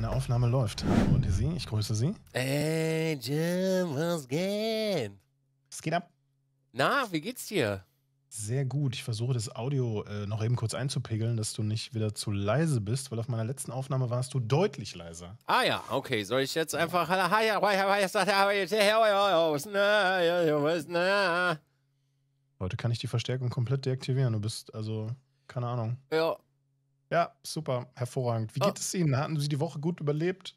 meine Aufnahme läuft. Und Sie, ich grüße Sie. Hey, Jim, was geht? Es geht ab. Na, wie geht's dir? Sehr gut. Ich versuche das Audio äh, noch eben kurz einzupegeln, dass du nicht wieder zu leise bist, weil auf meiner letzten Aufnahme warst du deutlich leiser. Ah ja, okay. Soll ich jetzt einfach. Heute kann ich die Verstärkung komplett deaktivieren. Du bist also, keine Ahnung. Ja, ja, super, hervorragend. Wie oh. geht oh. es Ihnen? Hatten Sie die Woche gut überlebt?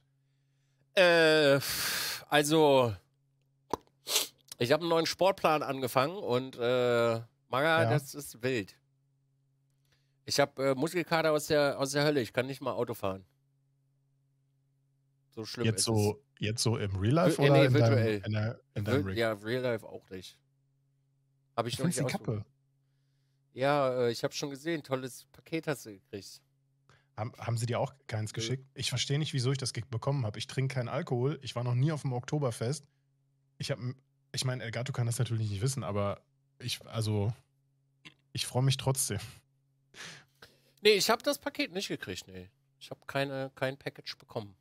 Äh, also, ich habe einen neuen Sportplan angefangen und äh, Manga, ja. das ist wild. Ich habe äh, Muskelkater aus der, aus der Hölle. Ich kann nicht mal Auto fahren. So schlimm jetzt ist so, es. Jetzt so im Real Life äh, oder nee, in Deinem, in der, in deinem ja, Real Life auch nicht. Habe ich noch nicht. Kappe. Ja, äh, ich habe schon gesehen, tolles Paket hast du gekriegt. Haben, haben sie dir auch keins geschickt? Ich verstehe nicht, wieso ich das bekommen habe. Ich trinke keinen Alkohol. Ich war noch nie auf dem Oktoberfest. Ich habe, ich meine, Elgato kann das natürlich nicht wissen, aber ich, also, ich freue mich trotzdem. Nee, ich habe das Paket nicht gekriegt, nee. Ich habe keine, kein Package bekommen.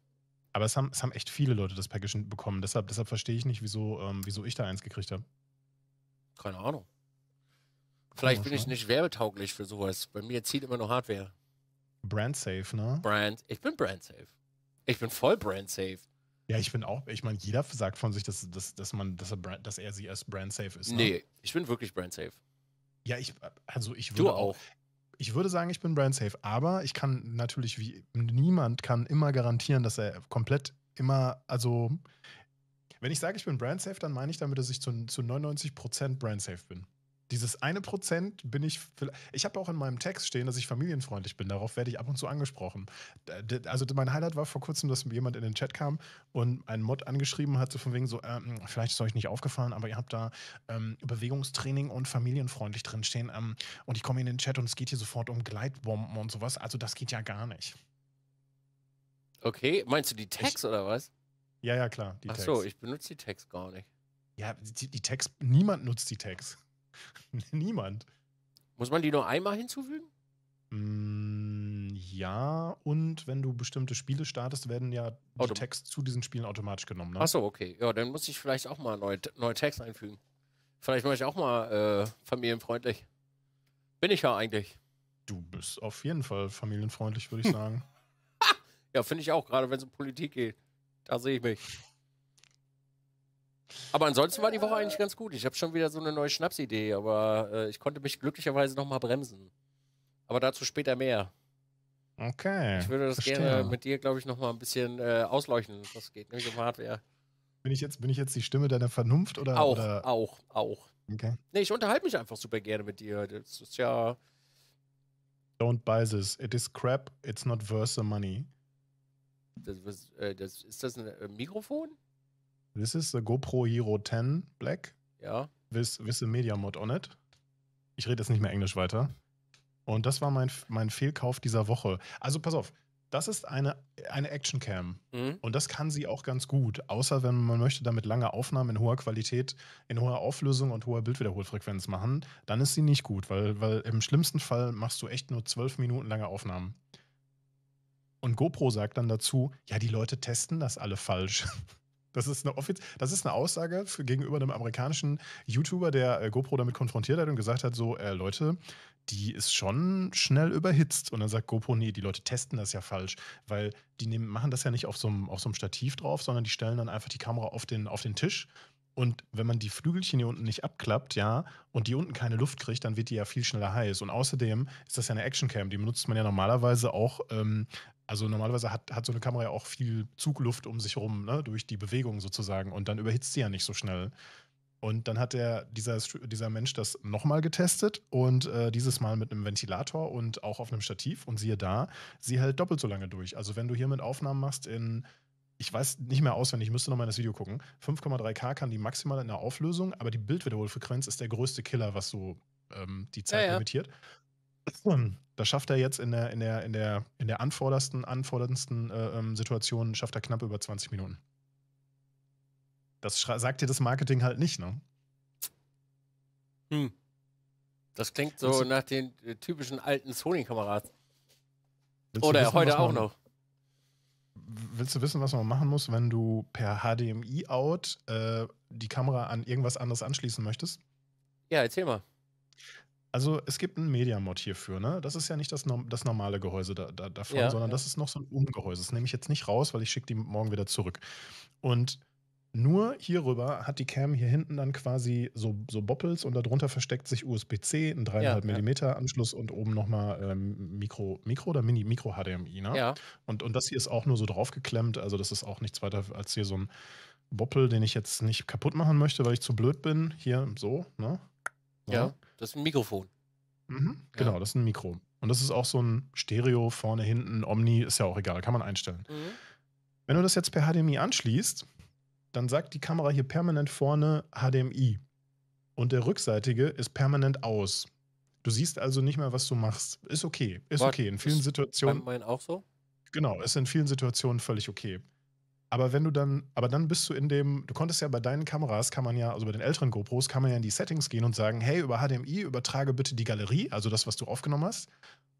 Aber es haben, es haben echt viele Leute das Package bekommen. Deshalb, deshalb verstehe ich nicht, wieso, ähm, wieso ich da eins gekriegt habe. Keine Ahnung. Vielleicht bin ich ne? nicht werbetauglich für sowas. Bei mir zieht immer nur Hardware. Brand safe, ne? Brand. Ich bin brand safe. Ich bin voll brand safe. Ja, ich bin auch. Ich meine, jeder sagt von sich, dass, dass, dass, man, dass, er, brand, dass er sie als brand safe ist. Ne? Nee, ich bin wirklich brand safe. Ja, ich. Also, ich würde. Du auch. Ich würde sagen, ich bin brand safe. Aber ich kann natürlich, wie niemand kann immer garantieren, dass er komplett immer. Also, wenn ich sage, ich bin brand safe, dann meine ich damit, dass ich zu, zu 99% brand safe bin. Dieses eine Prozent bin ich. Ich habe auch in meinem Text stehen, dass ich familienfreundlich bin. Darauf werde ich ab und zu angesprochen. Also mein Highlight war vor kurzem, dass jemand in den Chat kam und einen Mod angeschrieben hat, so von wegen so, ähm, vielleicht ist euch nicht aufgefallen, aber ihr habt da ähm, Bewegungstraining und familienfreundlich drinstehen. Ähm, und ich komme in den Chat und es geht hier sofort um Gleitbomben und sowas. Also das geht ja gar nicht. Okay, meinst du die Tags ich, oder was? Ja, ja, klar. Die Ach so, ich benutze die Tags gar nicht. Ja, die, die Tags, niemand nutzt die Tags. Niemand. Muss man die nur einmal hinzufügen? Mm, ja, und wenn du bestimmte Spiele startest, werden ja Auto. die Text zu diesen Spielen automatisch genommen. Ne? Achso, okay. Ja, dann muss ich vielleicht auch mal neue, neue Text einfügen. Vielleicht mache ich auch mal äh, familienfreundlich. Bin ich ja eigentlich. Du bist auf jeden Fall familienfreundlich, würde ich sagen. ja, finde ich auch, gerade wenn es um Politik geht. Da sehe ich mich. Aber ansonsten war die Woche eigentlich ganz gut. Ich habe schon wieder so eine neue Schnapsidee, aber äh, ich konnte mich glücklicherweise nochmal bremsen. Aber dazu später mehr. Okay. Ich würde das verstehe. gerne mit dir, glaube ich, nochmal ein bisschen äh, ausleuchten. Das geht nämlich um Hardware. Bin ich jetzt, bin ich jetzt die Stimme deiner Vernunft oder? Auch, oder? auch, auch. Okay. Nee, ich unterhalte mich einfach super gerne mit dir. Das ist ja. Don't buy this. It is crap. It's not worth the money. Das, was, äh, das, ist das ein äh, Mikrofon? This is the GoPro Hero 10 Black. Ja. With, with a Media Mod on it. Ich rede jetzt nicht mehr Englisch weiter. Und das war mein, mein Fehlkauf dieser Woche. Also pass auf, das ist eine, eine Actioncam. Mhm. Und das kann sie auch ganz gut. Außer wenn man möchte damit lange Aufnahmen in hoher Qualität, in hoher Auflösung und hoher Bildwiederholfrequenz machen, dann ist sie nicht gut, weil, weil im schlimmsten Fall machst du echt nur zwölf Minuten lange Aufnahmen. Und GoPro sagt dann dazu, ja, die Leute testen das alle falsch. Das ist eine, Offiz das ist eine Aussage gegenüber einem amerikanischen YouTuber, der äh, GoPro damit konfrontiert hat und gesagt hat, so äh, Leute, die ist schon schnell überhitzt. Und dann sagt GoPro, nee, die Leute testen das ja falsch, weil die nehmen, machen das ja nicht auf so einem Stativ drauf, sondern die stellen dann einfach die Kamera auf den, auf den Tisch. Und wenn man die Flügelchen hier unten nicht abklappt, ja, und die unten keine Luft kriegt, dann wird die ja viel schneller heiß. Und außerdem ist das ja eine Actioncam, die benutzt man ja normalerweise auch ähm, also normalerweise hat, hat so eine Kamera ja auch viel Zugluft um sich rum, ne? durch die Bewegung sozusagen. Und dann überhitzt sie ja nicht so schnell. Und dann hat der, dieser, dieser Mensch das nochmal getestet und äh, dieses Mal mit einem Ventilator und auch auf einem Stativ. Und siehe da, sie hält doppelt so lange durch. Also wenn du hiermit Aufnahmen machst in, ich weiß nicht mehr auswendig, ich müsste nochmal in das Video gucken, 5,3K kann die maximal in der Auflösung, aber die Bildwiederholfrequenz ist der größte Killer, was so ähm, die Zeit ja, ja. limitiert. Das schafft er jetzt in der, in der, in der, in der anforderndsten, anforderndsten äh, ähm, Situation, schafft er knapp über 20 Minuten. Das sagt dir das Marketing halt nicht, ne? Hm. Das klingt so das nach den äh, typischen alten sony kameraden Oder wissen, heute auch noch. Willst du wissen, was man machen muss, wenn du per HDMI-Out äh, die Kamera an irgendwas anderes anschließen möchtest? Ja, erzähl mal. Also es gibt einen Media-Mod hierfür, ne? Das ist ja nicht das, das normale Gehäuse da, da, davon, ja, sondern ja. das ist noch so ein Umgehäuse. Das nehme ich jetzt nicht raus, weil ich schicke die morgen wieder zurück. Und nur hierüber hat die Cam hier hinten dann quasi so, so Boppels und darunter versteckt sich USB-C, ein 3,5 ja, mm ja. Anschluss und oben nochmal ähm, Mikro, Mikro oder Mini, Mikro HDMI, ne? Ja. Und, und das hier ist auch nur so draufgeklemmt, also das ist auch nichts weiter als hier so ein Boppel, den ich jetzt nicht kaputt machen möchte, weil ich zu blöd bin. Hier so, ne? Ja, ja das ist ein Mikrofon. Mhm, genau, das ist ein Mikro. Und das ist auch so ein Stereo vorne, hinten, Omni, ist ja auch egal, kann man einstellen. Mhm. Wenn du das jetzt per HDMI anschließt, dann sagt die Kamera hier permanent vorne HDMI. Und der rückseitige ist permanent aus. Du siehst also nicht mehr, was du machst. Ist okay, ist Warte, okay. In vielen ist Situationen. Mein auch so? Genau, ist in vielen Situationen völlig okay. Aber wenn du dann, aber dann bist du in dem, du konntest ja bei deinen Kameras, kann man ja, also bei den älteren GoPros, kann man ja in die Settings gehen und sagen, hey, über HDMI übertrage bitte die Galerie, also das, was du aufgenommen hast.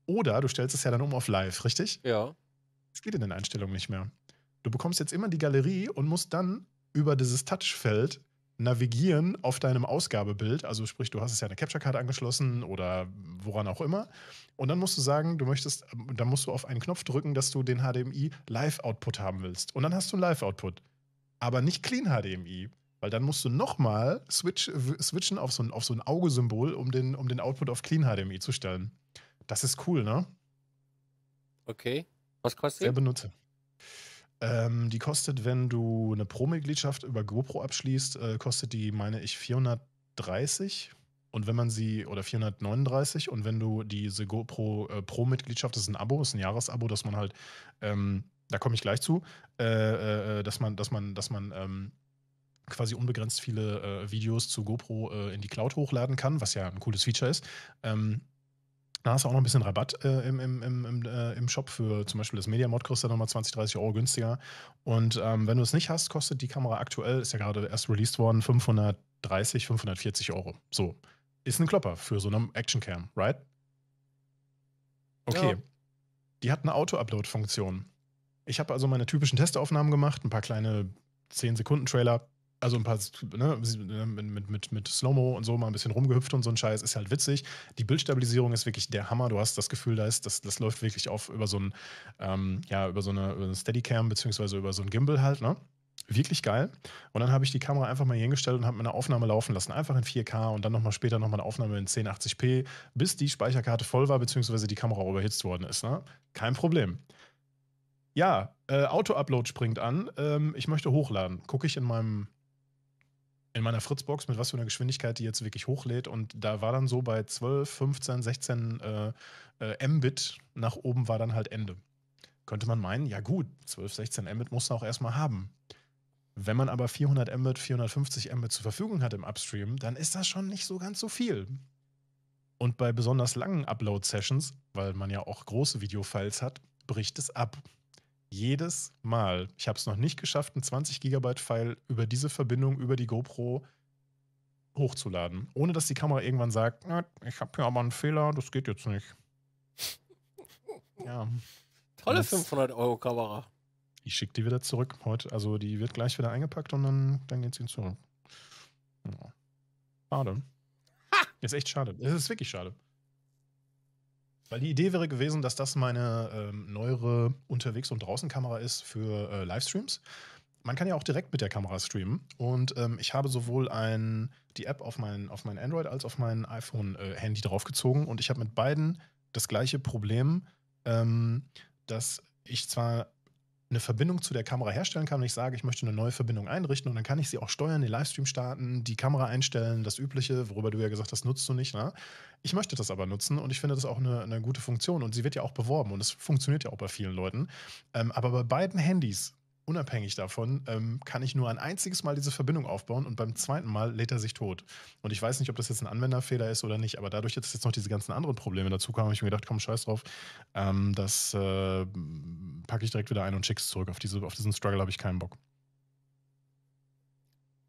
Oder du stellst es ja dann um auf live, richtig? Ja. Es geht in den Einstellungen nicht mehr. Du bekommst jetzt immer die Galerie und musst dann über dieses Touchfeld navigieren auf deinem Ausgabebild. Also sprich, du hast es ja eine Capture Card angeschlossen oder woran auch immer. Und dann musst du sagen, du möchtest, ähm, dann musst du auf einen Knopf drücken, dass du den HDMI Live Output haben willst. Und dann hast du einen Live Output, aber nicht Clean HDMI, weil dann musst du nochmal switch, switchen auf so ein, auf so ein Augesymbol, um den, um den Output auf Clean HDMI zu stellen. Das ist cool, ne? Okay. Was kostet? Der Benutzer. Ähm, die kostet, wenn du eine Pro-Mitgliedschaft über GoPro abschließt, äh, kostet die, meine ich, 430. Und wenn man sie, oder 439, und wenn du diese GoPro äh, Pro-Mitgliedschaft, das ist ein Abo, das ist ein Jahresabo, dass man halt, ähm, da komme ich gleich zu, äh, äh, äh dass man, dass man, dass man ähm, quasi unbegrenzt viele äh, Videos zu GoPro in die Cloud hochladen kann, was ja ein cooles Feature ist. Ähm, da hast du auch noch ein bisschen Rabatt äh, im, im, im, äh, im Shop für zum Beispiel das Mediamod, kriegst du nochmal 20, 30 Euro günstiger. Und ähm, wenn du es nicht hast, kostet die Kamera aktuell, ist ja gerade erst released worden, 530, 540 Euro. So. Ist ein Klopper für so eine Actioncam, right? Okay. Ja. Die hat eine Auto-Upload-Funktion. Ich habe also meine typischen Testaufnahmen gemacht, ein paar kleine 10-Sekunden-Trailer, also ein paar, ne, ne mit, mit, mit Slow-Mo und so mal ein bisschen rumgehüpft und so ein Scheiß, ist halt witzig. Die Bildstabilisierung ist wirklich der Hammer. Du hast das Gefühl, da ist, das, das läuft wirklich auf über so ein, ähm, ja, über so eine, über eine Steadicam, beziehungsweise über so ein Gimbal halt, ne? Wirklich geil. Und dann habe ich die Kamera einfach mal hier hingestellt und habe mir eine Aufnahme laufen lassen. Einfach in 4K und dann nochmal später nochmal eine Aufnahme in 1080p, bis die Speicherkarte voll war, beziehungsweise die Kamera überhitzt worden ist. Ne? Kein Problem. Ja, äh, Auto-Upload springt an. Ähm, ich möchte hochladen. Gucke ich in meinem in meiner Fritzbox, mit was für einer Geschwindigkeit die jetzt wirklich hochlädt. Und da war dann so bei 12, 15, 16 äh, äh, Mbit nach oben war dann halt Ende. Könnte man meinen, ja gut, 12, 16 Mbit muss man auch erstmal haben. Wenn man aber 400 Mbit, 450 Mbit zur Verfügung hat im Upstream, dann ist das schon nicht so ganz so viel. Und bei besonders langen Upload-Sessions, weil man ja auch große Videofiles hat, bricht es ab jedes Mal. Ich habe es noch nicht geschafft, einen 20 Gigabyte File über diese Verbindung über die GoPro hochzuladen, ohne dass die Kamera irgendwann sagt, ich habe hier aber einen Fehler, das geht jetzt nicht. ja. Tolle 500 Euro Kamera. Ich schicke die wieder zurück heute. Also die wird gleich wieder eingepackt und dann, dann geht sie zurück. Ja. Schade. Ha! Ist echt schade. Es ist wirklich schade. Weil die Idee wäre gewesen, dass das meine ähm, neuere Unterwegs- und Draußenkamera ist für äh, Livestreams. Man kann ja auch direkt mit der Kamera streamen. Und ähm, ich habe sowohl ein, die App auf mein, auf mein Android als auf mein iPhone-Handy äh, draufgezogen. Und ich habe mit beiden das gleiche Problem, ähm, dass ich zwar eine Verbindung zu der Kamera herstellen kann und ich sage, ich möchte eine neue Verbindung einrichten und dann kann ich sie auch steuern, den Livestream starten, die Kamera einstellen, das Übliche, worüber du ja gesagt hast, nutzt du nicht. Ne? Ich möchte das aber nutzen und ich finde das auch eine, eine gute Funktion und sie wird ja auch beworben und es funktioniert ja auch bei vielen Leuten. Ähm, aber bei beiden Handys unabhängig davon ähm, kann ich nur ein einziges Mal diese Verbindung aufbauen und beim zweiten Mal lädt er sich tot. Und ich weiß nicht, ob das jetzt ein Anwenderfehler ist oder nicht, aber dadurch, dass jetzt noch diese ganzen anderen Probleme dazu kamen, habe ich mir gedacht, komm, scheiß drauf, ähm, das äh, packe ich direkt wieder ein und schicke es zurück. Auf, diese, auf diesen Struggle habe ich keinen Bock.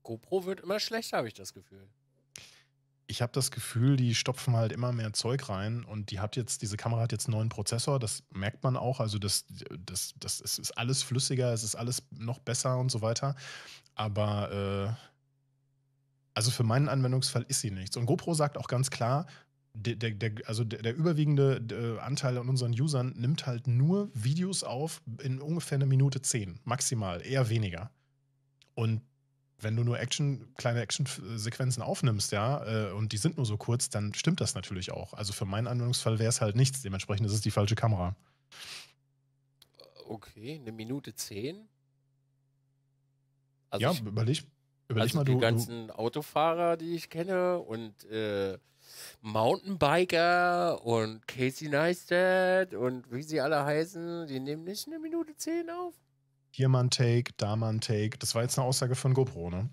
GoPro wird immer schlechter, habe ich das Gefühl ich habe das Gefühl, die stopfen halt immer mehr Zeug rein und die hat jetzt, diese Kamera hat jetzt einen neuen Prozessor, das merkt man auch. Also das, das, das ist, ist alles flüssiger, es ist alles noch besser und so weiter. Aber äh, also für meinen Anwendungsfall ist sie nichts. Und GoPro sagt auch ganz klar, der, der, der, also der, überwiegende äh, Anteil an unseren Usern nimmt halt nur Videos auf in ungefähr eine Minute zehn, maximal, eher weniger. Und wenn du nur Action, kleine Action-Sequenzen aufnimmst, ja, äh, und die sind nur so kurz, dann stimmt das natürlich auch. Also für meinen Anwendungsfall wäre es halt nichts. Dementsprechend ist es die falsche Kamera. Okay, eine Minute zehn. Also ja, ich, überleg, überleg also mal, du. Die ganzen du, Autofahrer, die ich kenne und äh, Mountainbiker und Casey Neistat und wie sie alle heißen, die nehmen nicht eine Minute zehn auf hier mal ein Take, da mal ein Take. Das war jetzt eine Aussage von GoPro, ne?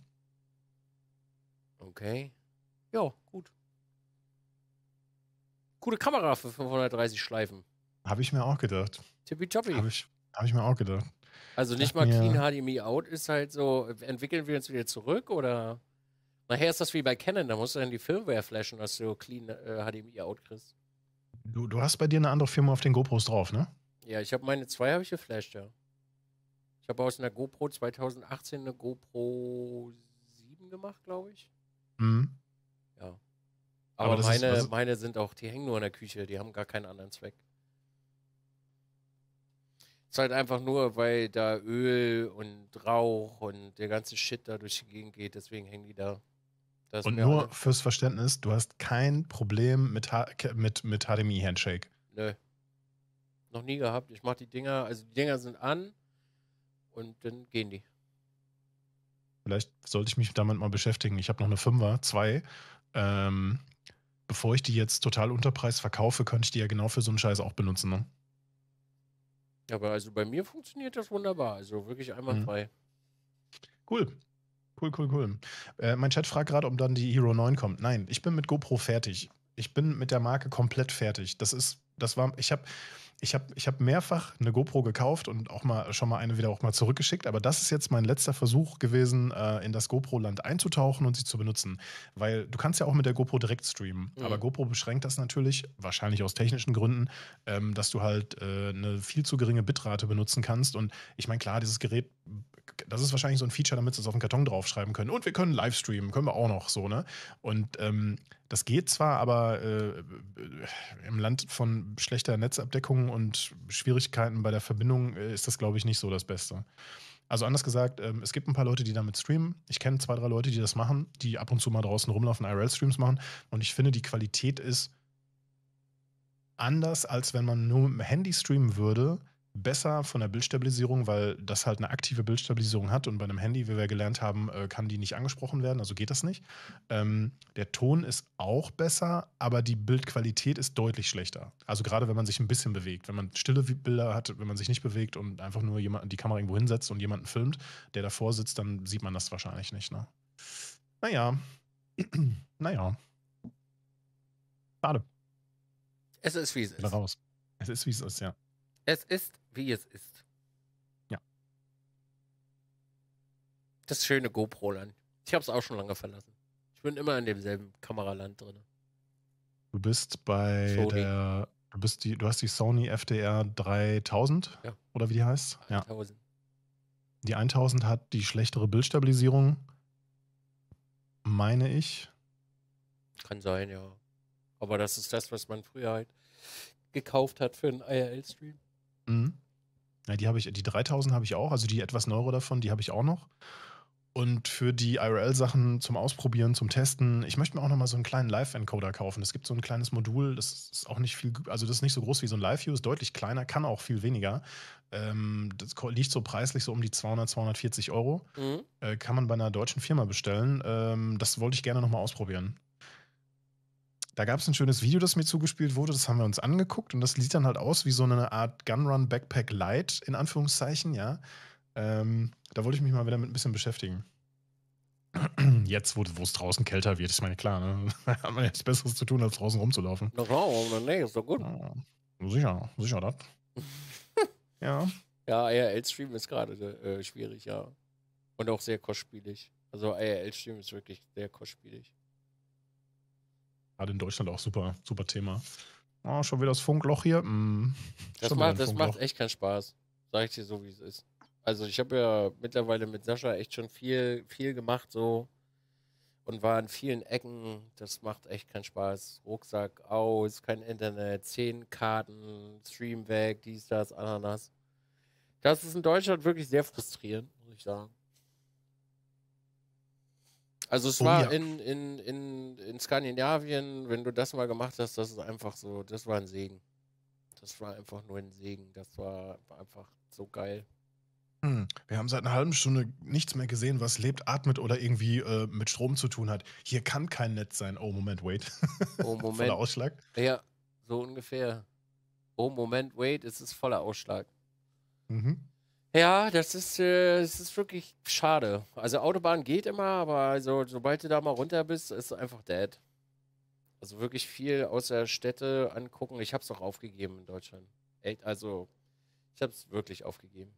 Okay. Ja, gut. Coole Kamera für 530 Schleifen. Habe ich mir auch gedacht. Tippitoppi. Habe ich, hab ich mir auch gedacht. Also nicht mal clean HDMI out ist halt so, entwickeln wir uns wieder zurück oder? Nachher ist das wie bei Canon, da musst du dann die Firmware flashen, dass du clean äh, HDMI out kriegst. Du, du hast bei dir eine andere Firma auf den GoPros drauf, ne? Ja, ich habe meine zwei habe ich geflasht, ja habe aus einer GoPro 2018 eine GoPro 7 gemacht, glaube ich. Mhm. Ja. Aber, Aber meine, ist, also meine sind auch, die hängen nur in der Küche, die haben gar keinen anderen Zweck. Ist halt einfach nur, weil da Öl und Rauch und der ganze Shit da durch die Gegend geht, deswegen hängen die da. Das und nur alle. fürs Verständnis, du hast kein Problem mit, mit, mit HDMI-Handshake. Nö. Noch nie gehabt. Ich mache die Dinger, also die Dinger sind an, und dann gehen die. Vielleicht sollte ich mich damit mal beschäftigen. Ich habe noch eine Fünfer, zwei. Ähm, bevor ich die jetzt total unter Preis verkaufe, könnte ich die ja genau für so einen Scheiß auch benutzen. Ne? Aber also bei mir funktioniert das wunderbar. Also wirklich einmal frei. Mhm. Cool. Cool, cool, cool. Äh, mein Chat fragt gerade, ob dann die Hero 9 kommt. Nein, ich bin mit GoPro fertig. Ich bin mit der Marke komplett fertig. Das ist, das war, ich habe, ich habe ich hab mehrfach eine GoPro gekauft und auch mal schon mal eine wieder auch mal zurückgeschickt, aber das ist jetzt mein letzter Versuch gewesen, äh, in das GoPro-Land einzutauchen und sie zu benutzen. Weil du kannst ja auch mit der GoPro direkt streamen, mhm. aber GoPro beschränkt das natürlich, wahrscheinlich aus technischen Gründen, ähm, dass du halt äh, eine viel zu geringe Bitrate benutzen kannst. Und ich meine, klar, dieses Gerät das ist wahrscheinlich so ein Feature, damit sie es auf den Karton draufschreiben können. Und wir können Livestreamen, können wir auch noch so, ne? Und ähm, das geht zwar, aber äh, im Land von schlechter Netzabdeckung und Schwierigkeiten bei der Verbindung äh, ist das, glaube ich, nicht so das Beste. Also anders gesagt, ähm, es gibt ein paar Leute, die damit streamen. Ich kenne zwei, drei Leute, die das machen, die ab und zu mal draußen rumlaufen, IRL-Streams machen. Und ich finde, die Qualität ist anders, als wenn man nur mit dem Handy streamen würde besser von der Bildstabilisierung, weil das halt eine aktive Bildstabilisierung hat und bei einem Handy, wie wir gelernt haben, äh, kann die nicht angesprochen werden, also geht das nicht. Ähm, der Ton ist auch besser, aber die Bildqualität ist deutlich schlechter. Also gerade wenn man sich ein bisschen bewegt, wenn man stille Bilder hat, wenn man sich nicht bewegt und einfach nur jemand, die Kamera irgendwo hinsetzt und jemanden filmt, der davor sitzt, dann sieht man das wahrscheinlich nicht. Ne? Naja, naja. Schade. Es ist, wie es ist. Raus. Es ist, wie es ist, ja. Es ist wie es ist. Ja. Das schöne GoPro-Land. Ich habe es auch schon lange verlassen. Ich bin immer in demselben Kameraland drin. Du bist bei Sony. der. Du, bist die, du hast die Sony FDR 3000 ja. oder wie die heißt? 1000. Ja. Die 1000 hat die schlechtere Bildstabilisierung, meine ich. Kann sein, ja. Aber das ist das, was man früher halt gekauft hat für einen IRL-Stream. Mhm. Ja, die habe ich, die 3000 habe ich auch, also die etwas neuere davon, die habe ich auch noch. Und für die IRL-Sachen zum Ausprobieren, zum Testen, ich möchte mir auch nochmal so einen kleinen Live-Encoder kaufen. Es gibt so ein kleines Modul, das ist auch nicht viel, also das ist nicht so groß wie so ein Live-View, ist deutlich kleiner, kann auch viel weniger. Ähm, das liegt so preislich so um die 200, 240 Euro. Mhm. Äh, kann man bei einer deutschen Firma bestellen. Ähm, das wollte ich gerne nochmal ausprobieren. Da gab es ein schönes Video, das mir zugespielt wurde, das haben wir uns angeguckt und das sieht dann halt aus wie so eine Art Gunrun Backpack Light, in Anführungszeichen, ja. Ähm, da wollte ich mich mal wieder mit ein bisschen beschäftigen. Jetzt, wo es draußen kälter wird, ist meine, klar, ne? hat man nichts Besseres zu tun, als draußen rumzulaufen. Genau, nee, ist doch gut. Ja, sicher, sicher das. ja. Ja, IRL-Stream ist gerade äh, schwierig, ja. Und auch sehr kostspielig. Also IRL-Stream ist wirklich sehr kostspielig. Gerade in Deutschland auch super, super Thema. Oh, schon wieder das Funkloch hier. Mm. Das, macht, das Funkloch. macht echt keinen Spaß. Sag ich dir so, wie es ist. Also ich habe ja mittlerweile mit Sascha echt schon viel, viel gemacht so und war an vielen Ecken. Das macht echt keinen Spaß. Rucksack aus, kein Internet, zehn Karten, Stream weg, dies, das, Ananas. Das ist in Deutschland wirklich sehr frustrierend, muss ich sagen. Also es oh, war ja. in, in, in, in Skandinavien, wenn du das mal gemacht hast, das ist einfach so, das war ein Segen. Das war einfach nur ein Segen. Das war einfach so geil. Hm. Wir haben seit einer halben Stunde nichts mehr gesehen, was lebt, atmet oder irgendwie äh, mit Strom zu tun hat. Hier kann kein Netz sein. Oh, Moment, wait. Oh, Moment. voller Ausschlag. Ja, so ungefähr. Oh, Moment, wait, es ist voller Ausschlag. Mhm. Ja, das ist, äh, das ist wirklich schade. Also Autobahn geht immer, aber also, sobald du da mal runter bist, ist einfach dead. Also wirklich viel außer Städte angucken. Ich habe es auch aufgegeben in Deutschland. Also ich habe es wirklich aufgegeben.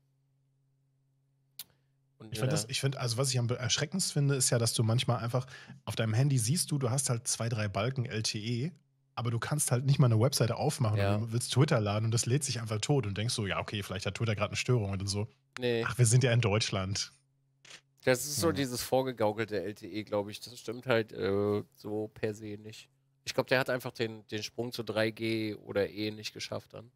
Und ich finde, äh, find, also was ich am erschreckendsten finde, ist ja, dass du manchmal einfach auf deinem Handy siehst du, du hast halt zwei, drei Balken LTE aber du kannst halt nicht mal eine Webseite aufmachen ja. und du willst Twitter laden und das lädt sich einfach tot und denkst so, ja, okay, vielleicht hat Twitter gerade eine Störung und dann so. Nee. Ach, wir sind ja in Deutschland. Das ist so hm. dieses vorgegaukelte LTE, glaube ich. Das stimmt halt äh, so per se nicht. Ich glaube, der hat einfach den, den Sprung zu 3G oder E nicht geschafft dann.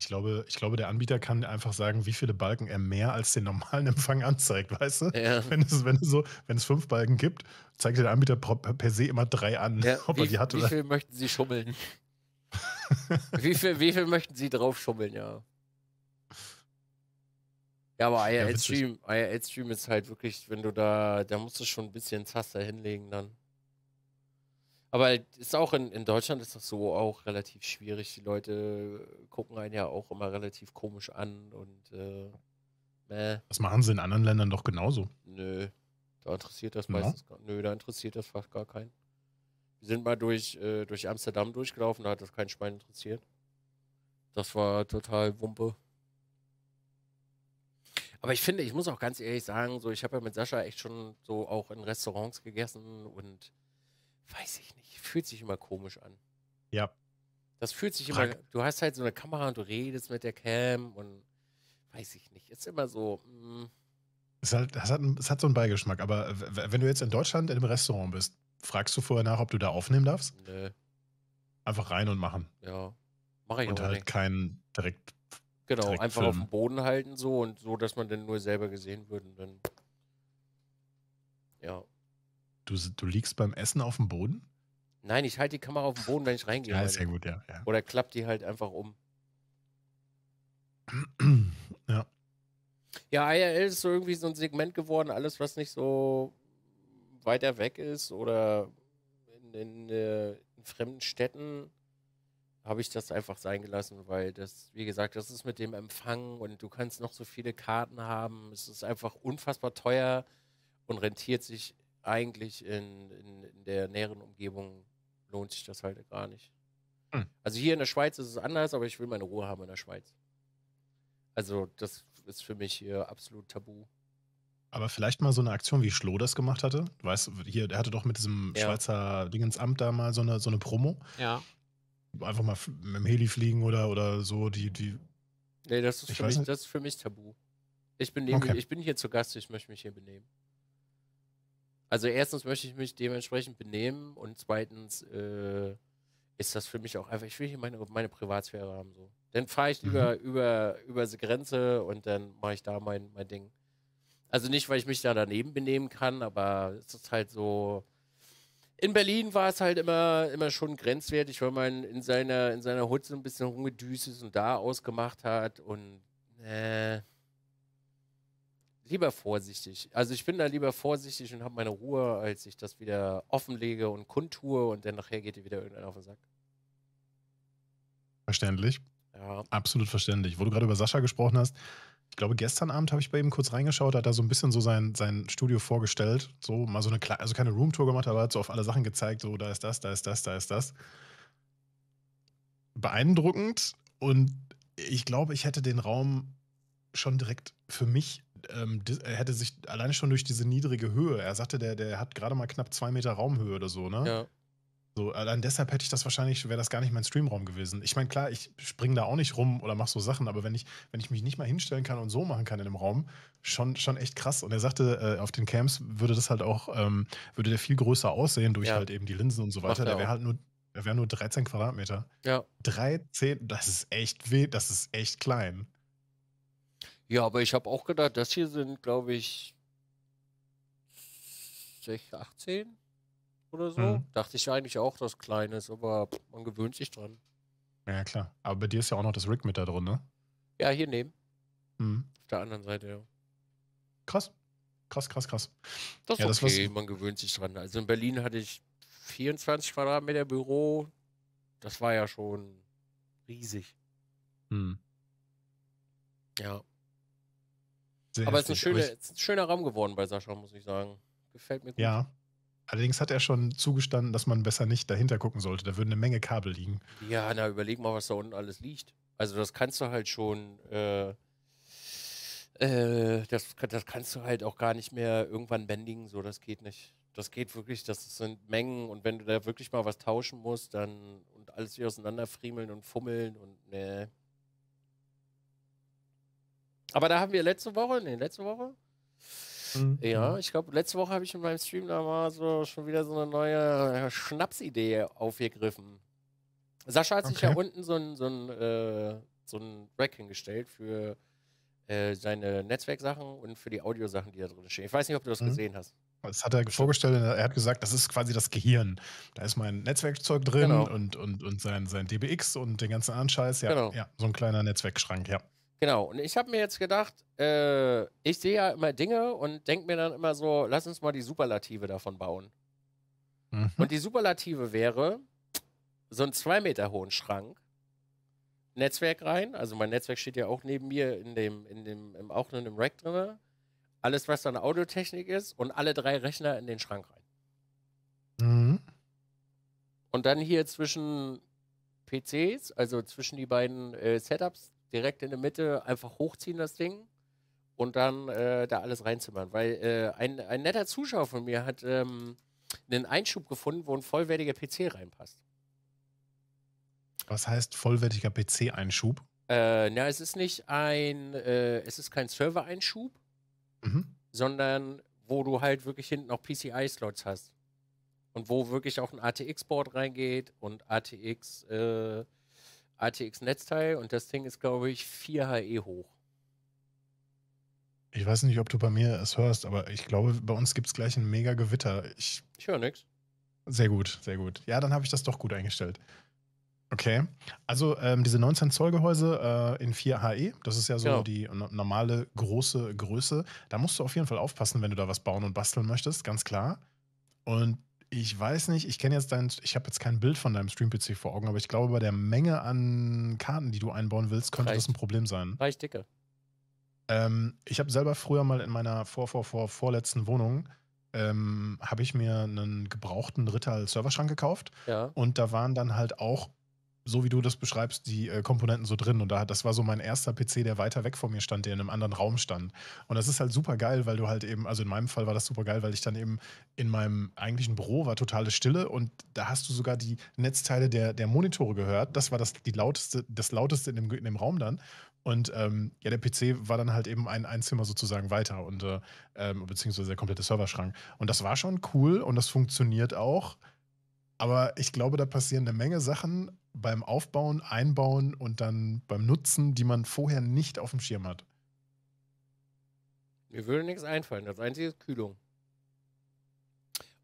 Ich glaube, ich glaube, der Anbieter kann einfach sagen, wie viele Balken er mehr als den normalen Empfang anzeigt, weißt du? Ja. Wenn, es, wenn, es so, wenn es fünf Balken gibt, zeigt der Anbieter per se immer drei an, ja. ob wie, er die hat oder Wie viel möchten Sie schummeln? wie, viel, wie viel möchten Sie drauf schummeln, ja? Ja, aber IRL-Stream ja, IRL ist halt wirklich, wenn du da, da musst du schon ein bisschen Taster hinlegen dann. Aber ist auch in, in Deutschland ist das so auch relativ schwierig. Die Leute gucken einen ja auch immer relativ komisch an und äh, Das machen sie in anderen Ländern doch genauso. Nö, da interessiert das meistens ja. gar, Nö, da interessiert das fast gar keinen. Wir sind mal durch, äh, durch Amsterdam durchgelaufen, da hat das kein Schwein interessiert. Das war total Wumpe. Aber ich finde, ich muss auch ganz ehrlich sagen, so ich habe ja mit Sascha echt schon so auch in Restaurants gegessen und weiß ich nicht, fühlt sich immer komisch an. Ja. Das fühlt sich immer, du hast halt so eine Kamera und du redest mit der Cam und weiß ich nicht, ist immer so. Mm. Es hat, es, hat, es hat so einen Beigeschmack, aber wenn du jetzt in Deutschland in einem Restaurant bist, fragst du vorher nach, ob du da aufnehmen darfst? Nö. Einfach rein und machen. Ja. Mach ich Und halt nicht. keinen direkt. Genau, direkt einfach filmen. auf dem Boden halten so und so, dass man dann nur selber gesehen würde. und dann. Ja. Du, du liegst beim Essen auf dem Boden? Nein, ich halte die Kamera auf dem Boden, wenn ich reingehe. Ja, ist ja gut, ja, ja. Oder klappt die halt einfach um. ja. Ja, IRL ist so irgendwie so ein Segment geworden, alles, was nicht so weiter weg ist oder in, in, äh, in fremden Städten, habe ich das einfach sein gelassen, weil das, wie gesagt, das ist mit dem Empfang und du kannst noch so viele Karten haben. Es ist einfach unfassbar teuer und rentiert sich eigentlich in, in, in der näheren Umgebung lohnt sich das halt gar nicht. Hm. Also hier in der Schweiz ist es anders, aber ich will meine Ruhe haben in der Schweiz. Also das ist für mich hier absolut tabu. Aber vielleicht mal so eine Aktion, wie Schlo das gemacht hatte. Weißt Du hier, der hatte doch mit diesem ja. Schweizer Dingensamt da mal so eine, so eine Promo. Ja. Einfach mal mit dem Heli fliegen oder, oder so, die, die. Nee, das ist, für mich, das ist für mich tabu. Ich bin, eben, okay. ich bin hier zu Gast, ich möchte mich hier benehmen. Also erstens möchte ich mich dementsprechend benehmen und zweitens äh, ist das für mich auch einfach, ich will hier meine, meine Privatsphäre haben. So. Dann fahre ich lieber mhm. über, über die Grenze und dann mache ich da mein, mein Ding. Also nicht, weil ich mich da daneben benehmen kann, aber es ist halt so. In Berlin war es halt immer, immer schon grenzwertig, weil man in seiner, in seiner Hut so ein bisschen rumgedüst ist und da ausgemacht hat und äh, lieber vorsichtig. Also ich bin da lieber vorsichtig und habe meine Ruhe, als ich das wieder offenlege und kundtue und dann nachher geht dir wieder irgendeiner auf den Sack. Verständlich. Ja. Absolut verständlich. Wo du gerade über Sascha gesprochen hast, ich glaube, gestern Abend habe ich bei ihm kurz reingeschaut, hat da so ein bisschen so sein, sein Studio vorgestellt, so mal so eine kleine, also keine Roomtour gemacht, aber hat so auf alle Sachen gezeigt, so da ist das, da ist das, da ist das. Beeindruckend und ich glaube, ich hätte den Raum schon direkt für mich ähm, er hätte sich alleine schon durch diese niedrige Höhe, er sagte, der, der hat gerade mal knapp zwei Meter Raumhöhe oder so, ne? Ja. So, allein deshalb hätte ich das wahrscheinlich, wäre das gar nicht mein Streamraum gewesen. Ich meine, klar, ich springe da auch nicht rum oder mache so Sachen, aber wenn ich, wenn ich mich nicht mal hinstellen kann und so machen kann in dem Raum, schon, schon echt krass. Und er sagte, äh, auf den Camps würde das halt auch, ähm, würde der viel größer aussehen durch ja. halt eben die Linsen und so weiter. der wäre halt nur, der wäre nur 13 Quadratmeter. Ja. 13, das ist echt weh, das ist echt klein. Ja, aber ich habe auch gedacht, das hier sind, glaube ich, 16, 18 oder so. Mhm. Dachte ich eigentlich auch, dass klein ist, aber man gewöhnt sich dran. Ja, klar. Aber bei dir ist ja auch noch das Rig mit da drin, ne? Ja, hier neben. Mhm. Auf der anderen Seite, ja. Krass. Krass, krass, krass. Das ist okay, das, man gewöhnt sich dran. Also in Berlin hatte ich 24 Quadratmeter Büro. Das war ja schon riesig. Mhm. Ja. Sehr aber es ist, schöne, es ist, ein schöner Raum geworden bei Sascha, muss ich sagen. Gefällt mir gut. Ja. Allerdings hat er schon zugestanden, dass man besser nicht dahinter gucken sollte. Da würden eine Menge Kabel liegen. Ja, na, überleg mal, was da unten alles liegt. Also, das kannst du halt schon. Äh, äh, das, das kannst du halt auch gar nicht mehr irgendwann bändigen. So, das geht nicht. Das geht wirklich, das sind Mengen. Und wenn du da wirklich mal was tauschen musst, dann. Und alles wieder auseinanderfriemeln und fummeln und. Nee. Aber da haben wir letzte Woche, nee, letzte Woche? Mhm. Ja, ich glaube, letzte Woche habe ich in meinem Stream da mal so schon wieder so eine neue äh, Schnapsidee aufgegriffen. Sascha hat okay. sich ja unten so ein, so ein, äh, so ein Rack hingestellt für äh, seine Netzwerksachen und für die Audiosachen, die da drin stehen. Ich weiß nicht, ob du das mhm. gesehen hast. Das hat er vorgestellt, er hat gesagt, das ist quasi das Gehirn. Da ist mein Netzwerkzeug drin genau. und, und, und sein, sein DBX und den ganzen anderen Scheiß. Ja, genau. ja so ein kleiner Netzwerkschrank, ja. Genau, und ich habe mir jetzt gedacht, äh, ich sehe ja immer Dinge und denke mir dann immer so, lass uns mal die Superlative davon bauen. Mhm. Und die Superlative wäre so einen zwei Meter hohen Schrank, Netzwerk rein, also mein Netzwerk steht ja auch neben mir in dem, in dem, im, auch nur in dem Rack drin. Alles, was dann Audiotechnik ist und alle drei Rechner in den Schrank rein. Mhm. Und dann hier zwischen PCs, also zwischen die beiden äh, Setups direkt in der Mitte einfach hochziehen, das Ding, und dann äh, da alles reinzimmern. Weil äh, ein, ein netter Zuschauer von mir hat ähm, einen Einschub gefunden, wo ein vollwertiger PC reinpasst. Was heißt vollwertiger PC-Einschub? Äh, na, es ist nicht ein, äh, es ist kein Server-Einschub, mhm. sondern wo du halt wirklich hinten noch PCI-Slots hast. Und wo wirklich auch ein ATX-Board reingeht und ATX äh, ATX-Netzteil und das Ding ist, glaube ich, 4 HE hoch. Ich weiß nicht, ob du bei mir es hörst, aber ich glaube, bei uns gibt es gleich ein mega Gewitter. Ich, ich höre nichts. Sehr gut, sehr gut. Ja, dann habe ich das doch gut eingestellt. Okay. Also ähm, diese 19 Zoll Gehäuse äh, in 4 HE, das ist ja so genau. die normale große Größe. Da musst du auf jeden Fall aufpassen, wenn du da was bauen und basteln möchtest, ganz klar. Und ich weiß nicht, ich kenne jetzt dein, ich habe jetzt kein Bild von deinem Stream-PC vor Augen, aber ich glaube, bei der Menge an Karten, die du einbauen willst, könnte Reicht. das ein Problem sein. Reicht dicke. Ähm, ich habe selber früher mal in meiner vor, vor, vor, vorletzten Wohnung ähm, habe ich mir einen gebrauchten Ritter Serverschrank gekauft. Ja. Und da waren dann halt auch so wie du das beschreibst, die äh, Komponenten so drin. Und da, das war so mein erster PC, der weiter weg von mir stand, der in einem anderen Raum stand. Und das ist halt super geil, weil du halt eben, also in meinem Fall war das super geil, weil ich dann eben in meinem eigentlichen Büro war totale Stille und da hast du sogar die Netzteile der, der Monitore gehört. Das war das, die lauteste, das lauteste in dem, in dem Raum dann. Und ähm, ja, der PC war dann halt eben ein, ein Zimmer sozusagen weiter und äh, ähm, beziehungsweise der komplette Serverschrank. Und das war schon cool und das funktioniert auch. Aber ich glaube, da passieren eine Menge Sachen beim Aufbauen, Einbauen und dann beim Nutzen, die man vorher nicht auf dem Schirm hat. Mir würde nichts einfallen. Das einzige ist Kühlung.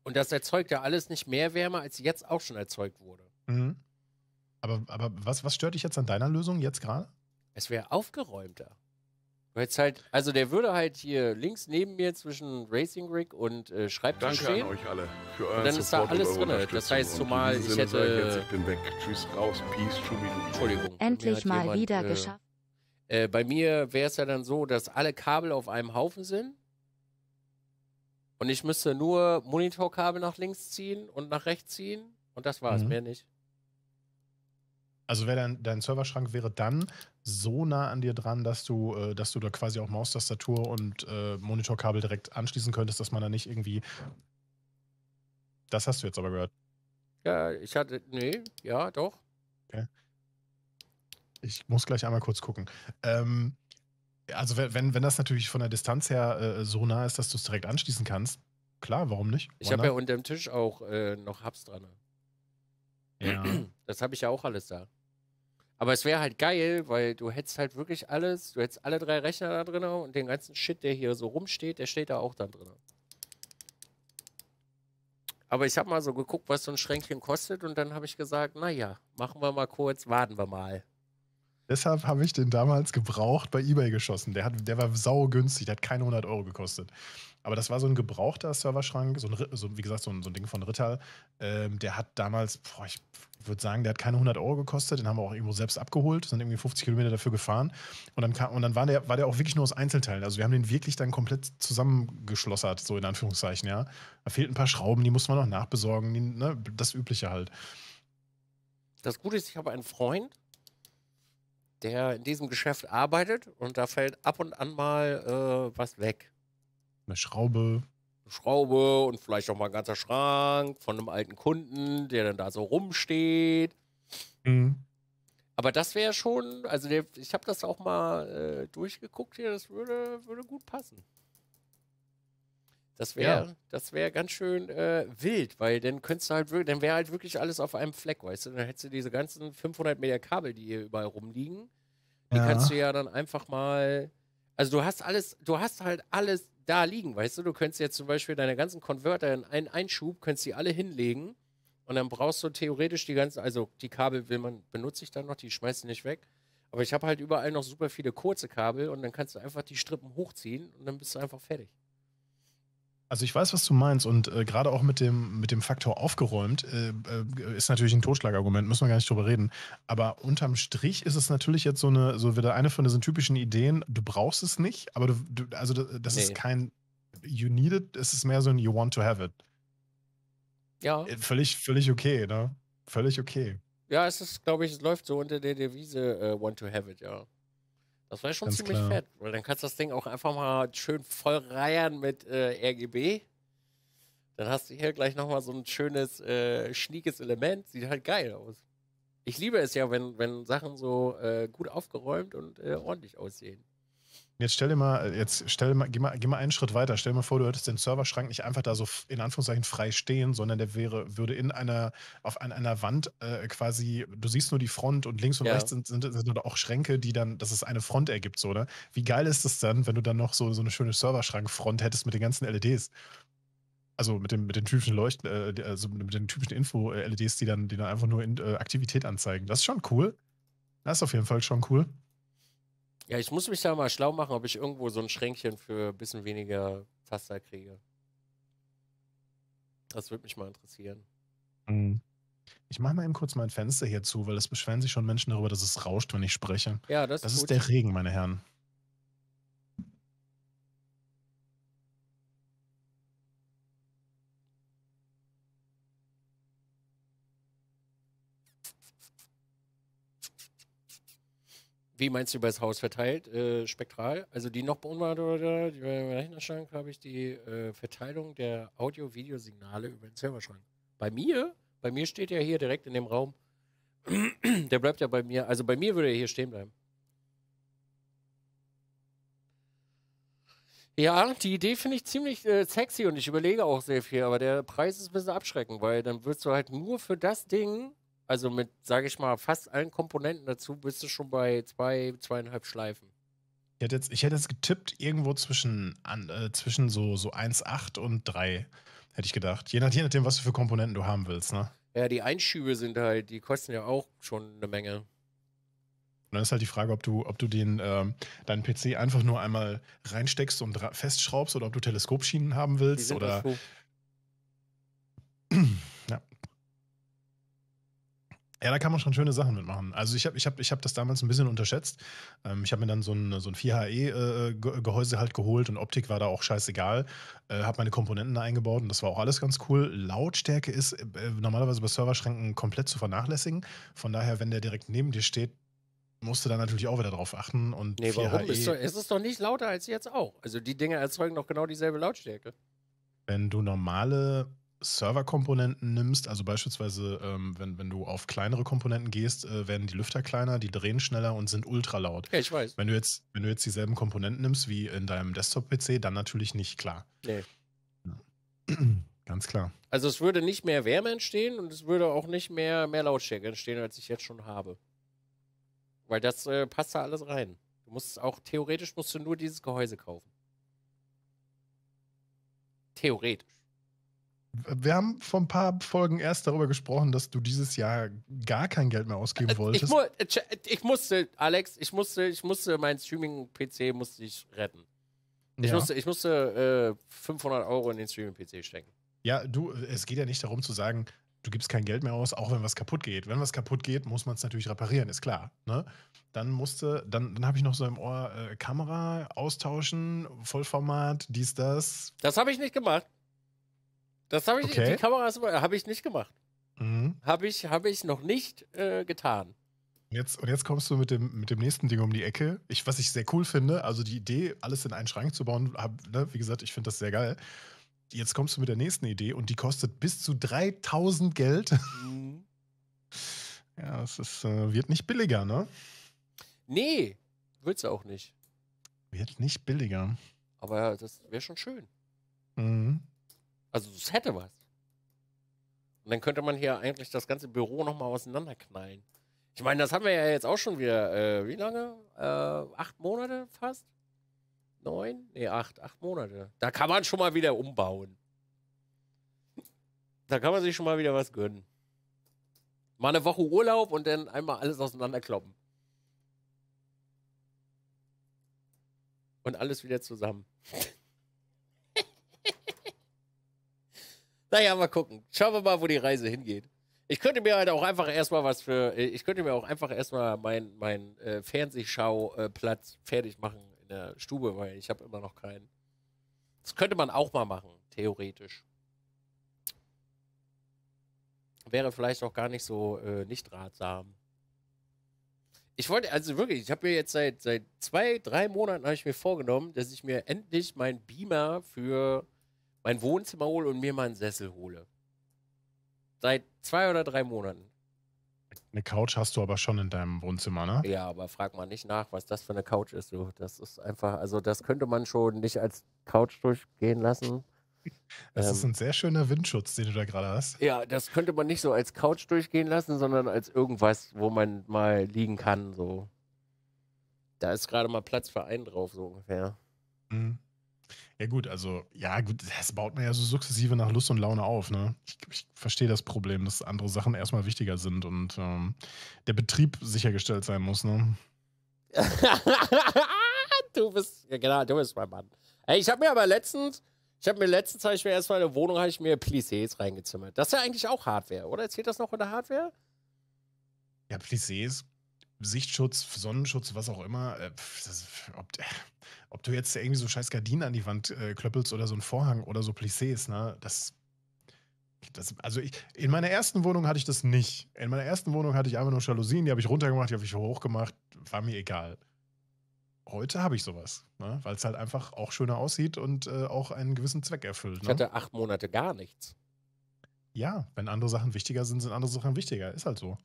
Und das erzeugt ja alles nicht mehr Wärme, als jetzt auch schon erzeugt wurde. Mhm. Aber, aber was, was stört dich jetzt an deiner Lösung jetzt gerade? Es wäre aufgeräumter. Jetzt halt, also der würde halt hier links neben mir zwischen Racing Rig und äh, Schreibtisch Danke stehen. An euch alle für euren und dann ist da alles drin. Das heißt, zumal ich hätte. Ich jetzt, ich bin weg. Tschüss, raus, peace, schubidubi. Entschuldigung. Endlich mal jemand, wieder äh, geschafft. Äh, bei mir wäre es ja dann so, dass alle Kabel auf einem Haufen sind. Und ich müsste nur Monitorkabel nach links ziehen und nach rechts ziehen. Und das war's, mhm. mehr nicht. Also wäre dein, dein Serverschrank wäre dann so nah an dir dran, dass du, äh, dass du da quasi auch Maustastatur und äh, Monitorkabel direkt anschließen könntest, dass man da nicht irgendwie. Das hast du jetzt aber gehört. Ja, äh, ich hatte. Nee, ja, doch. Okay. Ich muss gleich einmal kurz gucken. Ähm, also, wenn, wenn das natürlich von der Distanz her äh, so nah ist, dass du es direkt anschließen kannst, klar, warum nicht? Ich habe ja unter dem Tisch auch äh, noch Hubs dran. Ja. Das habe ich ja auch alles da. Aber es wäre halt geil, weil du hättest halt wirklich alles, du hättest alle drei Rechner da drin und den ganzen Shit, der hier so rumsteht, der steht da auch da drin. Aber ich habe mal so geguckt, was so ein Schränkchen kostet und dann habe ich gesagt, naja, machen wir mal kurz, warten wir mal. Deshalb habe ich den damals gebraucht bei eBay geschossen. Der, hat, der war saugünstig, der hat keine 100 Euro gekostet. Aber das war so ein gebrauchter Serverschrank, so, ein, so wie gesagt, so ein, so ein, Ding von Ritter. Ähm, der hat damals, boah, ich würde sagen, der hat keine 100 Euro gekostet. Den haben wir auch irgendwo selbst abgeholt, sind irgendwie 50 Kilometer dafür gefahren. Und dann, kam, und dann war, der, war der auch wirklich nur aus Einzelteilen. Also wir haben den wirklich dann komplett zusammengeschlossert, so in Anführungszeichen, ja. Da fehlten ein paar Schrauben, die musste man noch nachbesorgen, die, ne, das Übliche halt. Das Gute ist, ich habe einen Freund, der in diesem Geschäft arbeitet und da fällt ab und an mal äh, was weg. Eine Schraube. Eine Schraube und vielleicht auch mal ein ganzer Schrank von einem alten Kunden, der dann da so rumsteht. Mhm. Aber das wäre schon, also der, ich habe das auch mal äh, durchgeguckt hier, das würde, würde gut passen. Das wäre ja. wär ganz schön äh, wild, weil dann könntest du halt dann wäre halt wirklich alles auf einem Fleck, weißt du? Dann hättest du diese ganzen 500 Meter Kabel, die hier überall rumliegen, die ja. kannst du ja dann einfach mal. Also du hast alles, du hast halt alles da liegen, weißt du? Du könntest jetzt zum Beispiel deine ganzen Konverter in einen Einschub, könntest die alle hinlegen und dann brauchst du theoretisch die ganzen, also die Kabel will man, benutze ich dann noch, die schmeißt du nicht weg. Aber ich habe halt überall noch super viele kurze Kabel und dann kannst du einfach die Strippen hochziehen und dann bist du einfach fertig. Also ich weiß, was du meinst und äh, gerade auch mit dem, mit dem Faktor aufgeräumt äh, äh, ist natürlich ein Totschlagargument, müssen wir gar nicht drüber reden. Aber unterm Strich ist es natürlich jetzt so eine, so wieder eine von diesen typischen Ideen, du brauchst es nicht, aber du, du also das nee. ist kein you need it, es ist mehr so ein you want to have it. Ja. Äh, völlig, völlig okay, ne? Völlig okay. Ja, es ist, glaube ich, es läuft so unter der Devise uh, want to have it, ja. Das wäre schon Ganz ziemlich klar. fett, weil dann kannst du das Ding auch einfach mal schön voll reiern mit äh, RGB. Dann hast du hier gleich nochmal so ein schönes, äh, schniekes Element. Sieht halt geil aus. Ich liebe es ja, wenn, wenn Sachen so äh, gut aufgeräumt und äh, ordentlich aussehen. Jetzt stell dir mal, äh, jetzt stell mal, geh mal, geh mal einen Schritt weiter. Stell dir mal vor, du hättest den Serverschrank nicht einfach da so in Anführungszeichen frei stehen, sondern der wäre, würde in einer, auf ein, einer Wand äh, quasi, du siehst nur die Front und links und ja. rechts sind, sind, sind auch Schränke, die dann, dass es eine Front ergibt, so, oder? Ne? Wie geil ist es dann, wenn du dann noch so, so eine schöne Serverschrankfront hättest mit den ganzen LEDs? Also mit, dem, mit den typischen Leuchten, äh, also mit den typischen Info-LEDs, die dann, die dann einfach nur in, äh, Aktivität anzeigen. Das ist schon cool. Das ist auf jeden Fall schon cool. Ja, ich muss mich da mal schlau machen, ob ich irgendwo so ein Schränkchen für ein bisschen weniger Taster kriege. Das würde mich mal interessieren. Hm. Ich mache mal eben kurz mein Fenster hier zu, weil es beschweren sich schon Menschen darüber, dass es rauscht, wenn ich spreche. Ja, das, das ist, ist der Regen, meine Herren. Wie meinst du über das Haus verteilt? Äh, spektral? Also die noch beunbarte oder die beim Rechnerschrank habe ich die äh, Verteilung der Audio-Videosignale über den Serverschrank. Bei mir? Bei mir steht er hier direkt in dem Raum. der bleibt ja bei mir. Also bei mir würde er hier stehen bleiben. Ja, die Idee finde ich ziemlich äh, sexy und ich überlege auch sehr viel, aber der Preis ist ein bisschen abschreckend, weil dann würdest du halt nur für das Ding also mit, sage ich mal, fast allen Komponenten dazu bist du schon bei zwei, zweieinhalb Schleifen. Ich hätte jetzt, ich hätte jetzt getippt, irgendwo zwischen, an, äh, zwischen so, so 1,8 und 3, hätte ich gedacht. Je, nach, je nachdem, was du für Komponenten du haben willst, ne? Ja, die Einschübe sind halt, die kosten ja auch schon eine Menge. Und dann ist halt die Frage, ob du, ob du den, äh, deinen PC einfach nur einmal reinsteckst und festschraubst oder ob du Teleskopschienen haben willst oder. Ja, da kann man schon schöne Sachen mitmachen. Also ich habe ich hab, ich hab das damals ein bisschen unterschätzt. Ähm, ich habe mir dann so ein, so ein 4HE-Gehäuse äh, halt geholt und Optik war da auch scheißegal. Äh, habe meine Komponenten da eingebaut und das war auch alles ganz cool. Lautstärke ist äh, normalerweise bei Serverschränken komplett zu vernachlässigen. Von daher, wenn der direkt neben dir steht, musst du dann natürlich auch wieder drauf achten. Und nee, e warum? Ist doch, ist es doch nicht lauter als jetzt auch. Also die Dinge erzeugen doch genau dieselbe Lautstärke. Wenn du normale Serverkomponenten nimmst, also beispielsweise, ähm, wenn, wenn du auf kleinere Komponenten gehst, äh, werden die Lüfter kleiner, die drehen schneller und sind ultra laut. Ja, ich weiß. Wenn du jetzt, wenn du jetzt dieselben Komponenten nimmst wie in deinem Desktop-PC, dann natürlich nicht klar. Nee. Ja. Ganz klar. Also es würde nicht mehr Wärme entstehen und es würde auch nicht mehr, mehr Lautstärke entstehen, als ich jetzt schon habe. Weil das äh, passt da alles rein. Du musst auch, theoretisch musst du nur dieses Gehäuse kaufen. Theoretisch. Wir haben vor ein paar Folgen erst darüber gesprochen, dass du dieses Jahr gar kein Geld mehr ausgeben äh, wolltest. Ich, mu äh, ich musste, Alex, ich musste, ich musste meinen Streaming-PC musste ich retten. Ich ja. musste, ich musste äh, 500 Euro in den Streaming-PC stecken. Ja, du, es geht ja nicht darum zu sagen, du gibst kein Geld mehr aus, auch wenn was kaputt geht. Wenn was kaputt geht, muss man es natürlich reparieren, ist klar. Ne? Dann musste, dann, dann habe ich noch so im Ohr äh, Kamera austauschen, Vollformat, dies, das. Das habe ich nicht gemacht. Das habe ich, okay. die Kamera habe ich nicht gemacht. Mhm. Habe ich, hab ich noch nicht äh, getan. Jetzt, und jetzt kommst du mit dem, mit dem nächsten Ding um die Ecke. Ich, was ich sehr cool finde, also die Idee, alles in einen Schrank zu bauen, hab, ne, wie gesagt, ich finde das sehr geil. Jetzt kommst du mit der nächsten Idee und die kostet bis zu 3000 Geld. Mhm. Ja, es ist, äh, wird nicht billiger, ne? Nee, wird es auch nicht. Wird nicht billiger. Aber das wäre schon schön. Mhm. Also es hätte was. Und dann könnte man hier eigentlich das ganze Büro nochmal auseinanderknallen. Ich meine, das haben wir ja jetzt auch schon wieder, äh, wie lange? Äh, acht Monate fast? Neun? Nee, acht. Acht Monate. Da kann man schon mal wieder umbauen. Da kann man sich schon mal wieder was gönnen. Mal eine Woche Urlaub und dann einmal alles auseinanderkloppen. Und alles wieder zusammen. Naja, mal gucken. Schauen wir mal, wo die Reise hingeht. Ich könnte mir halt auch einfach erstmal was für. Äh, ich könnte mir auch einfach erstmal meinen mein, äh, Fernsehschauplatz äh, fertig machen in der Stube, weil ich habe immer noch keinen. Das könnte man auch mal machen, theoretisch. Wäre vielleicht auch gar nicht so äh, nicht ratsam. Ich wollte, also wirklich, ich habe mir jetzt seit, seit zwei, drei Monaten habe ich mir vorgenommen, dass ich mir endlich meinen Beamer für mein Wohnzimmer hole und mir mal einen Sessel hole. Seit zwei oder drei Monaten. Eine Couch hast du aber schon in deinem Wohnzimmer, ne? Ja, aber frag mal nicht nach, was das für eine Couch ist. So. Das ist einfach, also das könnte man schon nicht als Couch durchgehen lassen. Das ähm, ist ein sehr schöner Windschutz, den du da gerade hast. Ja, das könnte man nicht so als Couch durchgehen lassen, sondern als irgendwas, wo man mal liegen kann. So. Da ist gerade mal Platz für einen drauf, so ungefähr. Mhm. Ja, gut, also, ja, gut, das baut man ja so sukzessive nach Lust und Laune auf, ne? Ich, ich verstehe das Problem, dass andere Sachen erstmal wichtiger sind und ähm, der Betrieb sichergestellt sein muss, ne? du bist, ja, genau, du bist mein Mann. Ey, ich habe mir aber letztens, ich habe mir letztens, habe ich mir erstmal eine Wohnung, habe ich mir Plissés reingezimmert. Das ist ja eigentlich auch Hardware, oder? Erzählt das noch unter Hardware? Ja, Plissés, Sichtschutz, Sonnenschutz, was auch immer. Äh, das, ob, äh, ob du jetzt irgendwie so scheiß Gardinen an die Wand äh, klöppelst oder so einen Vorhang oder so Plissés, ne, das, das also ich, in meiner ersten Wohnung hatte ich das nicht. In meiner ersten Wohnung hatte ich einfach nur Jalousien, die habe ich runtergemacht, die habe ich hochgemacht, war mir egal. Heute habe ich sowas, ne? weil es halt einfach auch schöner aussieht und äh, auch einen gewissen Zweck erfüllt. Ne? Ich hatte acht Monate gar nichts. Ja, wenn andere Sachen wichtiger sind, sind andere Sachen wichtiger. Ist halt so.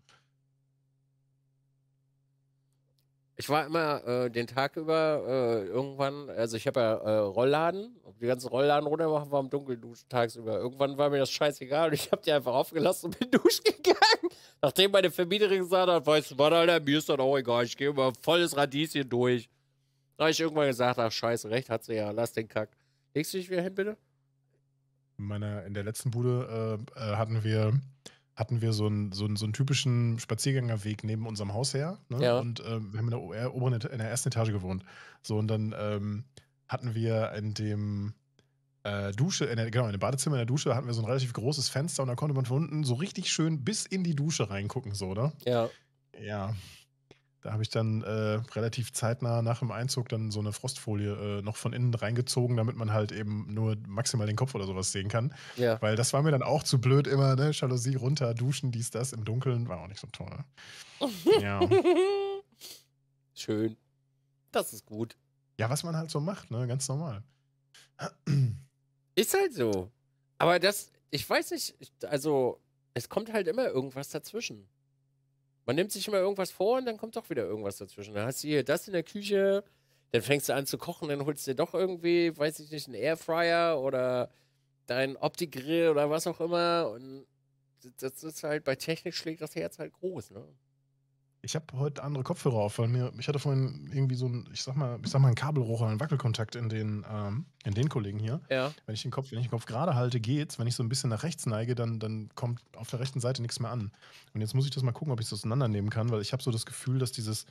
Ich war immer äh, den Tag über äh, irgendwann, also ich habe ja äh, Rollladen, die ganzen Rollladen runter machen war im Dunkeln duschen tagsüber. Irgendwann war mir das scheißegal und ich habe die einfach aufgelassen und bin duschen gegangen. Nachdem meine Vermieterin gesagt hat, weißt du was, Alter, mir ist das auch egal, ich gehe immer volles Radieschen durch. Da habe ich irgendwann gesagt, ach scheiße, recht hat sie ja, lass den Kack. Legst du dich wieder hin, bitte? In in der letzten Bude äh, äh, hatten wir hatten wir so einen, so einen, so einen typischen Spaziergängerweg neben unserem Haus her. Ne? Ja. Und ähm, wir haben in der, äh, oberen, in der ersten Etage gewohnt. So, und dann ähm, hatten wir in dem äh, Dusche, in der, genau, in dem Badezimmer in der Dusche hatten wir so ein relativ großes Fenster und da konnte man von unten so richtig schön bis in die Dusche reingucken, so, oder? Ja. Ja. Da habe ich dann äh, relativ zeitnah nach dem Einzug dann so eine Frostfolie äh, noch von innen reingezogen, damit man halt eben nur maximal den Kopf oder sowas sehen kann. Ja. Weil das war mir dann auch zu blöd immer, ne? Jalousie runter, duschen, dies, das im Dunkeln. War auch nicht so toll. Ne? ja. Schön. Das ist gut. Ja, was man halt so macht, ne? Ganz normal. ist halt so. Aber das, ich weiß nicht, also es kommt halt immer irgendwas dazwischen. Man nimmt sich immer irgendwas vor und dann kommt doch wieder irgendwas dazwischen. Dann hast du hier das in der Küche, dann fängst du an zu kochen, dann holst du dir doch irgendwie, weiß ich nicht, einen Airfryer oder deinen Opti-Grill oder was auch immer. Und das ist halt, bei Technik schlägt das Herz halt groß, ne? Ich habe heute andere Kopfhörer auf, weil mir, ich hatte vorhin irgendwie so ein, ich sag mal, ich sag mal, ein Kabelrohr oder einen Wackelkontakt in den, ähm, in den Kollegen hier. Ja. Wenn ich den Kopf, wenn ich den Kopf gerade halte, geht's. Wenn ich so ein bisschen nach rechts neige, dann, dann kommt auf der rechten Seite nichts mehr an. Und jetzt muss ich das mal gucken, ob ich es auseinandernehmen kann, weil ich habe so das Gefühl, dass dieses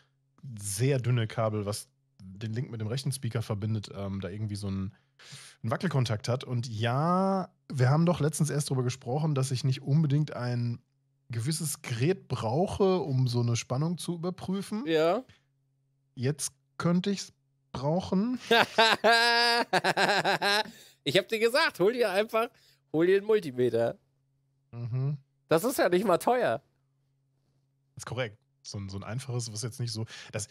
sehr dünne Kabel, was den Link mit dem rechten Speaker verbindet, ähm, da irgendwie so einen, einen, Wackelkontakt hat. Und ja, wir haben doch letztens erst darüber gesprochen, dass ich nicht unbedingt ein gewisses Gerät brauche, um so eine Spannung zu überprüfen. Ja. Jetzt könnte ich es brauchen. ich habe dir gesagt, hol dir einfach, hol dir einen Multimeter. Mhm. Das ist ja nicht mal teuer. Das ist korrekt. So ein, so ein einfaches, was jetzt nicht so. Das,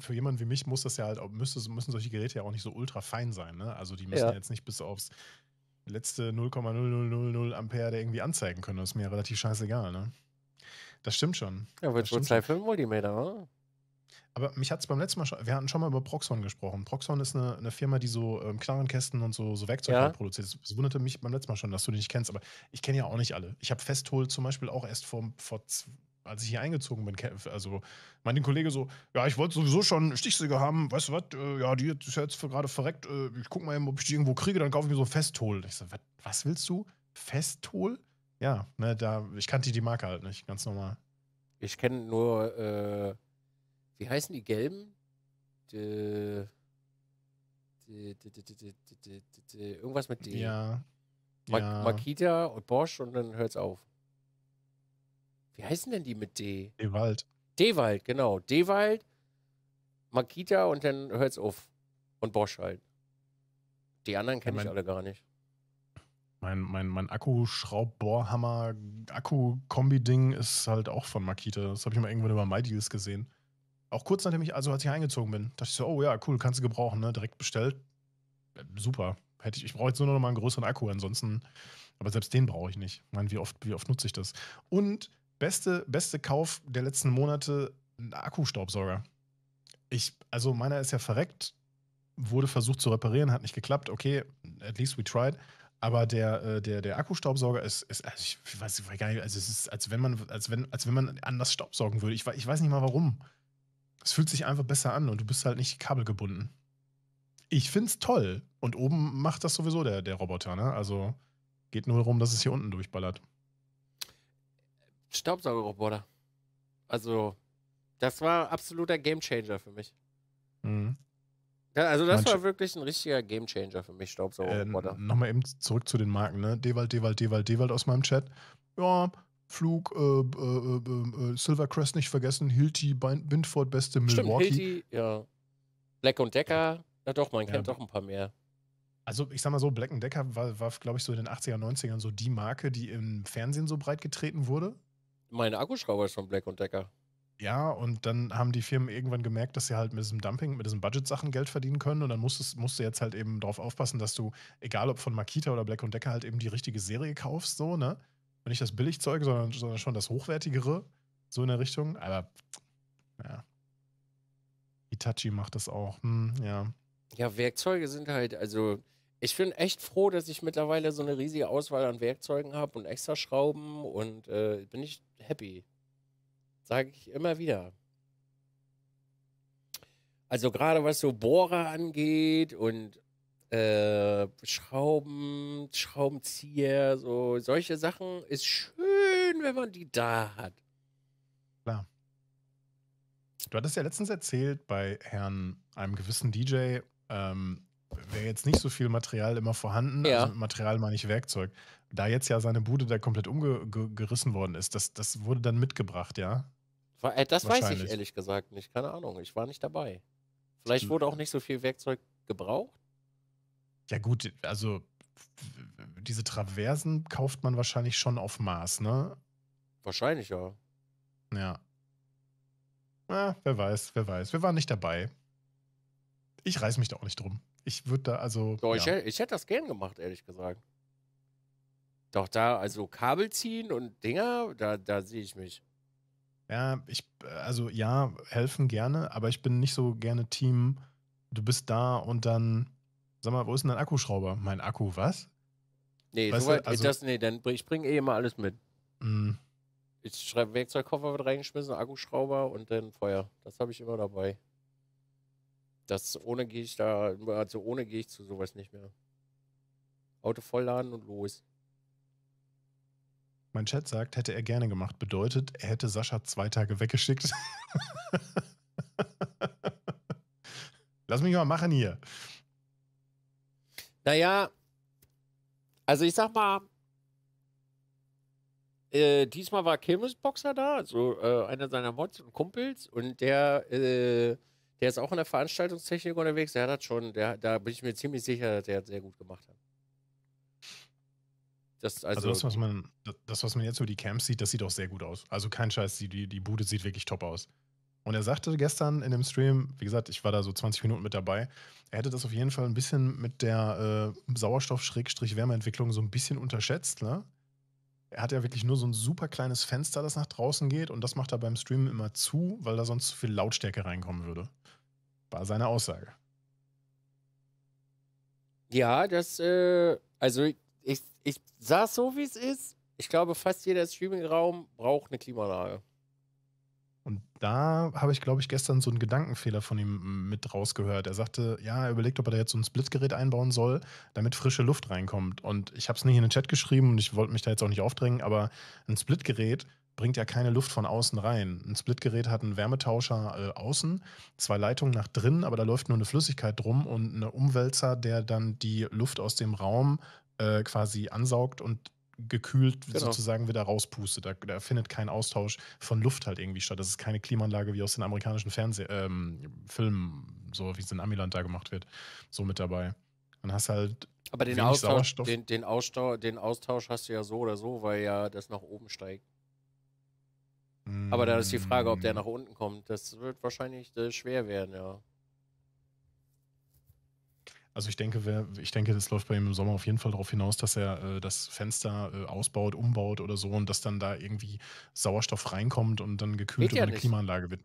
für jemanden wie mich muss das ja halt, müsste, müssen solche Geräte ja auch nicht so ultra fein sein. Ne? Also die müssen ja. jetzt nicht bis aufs letzte 0,0000 Ampere der irgendwie anzeigen können. Das ist mir ja relativ scheißegal, ne? Das stimmt schon. Ja, wird wohl Zeit für einen Multimeter, oder? Aber mich hat es beim letzten Mal schon, wir hatten schon mal über Proxon gesprochen. Proxon ist eine, eine Firma, die so ähm, Knarrenkästen und so, so Werkzeuge ja. produziert. Es wunderte mich beim letzten Mal schon, dass du die nicht kennst, aber ich kenne ja auch nicht alle. Ich habe Festhol zum Beispiel auch erst vor, vor als ich hier eingezogen bin, also meinte Kollege so, ja, ich wollte sowieso schon Stichsäge haben, weißt du was, äh, ja, die ist jetzt gerade verreckt, äh, ich guck mal eben, ob ich die irgendwo kriege, dann kaufe ich mir so Festhol. Ich so, was willst du? Festhol? Ja, ne, da, ich kannte die Marke halt nicht, ganz normal. Ich kenne nur, äh, wie heißen die gelben? Die, irgendwas mit D. Ja. Mark ja. Makita und Bosch und dann hört's auf. Wie heißen denn die mit D? Dewald. Dewald, genau. Dewald, Makita und dann hört's auf. Und Bosch halt. Die anderen kenne ja, ich alle gar nicht. Mein, mein, mein Akkuschraubbohrhammer, Akku-Kombi-Ding ist halt auch von Makita. Das habe ich mal irgendwann über MyDeals gesehen. Auch kurz nachdem ich, also als ich eingezogen bin, dachte ich so, oh ja, cool, kannst du gebrauchen, ne? Direkt bestellt. Äh, super. Hätte ich, ich brauche jetzt nur noch mal einen größeren Akku, ansonsten, aber selbst den brauche ich nicht. Ich meine, wie oft, wie oft nutze ich das? Und beste, beste Kauf der letzten Monate ein Akkustaubsauger. Ich, also meiner ist ja verreckt, wurde versucht zu reparieren, hat nicht geklappt. Okay, at least we tried. Aber der, äh, der, der Akkustaubsauger ist, ist also ich weiß, ich weiß gar nicht, also es ist, als wenn man, als wenn, als wenn man anders staubsaugen würde. Ich, ich weiß nicht mal warum. Es fühlt sich einfach besser an und du bist halt nicht kabelgebunden. Ich find's toll. Und oben macht das sowieso der, der Roboter, ne? Also geht nur darum, dass es hier unten durchballert. Staubsaugerroboter. Also, das war absoluter Gamechanger für mich. Mhm. Also das Manche, war wirklich ein richtiger Gamechanger für mich, Staubsaugerroboter. Äh, Nochmal eben zurück zu den Marken, ne? Dewald, Dewald, Dewald, Dewald aus meinem Chat. Ja, Flug, äh, äh, äh, äh Silvercrest nicht vergessen, Hilti, Bindford, beste Milwaukee. Stimmt, Hilti, ja. Black und Decker, ja. na doch, man kennt ja. doch ein paar mehr. Also ich sag mal so, Black Decker war, war glaube ich, so in den 80er, 90ern so die Marke, die im Fernsehen so breit getreten wurde mein Akkuschrauber ist von Black Decker. Ja, und dann haben die Firmen irgendwann gemerkt, dass sie halt mit diesem Dumping, mit diesen Budget-Sachen Geld verdienen können. Und dann musstest, musst du jetzt halt eben darauf aufpassen, dass du, egal ob von Makita oder Black Decker, halt eben die richtige Serie kaufst, so, ne? Und nicht das Billigzeug, sondern, sondern schon das Hochwertigere, so in der Richtung. Aber, ja. Hitachi macht das auch, hm, ja. Ja, Werkzeuge sind halt, also ich bin echt froh, dass ich mittlerweile so eine riesige Auswahl an Werkzeugen habe und extra Schrauben und äh, bin ich happy. Sage ich immer wieder. Also gerade was so Bohrer angeht und äh, Schrauben, Schraubenzieher, so solche Sachen ist schön, wenn man die da hat. Klar. Du hattest ja letztens erzählt bei Herrn einem gewissen DJ, ähm, wäre jetzt nicht so viel Material immer vorhanden. Ja. Also Material meine ich Werkzeug. Da jetzt ja seine Bude da komplett umgerissen worden ist, das, das wurde dann mitgebracht, ja? Äh, das weiß ich ehrlich gesagt nicht. Keine Ahnung. Ich war nicht dabei. Vielleicht hm. wurde auch nicht so viel Werkzeug gebraucht. Ja, gut, also diese Traversen kauft man wahrscheinlich schon auf Maß, ne? Wahrscheinlich, ja. Ja. Na, wer weiß, wer weiß. Wir waren nicht dabei. Ich reiß mich da auch nicht drum. Ich würde da also. Doch, ja. ich, hätte, ich hätte das gern gemacht, ehrlich gesagt. Doch da, also Kabel ziehen und Dinger, da, da sehe ich mich. Ja, ich, äh, also ja, helfen gerne, aber ich bin nicht so gerne Team. Du bist da und dann, sag mal, wo ist denn dein Akkuschrauber? Mein Akku, was? Nee, weißt so weit, also, das, nee, dann ich bringe eh immer alles mit. Mm. Ich schreibe Werkzeugkoffer wird reingeschmissen, Akkuschrauber und dann Feuer. Das habe ich immer dabei. Das ohne gehe ich da, also ohne gehe ich zu sowas nicht mehr. Auto vollladen und los. Mein Chat sagt, hätte er gerne gemacht. Bedeutet, er hätte Sascha zwei Tage weggeschickt. Lass mich mal machen hier. Naja, also ich sag mal, äh, diesmal war Kirmesboxer da, also äh, einer seiner Mods und Kumpels, und der äh, der ist auch in der Veranstaltungstechnik unterwegs. Der hat das schon, der, da bin ich mir ziemlich sicher, dass der das sehr gut gemacht hat. Das, also, also das, was man, das, was man jetzt über die Camps sieht, das sieht auch sehr gut aus. Also kein Scheiß, die, die Bude sieht wirklich top aus. Und er sagte gestern in dem Stream, wie gesagt, ich war da so 20 Minuten mit dabei, er hätte das auf jeden Fall ein bisschen mit der äh, Sauerstoff-Wärmeentwicklung so ein bisschen unterschätzt. Ne? er hat ja wirklich nur so ein super kleines Fenster, das nach draußen geht und das macht er beim Streamen immer zu, weil da sonst zu viel Lautstärke reinkommen würde. War seine Aussage. Ja, das, äh, also ich, ich, ich sah so, wie es ist. Ich glaube, fast jeder Streamingraum braucht eine Klimaanlage. Und da habe ich, glaube ich, gestern so einen Gedankenfehler von ihm mm, mit rausgehört. Er sagte, ja, er überlegt, ob er da jetzt so ein Splitgerät einbauen soll, damit frische Luft reinkommt. Und ich habe es nicht in den Chat geschrieben und ich wollte mich da jetzt auch nicht aufdrängen, aber ein Splitgerät bringt ja keine Luft von außen rein. Ein Splitgerät hat einen Wärmetauscher äh, außen, zwei Leitungen nach drinnen, aber da läuft nur eine Flüssigkeit drum und ein Umwälzer, der dann die Luft aus dem Raum äh, quasi ansaugt und gekühlt genau. sozusagen wieder rauspustet. Da, da, findet kein Austausch von Luft halt irgendwie statt. Das ist keine Klimaanlage wie aus den amerikanischen Fernseh ähm, Filmen, so wie es in Amiland da gemacht wird, so mit dabei. Dann hast halt aber den Austausch, den, den, Austausch, den Austausch hast du ja so oder so, weil ja das nach oben steigt. Aber da ist die Frage, ob der mm. nach unten kommt. Das wird wahrscheinlich äh, schwer werden, ja. Also ich denke, wer, ich denke, das läuft bei ihm im Sommer auf jeden Fall darauf hinaus, dass er äh, das Fenster äh, ausbaut, umbaut oder so und dass dann da irgendwie Sauerstoff reinkommt und dann gekühlt über ja eine nicht. Klimaanlage wird.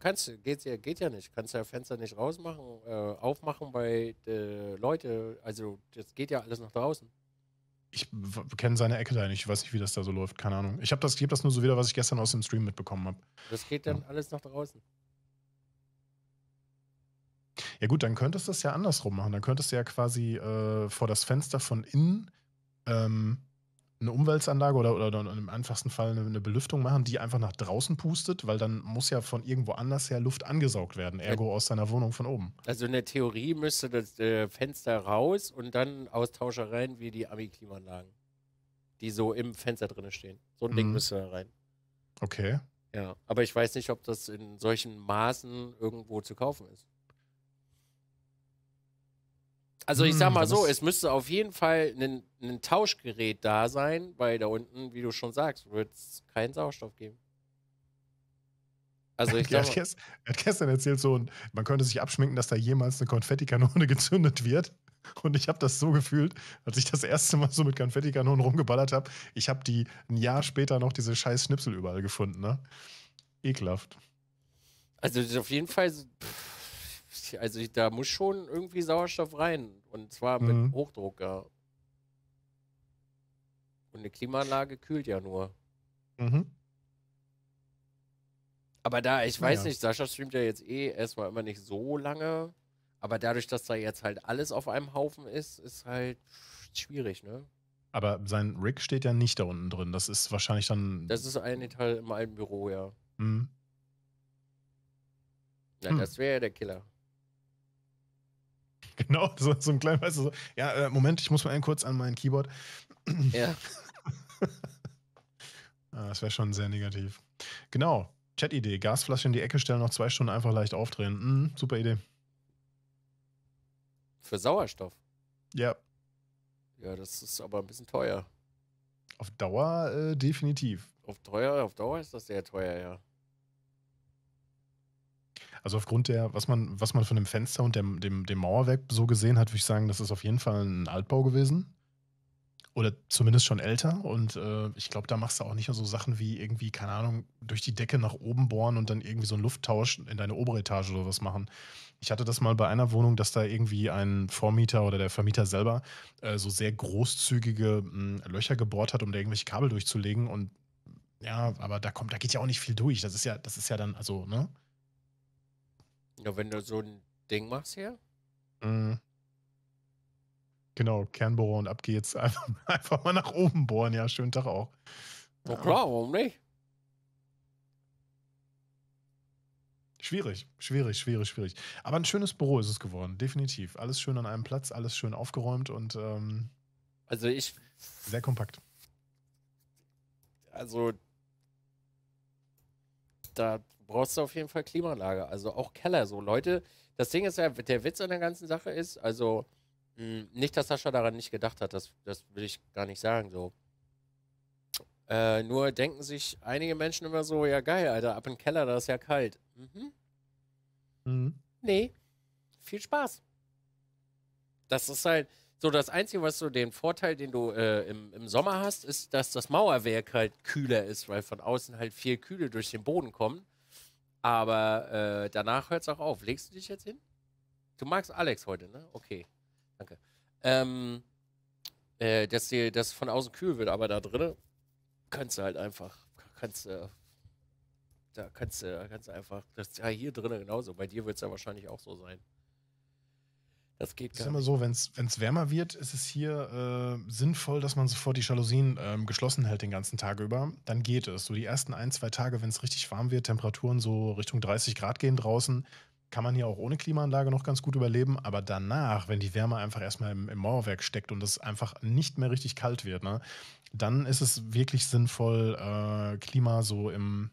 Kannst, geht, geht ja nicht. Kannst ja Fenster nicht rausmachen, äh, aufmachen bei äh, Leute. Also das geht ja alles nach draußen. Ich kenne seine Ecke da nicht. Ich weiß nicht, wie das da so läuft. Keine Ahnung. Ich habe das, hab das nur so wieder, was ich gestern aus dem Stream mitbekommen habe. Das geht dann ja. alles nach draußen. Ja gut, dann könntest du es ja andersrum machen. Dann könntest du ja quasi äh, vor das Fenster von innen ähm, eine Umweltanlage oder, oder im einfachsten Fall eine, eine, Belüftung machen, die einfach nach draußen pustet, weil dann muss ja von irgendwo anders her Luft angesaugt werden, ergo aus deiner Wohnung von oben. Also in der Theorie müsste das äh, Fenster raus und dann Austauschereien wie die Ami-Klimaanlagen, die so im Fenster drin stehen. So ein Ding mhm. müsste da rein. Okay. Ja, aber ich weiß nicht, ob das in solchen Maßen irgendwo zu kaufen ist. Also ich sag hm, mal so, es müsste auf jeden Fall ein, ein Tauschgerät da sein, weil da unten, wie du schon sagst, wird es keinen Sauerstoff geben. Also ich glaube. Er, er, hat gestern erzählt, so, man könnte sich abschminken, dass da jemals eine Konfettikanone gezündet wird. Und ich habe das so gefühlt, als ich das erste Mal so mit Konfettikanonen rumgeballert habe. Ich habe die ein Jahr später noch diese scheiß Schnipsel überall gefunden. Ne? Ekelhaft. Also auf jeden Fall. Pff also da muss schon irgendwie Sauerstoff rein. Und zwar mit mhm. Hochdruck, ja. Und eine Klimaanlage kühlt ja nur. Mhm. Aber da, ich weiß ja. nicht, Sascha streamt ja jetzt eh erstmal immer nicht so lange. Aber dadurch, dass da jetzt halt alles auf einem Haufen ist, ist halt schwierig, ne? Aber sein Rig steht ja nicht da unten drin. Das ist wahrscheinlich dann. Das ist ein Teil im alten Büro, ja. Mhm. Na, hm. das wäre ja der Killer. Genau, so, so ein kleines, weißt du, so, ja, äh, Moment, ich muss mal kurz an mein Keyboard. Ja. ah, das wäre schon sehr negativ. Genau, Chat-Idee, Gasflasche in die Ecke stellen, noch zwei Stunden einfach leicht aufdrehen. Mhm, super Idee. Für Sauerstoff? Ja. Ja, das ist aber ein bisschen teuer. Auf Dauer äh, definitiv. Auf teuer, auf Dauer ist das sehr teuer, ja. Also aufgrund der, was man, was man von dem Fenster und dem, dem, dem Mauerwerk so gesehen hat, würde ich sagen, das ist auf jeden Fall ein Altbau gewesen. Oder zumindest schon älter. Und äh, ich glaube, da machst du auch nicht nur so Sachen wie irgendwie, keine Ahnung, durch die Decke nach oben bohren und dann irgendwie so einen Lufttausch in deine obere Etage oder was machen. Ich hatte das mal bei einer Wohnung, dass da irgendwie ein Vormieter oder der Vermieter selber äh, so sehr großzügige mh, hm, Löcher gebohrt hat, um da irgendwelche Kabel durchzulegen. Und ja, aber da kommt, da geht ja auch nicht viel durch. Das ist ja, das ist ja dann, also, ne? Ja, wenn du so ein Ding machst hier. Mhm. Genau, Kernbohrer und ab geht's. Einfach, einfach, mal nach oben bohren, ja, schönen Tag auch. Na ja. klar, warum nicht? Schwierig, schwierig, schwierig, schwierig. Aber ein schönes Büro ist es geworden, definitiv. Alles schön an einem Platz, alles schön aufgeräumt und ähm, also ich sehr kompakt. Also da brauchst du auf jeden Fall Klimaanlage. Also auch Keller. So, Leute, das Ding ist ja, der Witz an der ganzen Sache ist, also mh, hm, nicht, dass Sascha daran nicht gedacht hat, das, das will ich gar nicht sagen. So. Äh, nur denken sich einige Menschen immer so, ja geil, Alter, ab in den Keller, da ist ja kalt. Mhm. mhm. Nee. Viel Spaß. Das ist halt so das Einzige, was so den Vorteil, den du äh, im, im Sommer hast, ist, dass das Mauerwerk halt kühler ist, weil von außen halt viel Kühle durch den Boden kommt. Aber äh, danach hört es auch auf. Legst du dich jetzt hin? Du magst Alex heute, ne? Okay. Danke. Ähm, äh, dass das von außen kühl wird, aber da drinnen kannst du halt einfach, kannst du, äh, da kannst äh, du, kannst einfach, das ja hier drinnen genauso. Bei dir wird es ja wahrscheinlich auch so sein. Das geht gar ist immer so, wenn es wärmer wird, ist es hier äh, sinnvoll, dass man sofort die Jalousien ähm, geschlossen hält den ganzen Tag über. Dann geht es. So die ersten ein, zwei Tage, wenn es richtig warm wird, Temperaturen so Richtung 30 Grad gehen draußen, kann man hier auch ohne Klimaanlage noch ganz gut überleben. Aber danach, wenn die Wärme einfach erstmal im, im Mauerwerk steckt und es einfach nicht mehr richtig kalt wird, ne, dann ist es wirklich sinnvoll, äh, Klima so im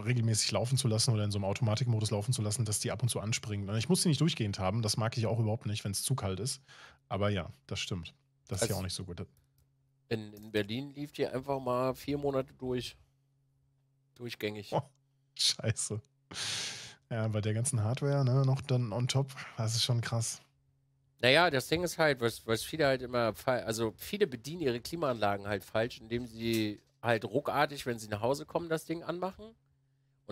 regelmäßig laufen zu lassen oder in so einem Automatikmodus laufen zu lassen, dass die ab und zu anspringen. Ich muss die nicht durchgehend haben, das mag ich auch überhaupt nicht, wenn es zu kalt ist. Aber ja, das stimmt. Das also ist ja also auch nicht so gut. In, in, Berlin lief die einfach mal vier Monate durch. Durchgängig. Oh, scheiße. Ja, bei der ganzen Hardware, ne, noch dann on top, das ist schon krass. Naja, das Ding ist halt, was, was viele halt immer, also viele bedienen ihre Klimaanlagen halt falsch, indem sie halt ruckartig, wenn sie nach Hause kommen, das Ding anmachen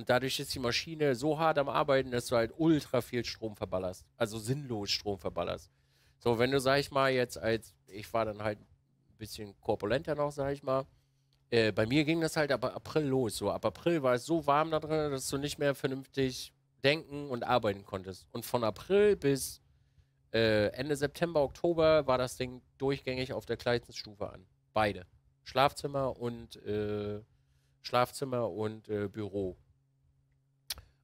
und dadurch ist die Maschine so hart am Arbeiten, dass du halt ultra viel Strom verballerst. Also sinnlos Strom verballerst. So, wenn du, sag ich mal, jetzt als, ich war dann halt ein bisschen korpulenter noch, sag ich mal, äh, bei mir ging das halt ab April los. So, ab April war es so warm da drin, dass du nicht mehr vernünftig denken und arbeiten konntest. Und von April bis äh, Ende September, Oktober war das Ding durchgängig auf der kleinsten Stufe an. Beide. Schlafzimmer und äh, Schlafzimmer und äh, Büro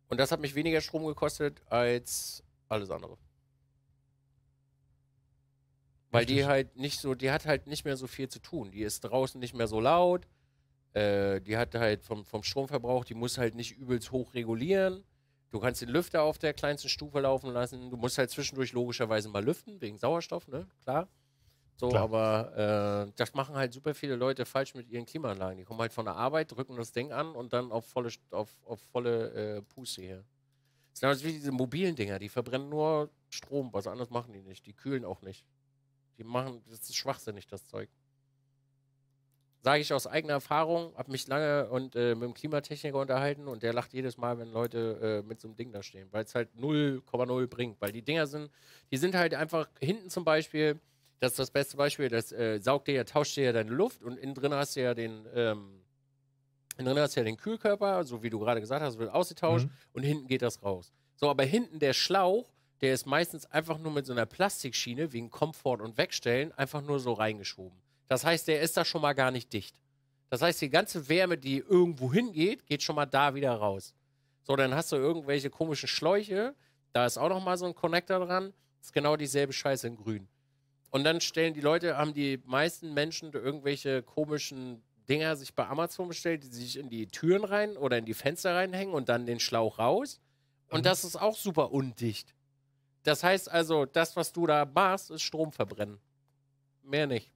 und das hat mich weniger Strom gekostet als alles andere. Weil die halt nicht so, die hat halt nicht mehr so viel zu tun. Die ist draußen nicht mehr so laut. Äh, die hat halt vom, vom Stromverbrauch, die muss halt nicht übelst hoch regulieren. Du kannst den Lüfter auf der kleinsten Stufe laufen lassen. Du musst halt zwischendurch logischerweise mal lüften, wegen Sauerstoff, ne? Klar. So, Klar. aber äh, das machen halt super viele Leute falsch mit ihren Klimaanlagen. Die kommen halt von der Arbeit, drücken das Ding an und dann auf volle, auf, auf volle äh, Puste hier. Das sind halt wie diese mobilen Dinger, die verbrennen nur Strom, was anderes machen die nicht. Die kühlen auch nicht. Die machen, das ist schwachsinnig, das Zeug. Sage ich aus eigener Erfahrung, habe mich lange und äh, mit dem Klimatechniker unterhalten und der lacht jedes Mal, wenn Leute äh, mit so einem Ding da stehen, weil es halt 0,0 bringt. Weil die Dinger sind, die sind halt einfach hinten zum Beispiel das ist das beste Beispiel. Das äh, saugt dir ja, tauscht dir ja deine Luft und innen drin hast du ja den, ähm, innen drin hast du ja den Kühlkörper, so wie du gerade gesagt hast, wird ausgetauscht mhm. und hinten geht das raus. So, aber hinten der Schlauch, der ist meistens einfach nur mit so einer Plastikschiene wegen Komfort und Wegstellen einfach nur so reingeschoben. Das heißt, der ist da schon mal gar nicht dicht. Das heißt, die ganze Wärme, die irgendwo hingeht, geht schon mal da wieder raus. So, dann hast du irgendwelche komischen Schläuche. Da ist auch noch mal so ein Connector dran. Ist genau dieselbe Scheiße in grün. Und dann stellen die Leute, haben die meisten Menschen irgendwelche komischen Dinger sich bei Amazon bestellt, die sich in die Türen rein oder in die Fenster reinhängen und dann den Schlauch raus. Und mhm. das ist auch super undicht. Das heißt also, das, was du da machst, ist Strom verbrennen. Mehr nicht.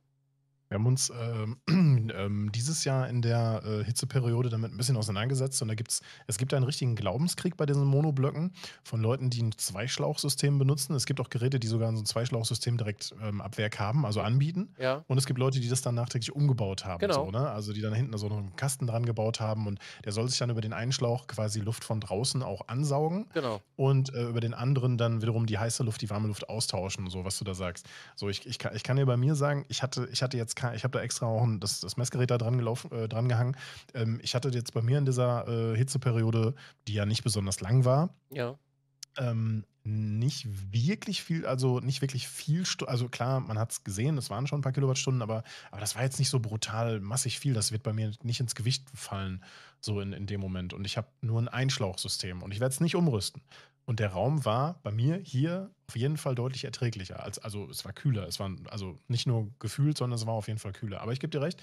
Wir haben uns ähm, ähm, dieses Jahr in der äh, Hitzeperiode damit ein bisschen auseinandergesetzt und da gibt's, es gibt einen richtigen Glaubenskrieg bei diesen Monoblöcken von Leuten, die ein Zweischlauchsystem benutzen. Es gibt auch Geräte, die sogar so ein Zweischlauchsystem direkt ähm, ab Werk haben, also anbieten. Ja. Und es gibt Leute, die das dann nachträglich umgebaut haben. Genau. So, ne? Also die dann hinten so noch einen Kasten dran gebaut haben und der soll sich dann über den einen Schlauch quasi Luft von draußen auch ansaugen. Genau. Und äh, über den anderen dann wiederum die heiße Luft, die warme Luft austauschen, so was du da sagst. So, ich, ich, kann, ich kann dir bei mir sagen, ich hatte, ich hatte jetzt kann, ich habe da extra auch ein, das, das, Messgerät da dran, gelaufen, äh, dran gehangen. Ähm, ich hatte jetzt bei mir in dieser äh, Hitzeperiode, die ja nicht besonders lang war, ja. Ähm, nicht wirklich viel, also nicht wirklich viel, also klar, man hat es gesehen, es waren schon ein paar Kilowattstunden, aber, aber das war jetzt nicht so brutal massig viel, das wird bei mir nicht ins Gewicht fallen, so in, in dem Moment. Und ich habe nur ein Einschlauchsystem und ich werde es nicht umrüsten. Und der Raum war bei mir hier auf jeden Fall deutlich erträglicher. Als, also es war kühler. Es war also nicht nur gefühlt, sondern es war auf jeden Fall kühler. Aber ich gebe dir recht,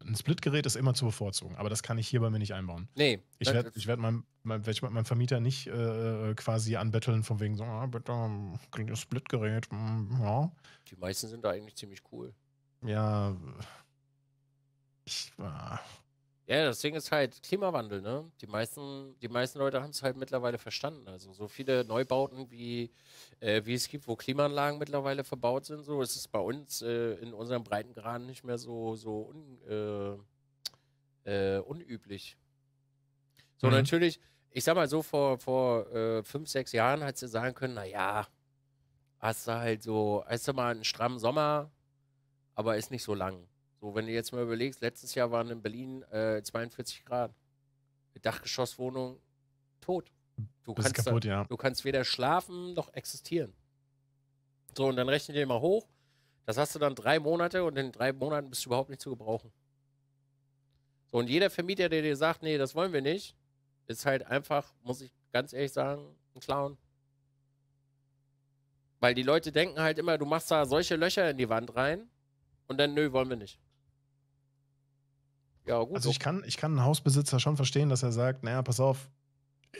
ein Splitgerät ist immer zu bevorzugen, aber das kann ich hier bei mir nicht einbauen. Nee. Ich werde ich werd meinem, mein, werd meinem Vermieter nicht äh, äh, quasi anbetteln, von wegen so, ah, bitte, krieg ein Splitgerät. Hm, ja. Die meisten sind da eigentlich ziemlich cool. Ja. Ich war. Äh, ja, das Ding ist halt Klimawandel, ne? Die meisten, die meisten Leute haben es halt mittlerweile verstanden. Also so viele Neubauten, wie, äh, wie es gibt, wo Klimaanlagen mittlerweile verbaut sind, so ist es bei uns äh, in unserem Breitengraden nicht mehr so, so un, äh, äh unüblich. So mhm. natürlich, ich sag mal so, vor, vor äh, fünf, sechs Jahren hat sie sagen können, naja, hast du halt so, hast du mal einen strammen Sommer, aber ist nicht so lang. So, wenn du jetzt mal überlegst, letztes Jahr waren in Berlin äh, 42 Grad. Mit Dachgeschosswohnung tot. Du kannst, kaputt, da, ja. du kannst weder schlafen noch existieren. So, und dann rechne dir mal hoch. Das hast du dann drei Monate und in drei Monaten bist du überhaupt nicht zu gebrauchen. So, und jeder Vermieter, der dir sagt, nee, das wollen wir nicht, ist halt einfach, muss ich ganz ehrlich sagen, ein Clown. Weil die Leute denken halt immer, du machst da solche Löcher in die Wand rein und dann, nö, wollen wir nicht. Ja, gut. Also ich kann, ich kann einen Hausbesitzer schon verstehen, dass er sagt, naja, pass auf,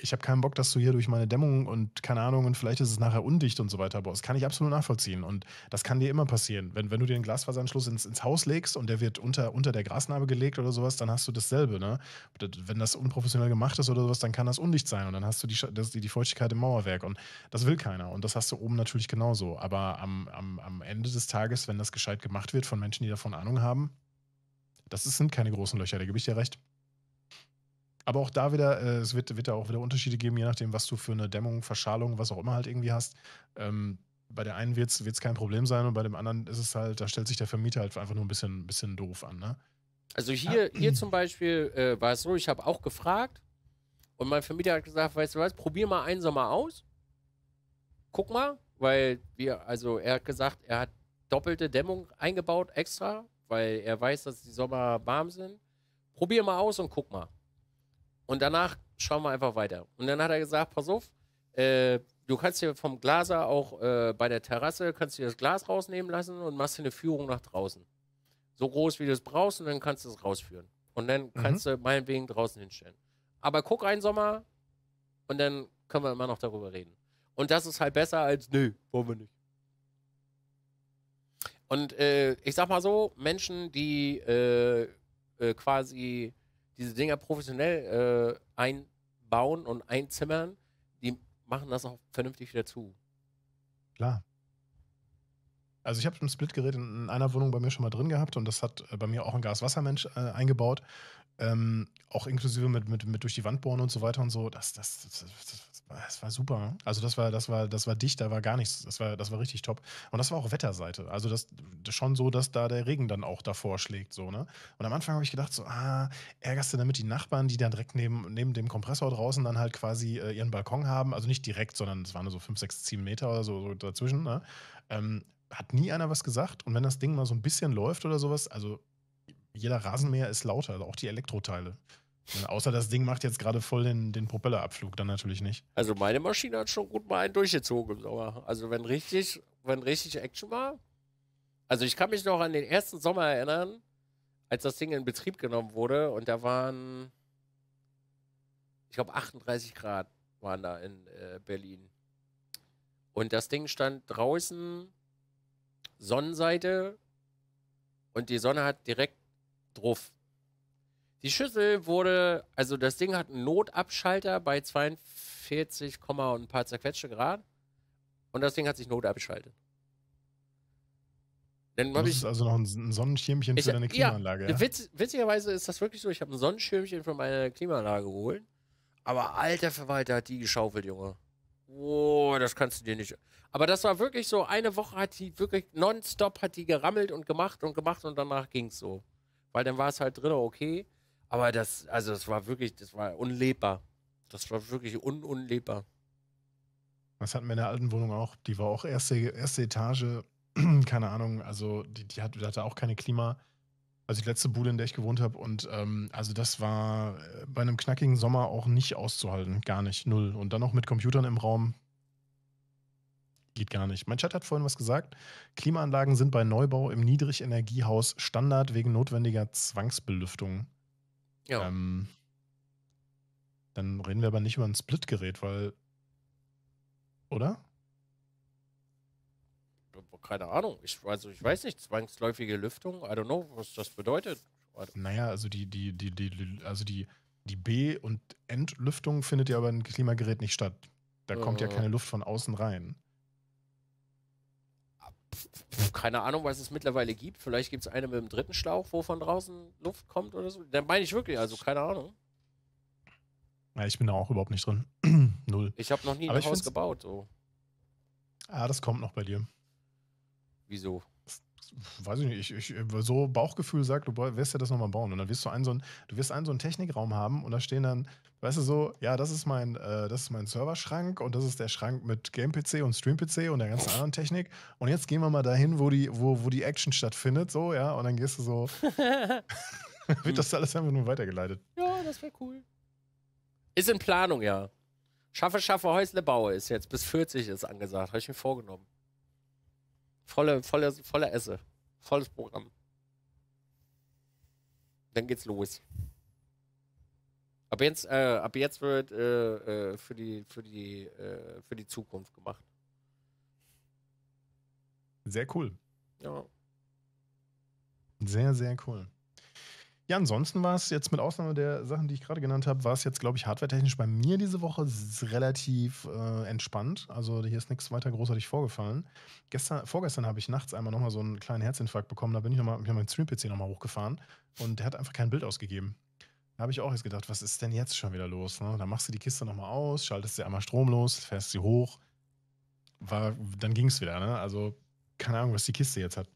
ich habe keinen Bock, dass du hier durch meine Dämmung und keine Ahnung und vielleicht ist es nachher undicht und so weiter Aber das Kann ich absolut nachvollziehen und das kann dir immer passieren. Wenn, wenn du dir einen Glasfaseranschluss ins, ins Haus legst und der wird unter, unter der Grasnarbe gelegt oder sowas, dann hast du dasselbe. Ne? Wenn das unprofessionell gemacht ist oder sowas, dann kann das undicht sein und dann hast du die, das, die, die Feuchtigkeit im Mauerwerk und das will keiner und das hast du oben natürlich genauso. Aber am, am, am Ende des Tages, wenn das gescheit gemacht wird von Menschen, die davon Ahnung haben, das sind keine großen Löcher, da gebe ich dir recht. Aber auch da wieder, äh, es wird, wird da auch wieder Unterschiede geben, je nachdem, was du für eine Dämmung, Verschalung, was auch immer halt irgendwie hast. Ähm, bei der einen wird es kein Problem sein und bei dem anderen ist es halt, da stellt sich der Vermieter halt einfach nur ein bisschen, bisschen doof an. Ne? Also hier, ja. hier zum Beispiel äh, war es so, ich habe auch gefragt und mein Vermieter hat gesagt, weißt du was, probier mal einen Sommer aus. Guck mal, weil wir, also er hat gesagt, er hat doppelte Dämmung eingebaut extra weil er weiß, dass die Sommer warm sind. Probier mal aus und guck mal. Und danach schauen wir einfach weiter. Und dann hat er gesagt, pass auf, äh, du kannst dir vom Glaser auch äh, bei der Terrasse, kannst du das Glas rausnehmen lassen und machst dir eine Führung nach draußen. So groß, wie du es brauchst und dann kannst du es rausführen. Und dann mhm. kannst mhm. du meinetwegen draußen hinstellen. Aber guck einen Sommer und dann können wir immer noch darüber reden. Und das ist halt besser als, nö, wollen wir nicht. Und äh, ich sag mal so, Menschen, die äh, äh, quasi diese Dinger professionell äh, einbauen und einzimmern, die machen das auch vernünftig wieder zu. Klar. Also ich habe ein Splitgerät in einer Wohnung bei mir schon mal drin gehabt und das hat äh, bei mir auch ein Gaswassermensch äh, eingebaut. Ähm, auch inklusive mit, mit, mit durch die Wand bohren und so weiter und so. Das, das, das, das es war super. Also das war, das war, das war dicht, da war gar nichts. Das war, das war richtig top. Und das war auch Wetterseite. Also das, das schon so, dass da der Regen dann auch davor schlägt, so, ne? Und am Anfang habe ich gedacht, so, ah, ärgerst du damit die Nachbarn, die dann direkt neben, neben dem Kompressor draußen dann halt quasi äh, ihren Balkon haben. Also nicht direkt, sondern es waren so 5, 6, 7 Meter oder so, so dazwischen, ne? ähm, hat nie einer was gesagt. Und wenn das Ding mal so ein bisschen läuft oder sowas, also jeder Rasenmäher ist lauter, also auch die Elektroteile. Außer das Ding macht jetzt gerade voll den, den Propellerabflug, dann natürlich nicht. Also meine Maschine hat schon gut mal einen durchgezogen. Also wenn richtig, wenn richtig Action war. Also ich kann mich noch an den ersten Sommer erinnern, als das Ding in Betrieb genommen wurde und da waren, ich glaube 38 Grad waren da in äh, Berlin. Und das Ding stand draußen, Sonnenseite und die Sonne hat direkt drauf die Schüssel wurde, also das Ding hat einen Notabschalter bei 42, und ein paar zerquetschte Grad. Und das Ding hat sich notabgeschaltet. Dann das ich, ist also noch ein, Sonnenschirmchen ich, für deine Klimaanlage. Ja, ja. Witz, witzigerweise ist das wirklich so. Ich habe ein Sonnenschirmchen für meine Klimaanlage geholt. Aber alter Verwalter hat die geschaufelt, Junge. Oh, das kannst du dir nicht. Aber das war wirklich so, eine Woche hat die wirklich nonstop hat die gerammelt und gemacht und gemacht und danach ging es so. Weil dann war es halt drin okay. Aber das, also das war wirklich, das war unlebbar. Das war wirklich un unlebbar. Das hatten wir in der alten Wohnung auch. Die war auch erste, erste Etage, keine Ahnung, also die, die, hat, die hatte auch keine Klima. Also die letzte Bude, in der ich gewohnt habe. Und ähm, also das war äh, bei einem knackigen Sommer auch nicht auszuhalten. Gar nicht. Null. Und dann noch mit Computern im Raum. Geht gar nicht. Mein Chat hat vorhin was gesagt. Klimaanlagen sind bei Neubau im Niedrigenergiehaus Standard wegen notwendiger Zwangsbelüftung. Ja. Ähm, dann reden wir aber nicht über ein Split-Gerät, weil. Oder? Keine Ahnung. Ich, also ich weiß nicht, zwangsläufige Lüftung, I don't know, was das bedeutet. Naja, also die, die, die, die, also die, die B- und Entlüftung findet ja aber im Klimagerät nicht statt. Da kommt ja äh. keine Luft von außen rein keine Ahnung, was es mittlerweile gibt. Vielleicht gibt es eine mit dem dritten Schlauch, wo von draußen Luft kommt oder so. Dann meine ich wirklich, also keine Ahnung. Ja, ich bin da auch überhaupt nicht drin. Null. Ich habe noch nie Aber ein Haus gebaut. So. Ah, das kommt noch bei dir. Wieso? weiß ich nicht, ich, ich, äh, so Bauchgefühl sagt, du wirst ja das nochmal bauen. Und dann wirst du einen so einen, du wirst einen so einen Technikraum haben und da stehen dann, weißt du so, ja, das ist mein, äh, das ist mein Serverschrank und das ist der Schrank mit Game-PC und Stream-PC und der ganzen anderen Technik. Und jetzt gehen wir mal dahin, wo die, wo, wo die Action stattfindet, so, ja, und dann gehst du so. wird das alles einfach nur weitergeleitet. Ja, das wäre cool. Ist in Planung, ja. Schaffe, schaffe, Häusle baue ist jetzt. Bis 40 ist angesagt. Habe ich mir vorgenommen. Volle, volle, volle Esse. Volles Programm. Dann geht's los. Ab jetzt, äh, ab jetzt wird äh, äh, für die, für die, äh, für die Zukunft gemacht. Sehr cool. Ja. Sehr, sehr cool. Ja, ansonsten war es jetzt mit Ausnahme der Sachen, die ich gerade genannt habe, war es jetzt, glaube ich, hardwaretechnisch bei mir diese Woche relativ äh, entspannt. Also hier ist nichts weiter großartig vorgefallen. Gestern, vorgestern habe ich nachts einmal nochmal so einen kleinen Herzinfarkt bekommen. Da bin ich nochmal, ich habe meinen Stream-PC nochmal hochgefahren und der hat einfach kein Bild ausgegeben. Da habe ich auch jetzt gedacht, was ist denn jetzt schon wieder los? Ne? Da machst du die Kiste nochmal aus, schaltest sie einmal stromlos, fährst sie hoch. War, dann ging es wieder. Ne? Also keine Ahnung, was die Kiste jetzt hat.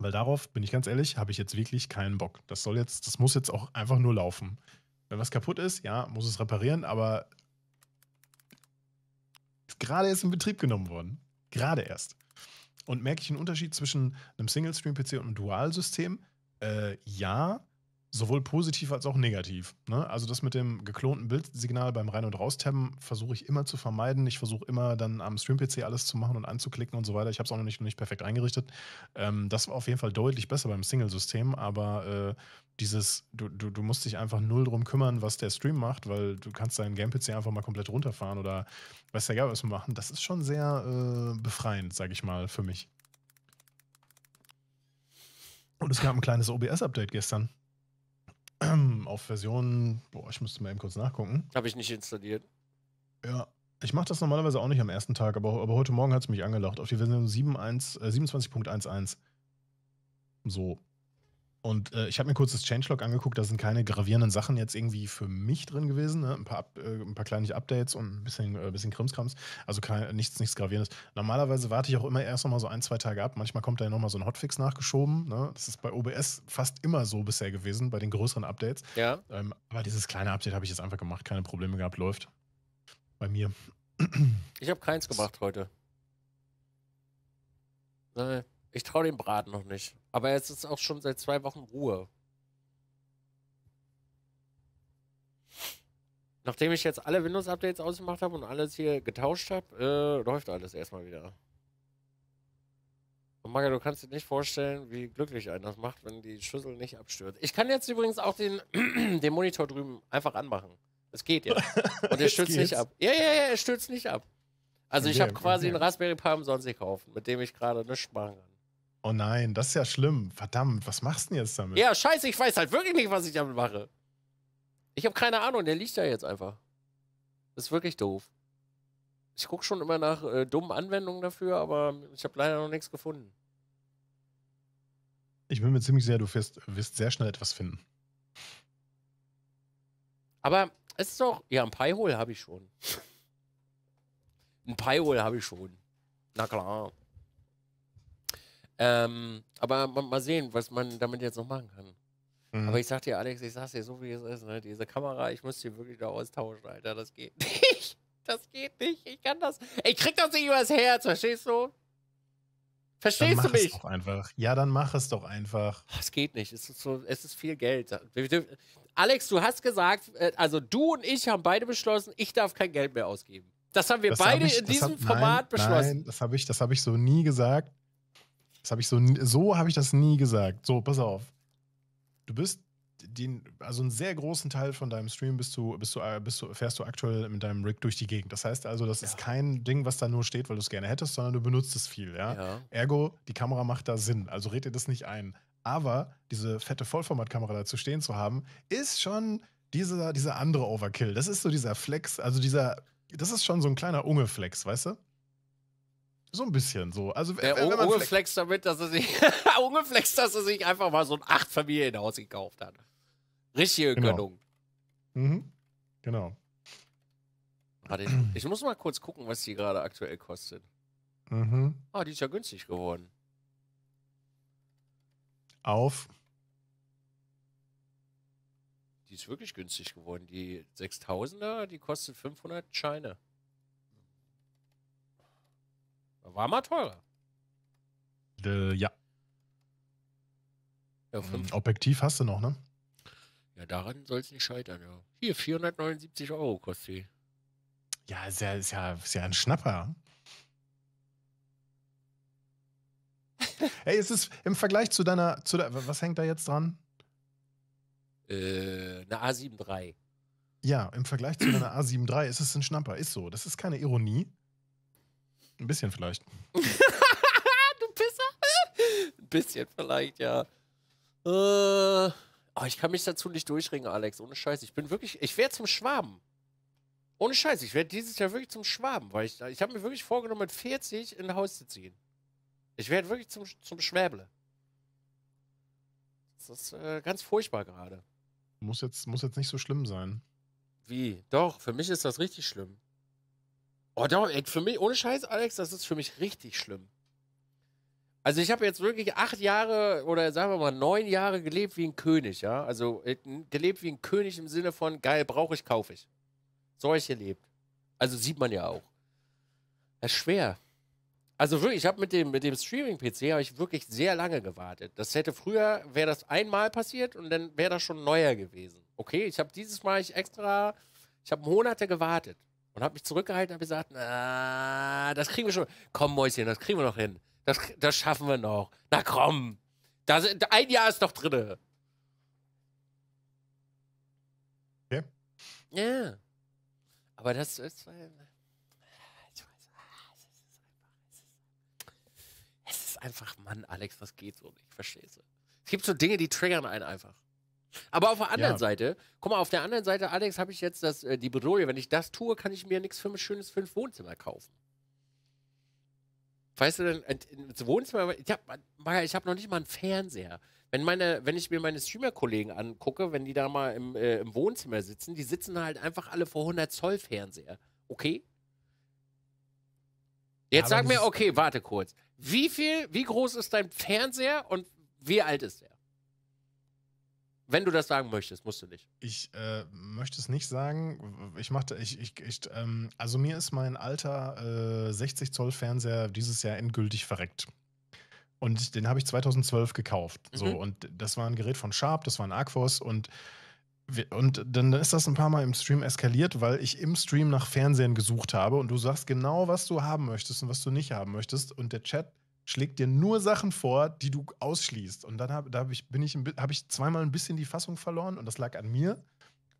Weil darauf, bin ich ganz ehrlich, habe ich jetzt wirklich keinen Bock. Das soll jetzt, das muss jetzt auch einfach nur laufen. Wenn was kaputt ist, ja, muss es reparieren, aber ist gerade erst in Betrieb genommen worden. Gerade erst. Und merke ich einen Unterschied zwischen einem Single-Stream-PC und einem Dual-System? Äh, ja, sowohl positiv als auch negativ. Ne? Also das mit dem geklonten Bildsignal beim Rein- und Raustabben versuche ich immer zu vermeiden. Ich versuche immer dann am Stream-PC alles zu machen und anzuklicken und so weiter. Ich habe es auch noch nicht, noch nicht perfekt eingerichtet. Ähm, das war auf jeden Fall deutlich besser beim Single-System, aber äh, dieses, du, du, du musst dich einfach null drum kümmern, was der Stream macht, weil du kannst deinen Game-PC einfach mal komplett runterfahren oder weißt ja Geil was wir machen. Das ist schon sehr äh, befreiend, sage ich mal, für mich. Und es gab ein kleines OBS-Update gestern. auf Version, boah, ich müsste mal eben kurz nachgucken. Habe ich nicht installiert. Ja, ich mache das normalerweise auch nicht am ersten Tag, aber, aber heute Morgen hat es mich angelacht. Auf die Version 7.1, äh, 27.11. So. Und äh, ich habe mir kurz das Changelog angeguckt, da sind keine gravierenden Sachen jetzt irgendwie für mich drin gewesen. Ne? Ein, paar, äh, ein paar kleine Updates und ein bisschen, äh, bisschen Krimskrams. Also kein, nichts, nichts Gravierendes. Normalerweise warte ich auch immer erst nochmal so ein, zwei Tage ab. Manchmal kommt da ja nochmal so ein Hotfix nachgeschoben. Ne? Das ist bei OBS fast immer so bisher gewesen, bei den größeren Updates. Ja. Ähm, aber dieses kleine Update habe ich jetzt einfach gemacht, keine Probleme gehabt, läuft. Bei mir. Ich habe keins gemacht heute. Ich traue dem Braten noch nicht. Aber es ist auch schon seit zwei Wochen Ruhe. Nachdem ich jetzt alle Windows-Updates ausgemacht habe und alles hier getauscht habe, äh, läuft alles erstmal wieder. Und Maga, du kannst dir nicht vorstellen, wie glücklich einer das macht, wenn die Schüssel nicht abstürzt. Ich kann jetzt übrigens auch den, den Monitor drüben einfach anmachen. Es geht ja. Und er stürzt nicht ab. Ja, ja, ja, er stürzt nicht ab. Also okay, ich habe quasi okay. einen Raspberry Pi umsonst gekauft, mit dem ich gerade nichts machen kann. Oh nein, das ist ja schlimm. Verdammt, was machst du denn jetzt damit? Ja, scheiße, ich weiß halt wirklich nicht, was ich damit mache. Ich habe keine Ahnung, der liegt da jetzt einfach. Das ist wirklich doof. Ich gucke schon immer nach äh, dummen Anwendungen dafür, aber ich habe leider noch nichts gefunden. Ich bin mir ziemlich sicher, du wirst, wirst sehr schnell etwas finden. Aber es ist doch. Ja, ein Piehole habe ich schon. ein Piehole habe ich schon. Na klar. Ähm, aber mal sehen, was man damit jetzt noch machen kann. Mhm. Aber ich sag dir, Alex, ich sag's dir so, wie es ist, ne? Diese Kamera, ich muss die wirklich da austauschen, Alter. Das geht nicht. Das geht nicht. Ich kann das. Ich krieg das nicht übers Herz, verstehst du? Verstehst dann du mich? Es doch einfach. Ja, dann mach es doch einfach. Es geht nicht. Es ist, so, es ist viel Geld. Alex, du hast gesagt, äh, also du und ich haben beide beschlossen, ich darf kein Geld mehr ausgeben. Das haben wir das beide hab ich, in diesem hab, Format nein, beschlossen. Nein, das habe ich, das hab ich so nie gesagt. Das habe ich so, so habe ich das nie gesagt. So, pass auf. Du bist den, also einen sehr großen Teil von deinem Stream bist du, bist du, äh, bist du, fährst du aktuell mit deinem Rig durch die Gegend. Das heißt also, das ja. ist kein Ding, was da nur steht, weil du es gerne hättest, sondern du benutzt es viel, ja? ja? Ergo, die Kamera macht da Sinn. Also red dir das nicht ein. Aber diese fette Vollformatkamera dazu stehen zu haben, ist schon dieser, dieser andere Overkill. Das ist so dieser Flex, also dieser, das ist schon so ein kleiner Unge-Flex, weißt du? So ein bisschen so. Also, Der wenn, wenn Ungeflex damit, dass er sich. Ungeflex, dass er sich einfach mal so ein Acht-Familienhaus gekauft hat. Richtige genau. Gönnung. Mhm. Genau. Warte, ich, ich, muss mal kurz gucken, was die gerade aktuell kostet. Mhm. Ah, die ist ja günstig geworden. Auf. Die ist wirklich günstig geworden. Die 6000er, die kostet 500 Scheine. War mal teurer. Äh, ja. ja ähm, fünf. Objektiv hast du noch, ne? Ja, daran soll es nicht scheitern, ja. Hier, 479 Euro kostet sie. Ja, ist ja, ist ja, ist ja ein Schnapper. Ey, ist es im Vergleich zu deiner, zu der, was hängt da jetzt dran? Äh, eine A73. Ja, im Vergleich zu deiner A73 ist es ein Schnapper. Ist so. Das ist keine Ironie. Ein bisschen vielleicht. du Pisser? Ein bisschen vielleicht, ja. Äh, oh, ich kann mich dazu nicht durchringen, Alex. Ohne Scheiß. Ich bin wirklich. Ich werde zum Schwaben. Ohne Scheiß. Ich werde dieses Jahr wirklich zum Schwaben, weil ich, ich habe mir wirklich vorgenommen, mit 40 in ein Haus zu ziehen. Ich werde wirklich zum, zum Schwäble. Das ist äh, ganz furchtbar gerade. Muss jetzt, muss jetzt nicht so schlimm sein. Wie? Doch, für mich ist das richtig schlimm. Oh, doch, ey, für mich, ohne Scheiß, Alex, das ist für mich richtig schlimm. Also ich habe jetzt wirklich acht Jahre oder sagen wir mal neun Jahre gelebt wie ein König, ja. Also äh, gelebt wie ein König im Sinne von geil, brauche ich, kaufe ich. So habe ich gelebt. Also sieht man ja auch. Das ist schwer. Also wirklich, ich habe mit dem, mit dem Streaming-PC habe ich wirklich sehr lange gewartet. Das hätte früher, wäre das einmal passiert und dann wäre das schon neuer gewesen. Okay, ich habe dieses Mal ich extra, ich habe Monate gewartet. Und habe mich zurückgehalten und gesagt, na, das kriegen wir schon. Komm, Mäuschen, das kriegen wir noch hin. Das, das schaffen wir noch. Na komm, das, ein Jahr ist noch drin. Okay. Ja. Aber das ist... Es ist einfach, Mann, Alex, das geht so nicht. Ich verstehe es. Es gibt so Dinge, die triggern einen einfach. Aber auf der anderen ja. Seite, guck mal, auf der anderen Seite, Alex, habe ich jetzt das, äh, die Bedrohung, wenn ich das tue, kann ich mir nichts für ein schönes fünf Wohnzimmer kaufen. Weißt du, denn, ins Wohnzimmer, ich habe ich hab noch nicht mal einen Fernseher. Wenn, meine, wenn ich mir meine Streamer-Kollegen angucke, wenn die da mal im, äh, im Wohnzimmer sitzen, die sitzen halt einfach alle vor 100 Zoll Fernseher. Okay? Jetzt Aber sag mir, okay, warte kurz. Wie viel, wie groß ist dein Fernseher und wie alt ist der? Wenn du das sagen möchtest, musst du nicht. Ich äh, möchte es nicht sagen. Ich machte, ich, ich, ich ähm, also mir ist mein alter äh, 60 Zoll Fernseher dieses Jahr endgültig verreckt. Und den habe ich 2012 gekauft. Mhm. und das war ein Gerät von Sharp, das war ein Aquos und und dann ist das ein paar Mal im Stream eskaliert, weil ich im Stream nach Fernsehen gesucht habe und du sagst genau, was du haben möchtest und was du nicht haben möchtest. Und der Chat schlägt dir nur Sachen vor, die du ausschließt. Und dann hab, da hab ich, ich, hab ich zweimal ein bisschen die Fassung verloren und das lag an mir.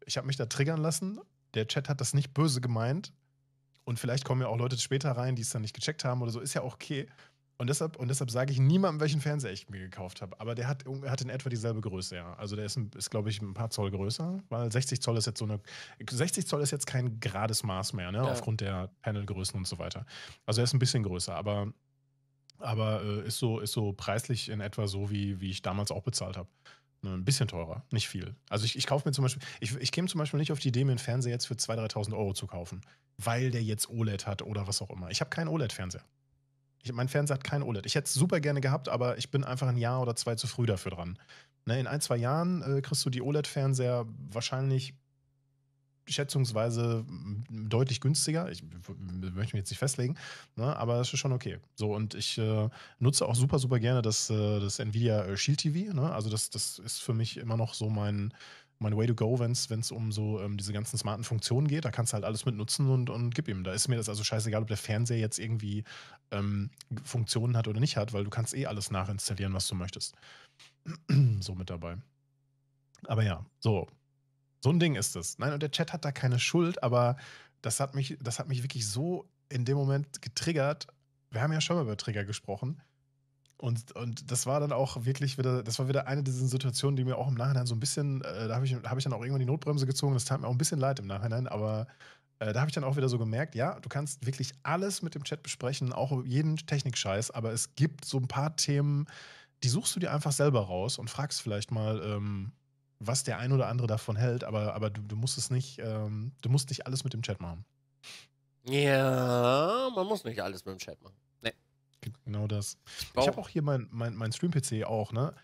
Ich habe mich da triggern lassen. Der Chat hat das nicht böse gemeint. Und vielleicht kommen ja auch Leute später rein, die es dann nicht gecheckt haben oder so. Ist ja auch okay. Und deshalb, und deshalb sage ich niemandem, welchen Fernseher ich mir gekauft habe. Aber der hat, hat in etwa dieselbe Größe, ja. Also der ist, ist glaube ich, ein paar Zoll größer, weil 60 Zoll ist jetzt so eine. 60 Zoll ist jetzt kein gerades Maß mehr, ne? Ja. Aufgrund der Panelgrößen und so weiter. Also er ist ein bisschen größer, aber aber äh, ist, so, ist so preislich in etwa so, wie, wie ich damals auch bezahlt habe. Ne, ein bisschen teurer, nicht viel. Also ich, ich kaufe mir zum Beispiel, ich, ich käme zum Beispiel nicht auf die Idee, mir einen Fernseher jetzt für 2.000, 3.000 Euro zu kaufen, weil der jetzt OLED hat oder was auch immer. Ich habe keinen OLED-Fernseher. mein Fernseher hat kein OLED. Ich hätte es super gerne gehabt, aber ich bin einfach ein Jahr oder zwei zu früh dafür dran. Ne, in ein, zwei Jahren äh, kriegst du die OLED-Fernseher wahrscheinlich schätzungsweise deutlich günstiger. Ich möchte mich jetzt nicht festlegen, ne? aber das ist schon okay. So, und ich äh, nutze auch super, super gerne das, äh, das Nvidia äh, Shield TV. Ne? Also, das, das ist für mich immer noch so mein mein Way to Go, wenn es um so ähm, diese ganzen smarten Funktionen geht. Da kannst du halt alles mit nutzen und, und gib ihm. Da ist mir das also scheißegal, ob der Fernseher jetzt irgendwie ähm, Funktionen hat oder nicht hat, weil du kannst eh alles nachinstallieren, was du möchtest. so mit dabei. Aber ja, so, so ein Ding ist es. Nein, und der Chat hat da keine Schuld, aber das hat mich, das hat mich wirklich so in dem Moment getriggert. Wir haben ja schon mal über Trigger gesprochen. Und, und das war dann auch wirklich wieder, das war wieder eine dieser Situationen, die mir auch im Nachhinein so ein bisschen, äh, da habe ich, hab ich dann auch irgendwann die Notbremse gezogen, das tat mir auch ein bisschen leid im Nachhinein, aber äh, da habe ich dann auch wieder so gemerkt, ja, du kannst wirklich alles mit dem Chat besprechen, auch jeden Technikscheiß, aber es gibt so ein paar Themen, die suchst du dir einfach selber raus und fragst vielleicht mal, ähm, was der ein oder andere davon hält, aber, aber du, du musst es nicht, ähm, du musst nicht alles mit dem Chat machen. Ja, man muss nicht alles mit dem Chat machen. Nee. Genau das. Wow. Ich habe auch hier mein, mein, mein Stream-PC auch, ne?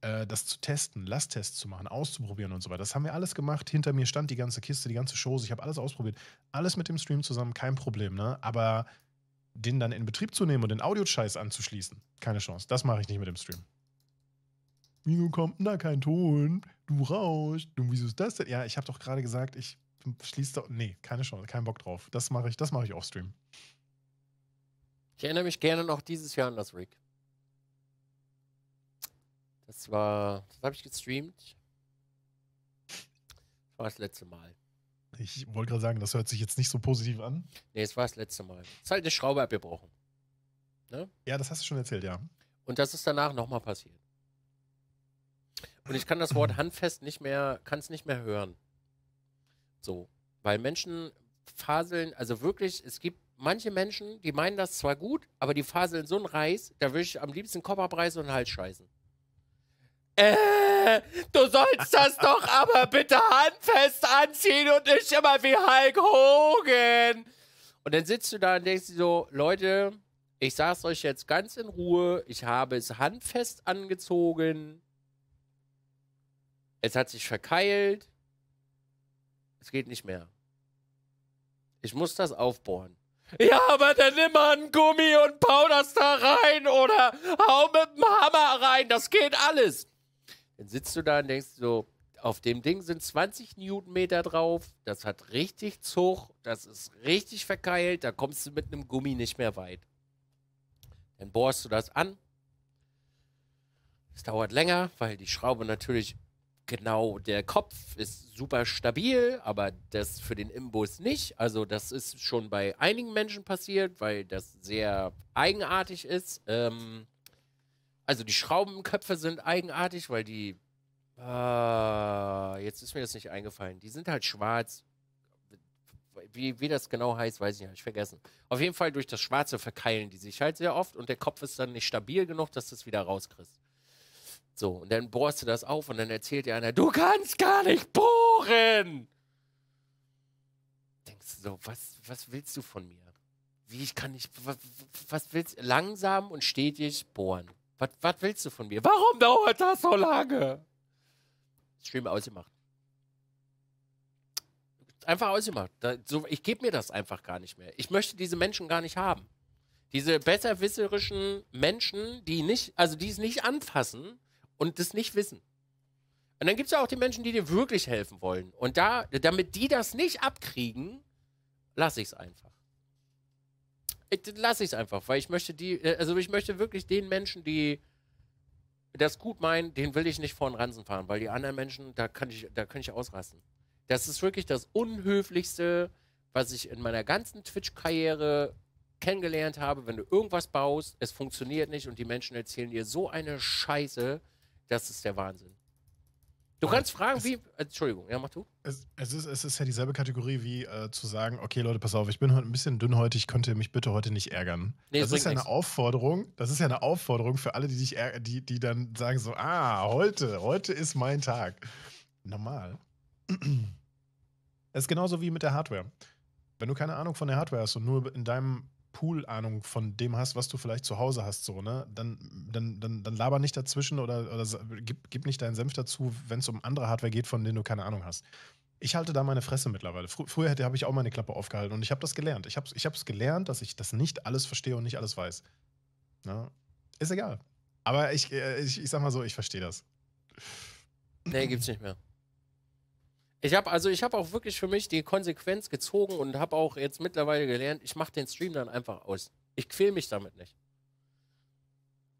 Äh, das zu testen, Lasttests zu machen, auszuprobieren und so weiter. Das haben wir alles gemacht. Hinter mir stand die ganze Kiste, die ganze Show. Ich habe alles ausprobiert. Alles mit dem Stream zusammen, kein Problem, ne? Aber den dann in Betrieb zu nehmen und den audio Audioscheiß anzuschließen, keine Chance. Das mache ich nicht mit dem Stream. Wieso kommt denn da kein Ton? du Rausch, du, wieso ist das denn? Ja, ich habe doch gerade gesagt, ich schließe doch. Nee, keine Chance, kein Bock drauf. Das mache ich, das mache ich auf Stream. Ich erinnere mich gerne noch dieses Jahr an das Rig. Das war, das habe ich gestreamt. Das war das letzte Mal. Ich wollte gerade sagen, das hört sich jetzt nicht so positiv an. Nee, es war das letzte Mal. Es ist halt eine Schraube abgebrochen. Ne? Ja, das hast du schon erzählt, ja. Und das ist danach nochmal passiert. Und ich kann das Wort handfest nicht mehr, kann es nicht mehr hören. So. Weil Menschen faseln, also wirklich, es gibt manche Menschen, die meinen das zwar gut, aber die faseln so einen Reis, da würde ich am liebsten Kopf abreißen und den Hals scheißen. Äh, du sollst das doch aber bitte handfest anziehen und nicht immer wie Hulk Hogan. Und dann sitzt du da und denkst dir so, Leute, ich sag's euch jetzt ganz in Ruhe, ich habe es handfest angezogen. Es hat sich verkeilt. Es geht nicht mehr. Ich muss das aufbohren. Ja, aber dann nimm mal einen Gummi und bau das da rein oder hau mit dem Hammer rein. Das geht alles. Dann sitzt du da und denkst so, auf dem Ding sind 20 Newtonmeter drauf. Das hat richtig Zug. Das ist richtig verkeilt. Da kommst du mit einem Gummi nicht mehr weit. Dann bohrst du das an. Es dauert länger, weil die Schraube natürlich Genau, der Kopf ist super stabil, aber das für den Imbus nicht. Also das ist schon bei einigen Menschen passiert, weil das sehr eigenartig ist. Ähm, also die Schraubenköpfe sind eigenartig, weil die... Äh, jetzt ist mir das nicht eingefallen. Die sind halt schwarz. Wie, wie das genau heißt, weiß ich nicht, ich vergessen. Auf jeden Fall durch das Schwarze verkeilen die sich halt sehr oft und der Kopf ist dann nicht stabil genug, dass du es wieder rauskriegst. So, und dann bohrst du das auf und dann erzählt dir einer, du kannst gar nicht bohren. Denkst du so, was, was willst du von mir? Wie ich kann nicht, was, was willst du? Langsam und stetig bohren. Was, was willst du von mir? Warum dauert das so lange? Stream ausgemacht. Einfach ausgemacht. Da, so, ich gebe mir das einfach gar nicht mehr. Ich möchte diese Menschen gar nicht haben. Diese besserwisserischen Menschen, die nicht, also die es nicht anfassen, und das nicht wissen. Und dann gibt es ja auch die Menschen, die dir wirklich helfen wollen. Und da, damit die das nicht abkriegen, lasse ich es einfach. Lasse ich es einfach, weil ich möchte die, äh, also ich möchte wirklich den Menschen, die das gut meinen, den will ich nicht vor den Ransen fahren, weil die anderen Menschen, da kann ich, da kann ich ausrasten. Das ist wirklich das Unhöflichste, was ich in meiner ganzen Twitch-Karriere kennengelernt habe, wenn du irgendwas baust, es funktioniert nicht und die Menschen erzählen dir so eine Scheiße, das ist der Wahnsinn. Du kannst es, fragen, wie. Äh, Entschuldigung, ja, mach du. Es, es, ist, es ist ja dieselbe Kategorie wie äh, zu sagen, okay, Leute, pass auf, ich bin heute ein bisschen dünnhäutig, könnt ihr mich bitte heute nicht ärgern. Nee, das, ist ja nichts. eine Aufforderung, das ist ja eine Aufforderung für alle, die dich die, die dann sagen so, ah, heute, heute ist mein Tag. Normal. Es ist genauso wie mit der Hardware. Wenn du keine Ahnung von der Hardware hast und nur in deinem Pool-Ahnung von dem hast, was du vielleicht zu Hause hast, so, ne? Dann, dann, dann, dann laber nicht dazwischen oder, oder gib, gib nicht deinen Senf dazu, wenn es um andere Hardware geht, von denen du keine Ahnung hast. Ich halte da meine Fresse mittlerweile. Fr früher habe ich auch meine Klappe aufgehalten und ich habe das gelernt. Ich habe es ich gelernt, dass ich das nicht alles verstehe und nicht alles weiß. Ja? Ne? Ist egal. Aber ich, äh, ich, ich sag mal so, ich verstehe das. Nee, gibt's nicht mehr. Ich habe also ich auch wirklich für mich die Konsequenz gezogen und habe auch jetzt mittlerweile gelernt, ich mache den Stream dann einfach aus. Ich quäle mich damit nicht.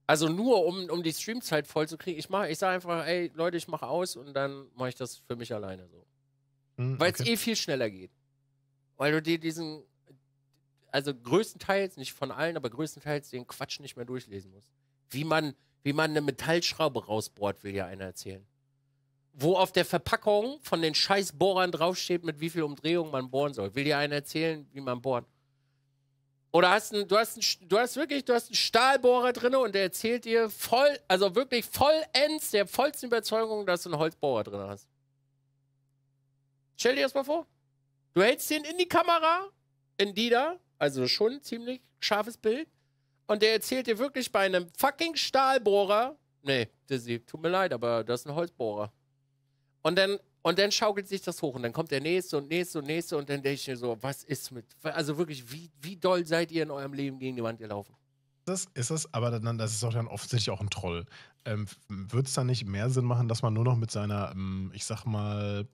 Also nur um, um die Streamzeit voll zu kriegen. Ich ich sage einfach, ey Leute, ich mache aus und dann mache ich das für mich alleine so, mhm, weil es okay. eh viel schneller geht, weil du dir diesen also größtenteils nicht von allen, aber größtenteils den Quatsch nicht mehr durchlesen musst. Wie man wie man eine Metallschraube rausbohrt, will ja einer erzählen wo auf der Verpackung von den Scheißbohrern draufsteht, mit wie viel Umdrehung man bohren soll. Will dir einer erzählen, wie man bohrt? Oder hast ein, du, hast ein, du hast wirklich, du hast einen Stahlbohrer drin und der erzählt dir voll, also wirklich vollends, der vollsten Überzeugung, dass du einen Holzbohrer drin hast. Stell dir das mal vor. Du hältst den in die Kamera, in die da, also schon ziemlich scharfes Bild, und der erzählt dir wirklich bei einem fucking Stahlbohrer, nee, Dizzy, tut mir leid, aber das ist ein Holzbohrer. Und dann, und dann schaukelt sich das hoch und dann kommt der nächste und nächste und nächste und dann denke ich mir so, was ist mit, also wirklich, wie, wie doll seid ihr in eurem Leben gegen die Wand gelaufen? Das ist es, aber dann, das ist auch dann offensichtlich auch ein Troll. Ähm, Würde es dann nicht mehr Sinn machen, dass man nur noch mit seiner, ähm, ich sag mal,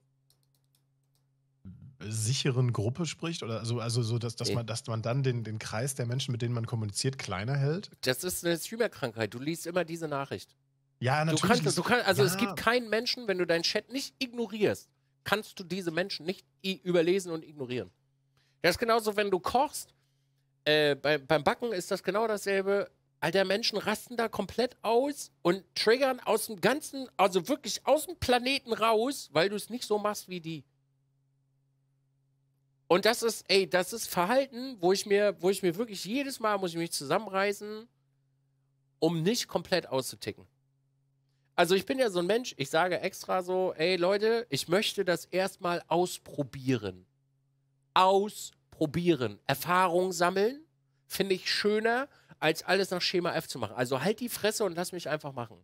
sicheren Gruppe spricht oder so, also so, dass, dass man, dass man dann den, den Kreis der Menschen, mit denen man kommuniziert, kleiner hält? Das ist eine Streamer-Krankheit. Du liest immer diese Nachricht. Ja, natürlich. Du kannst, du kannst, also ja. es gibt keinen Menschen, wenn du deinen Chat nicht ignorierst, kannst du diese Menschen nicht überlesen und ignorieren. Das ist genauso, wenn du kochst. Äh, bei, beim Backen ist das genau dasselbe. Alter, Menschen rasten da komplett aus und triggern aus dem ganzen, also wirklich aus dem Planeten raus, weil du es nicht so machst wie die. Und das ist, ey, das ist Verhalten, wo ich mir, wo ich mir wirklich jedes Mal muss ich mich zusammenreißen, um nicht komplett auszuticken. Also ich bin ja so ein Mensch, ich sage extra so, ey Leute, ich möchte das erstmal ausprobieren. Ausprobieren. Erfahrung sammeln finde ich schöner, als alles nach Schema F zu machen. Also halt die Fresse und lass mich einfach machen.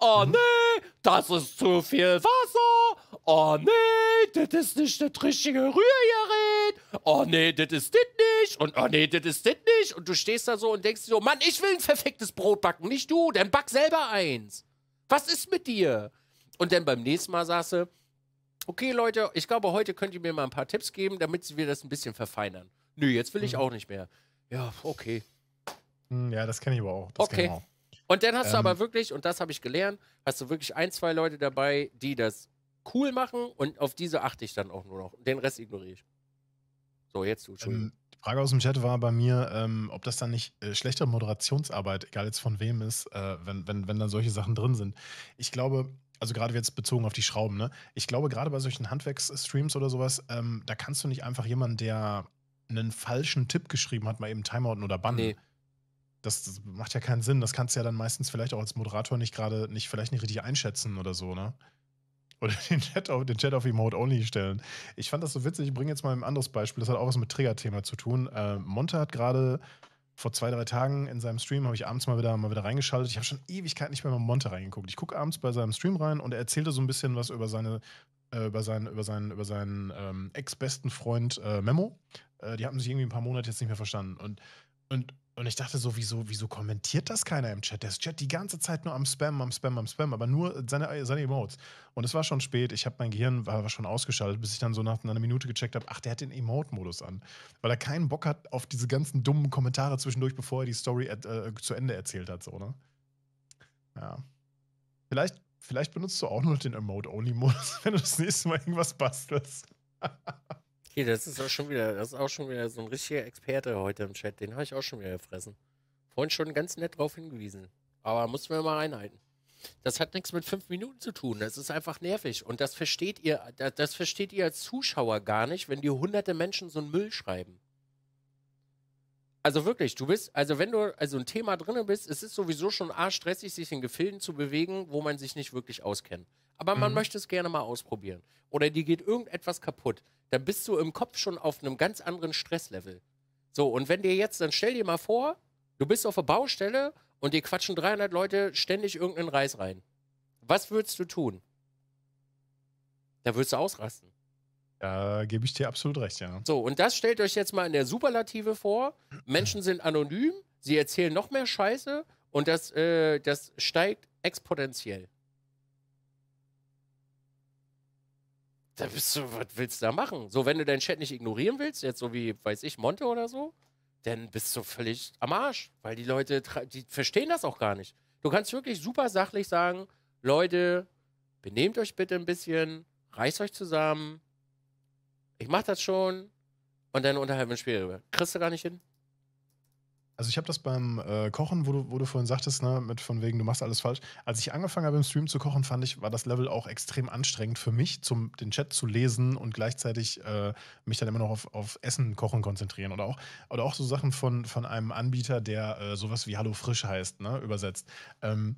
Oh mhm. nee, das ist zu viel Wasser. Oh nee, das ist nicht das richtige Rührgerät. Oh nee, das ist das nicht. Und oh nee, das ist das nicht. Und du stehst da so und denkst so, Mann, ich will ein perfektes Brot backen, nicht du, dann back selber eins. Was ist mit dir? Und dann beim nächsten Mal saß sie, okay Leute, ich glaube, heute könnt ihr mir mal ein paar Tipps geben, damit wir das ein bisschen verfeinern. Nö, jetzt will ich mhm. auch nicht mehr. Ja, okay. Hm, ja, das kenne ich aber auch. Das okay. Auch. Und dann hast ähm. du aber ähm. wirklich, und das habe ich gelernt, hast du wirklich ein, zwei Leute dabei, die das cool machen und auf diese achte ich dann auch nur noch. Den Rest ignoriere ich. So, jetzt du, schon. Ähm, Frage aus dem Chat war bei mir, ähm, ob das dann nicht äh, schlechte Moderationsarbeit, egal jetzt von wem ist, äh, wenn, wenn, wenn dann solche Sachen drin sind. Ich glaube, also gerade jetzt bezogen auf die Schrauben, ne? Ich glaube, gerade bei solchen Handwerksstreams oder sowas, ähm, da kannst du nicht einfach jemanden, der einen falschen Tipp geschrieben hat, mal eben Timeouten oder bannen. Nee. Das, das, macht ja keinen Sinn. Das kannst du ja dann meistens vielleicht auch als Moderator nicht gerade, nicht, vielleicht nicht richtig einschätzen oder so, ne? Oder den Chat auf, den Chat auf Emote Only stellen. Ich fand das so witzig. Ich bringe jetzt mal ein anderes Beispiel. Das hat auch was mit Trigger-Thema zu tun. Äh, Monte hat gerade vor zwei, drei Tagen in seinem Stream, habe ich abends mal wieder, mal wieder reingeschaltet. Ich habe schon Ewigkeit nicht mehr mal Monte reingeguckt. Ich gucke abends bei seinem Stream rein und er erzählte so ein bisschen was über seine äh, über seinen, über seinen, über seinen ähm, ex-besten Freund äh, Memo. Äh, die haben sich irgendwie ein paar Monate jetzt nicht mehr verstanden. Und, und und ich dachte so, wieso, wieso kommentiert das keiner im Chat? Der ist Chat die ganze Zeit nur am Spam, am Spam, am Spam, aber nur seine, seine Emotes. Und es war schon spät. Ich habe mein Gehirn war, war, schon ausgeschaltet, bis ich dann so nach einer Minute gecheckt habe, ach, der hat den Emote-Modus an. Weil er keinen Bock hat auf diese ganzen dummen Kommentare zwischendurch, bevor er die Story äh, zu Ende erzählt hat, so, ne? Ja. Vielleicht, vielleicht benutzt du auch nur den Emote-Only-Modus, wenn du das nächste Mal irgendwas bastelst. Hier, das ist auch schon wieder, das ist auch schon wieder so ein richtiger Experte heute im Chat. Den habe ich auch schon wieder gefressen. Vorhin schon ganz nett darauf hingewiesen. Aber mussten wir mal einhalten. Das hat nichts mit fünf Minuten zu tun. Das ist einfach nervig. Und das versteht ihr, das versteht ihr als Zuschauer gar nicht, wenn dir hunderte Menschen so einen Müll schreiben. Also wirklich, du bist, also wenn du also ein Thema drin bist, es ist sowieso schon arschstressig, sich in Gefilden zu bewegen, wo man sich nicht wirklich auskennt aber man mhm. möchte es gerne mal ausprobieren. Oder dir geht irgendetwas kaputt, dann bist du im Kopf schon auf einem ganz anderen Stresslevel. So, und wenn dir jetzt, dann stell dir mal vor, du bist auf der Baustelle und dir quatschen 300 Leute ständig irgendeinen Reis rein. Was würdest du tun? Da würdest du ausrasten. Da gebe ich dir absolut recht, ja. So, und das stellt euch jetzt mal in der Superlative vor. Menschen sind anonym, sie erzählen noch mehr Scheiße und das, äh, das steigt exponentiell. da bist du, was willst du da machen? So, wenn du deinen Chat nicht ignorieren willst, jetzt so wie, weiß ich, Monte oder so, dann bist du völlig am Arsch, weil die Leute, die verstehen das auch gar nicht. Du kannst wirklich super sachlich sagen, Leute, benehmt euch bitte ein bisschen, reißt euch zusammen, ich mach das schon und dann unterhalb ein Spiel Kriegst du gar nicht hin? Also ich habe das beim äh, Kochen, wo du, wo du vorhin sagtest, ne, mit von wegen, du machst alles falsch. Als ich angefangen habe im Stream zu kochen, fand ich, war das Level auch extrem anstrengend für mich, zum, den Chat zu lesen und gleichzeitig äh, mich dann immer noch auf, auf Essen kochen konzentrieren. Oder auch, oder auch so Sachen von, von einem Anbieter, der äh, sowas wie Hallo Frisch heißt, ne, übersetzt. Ähm,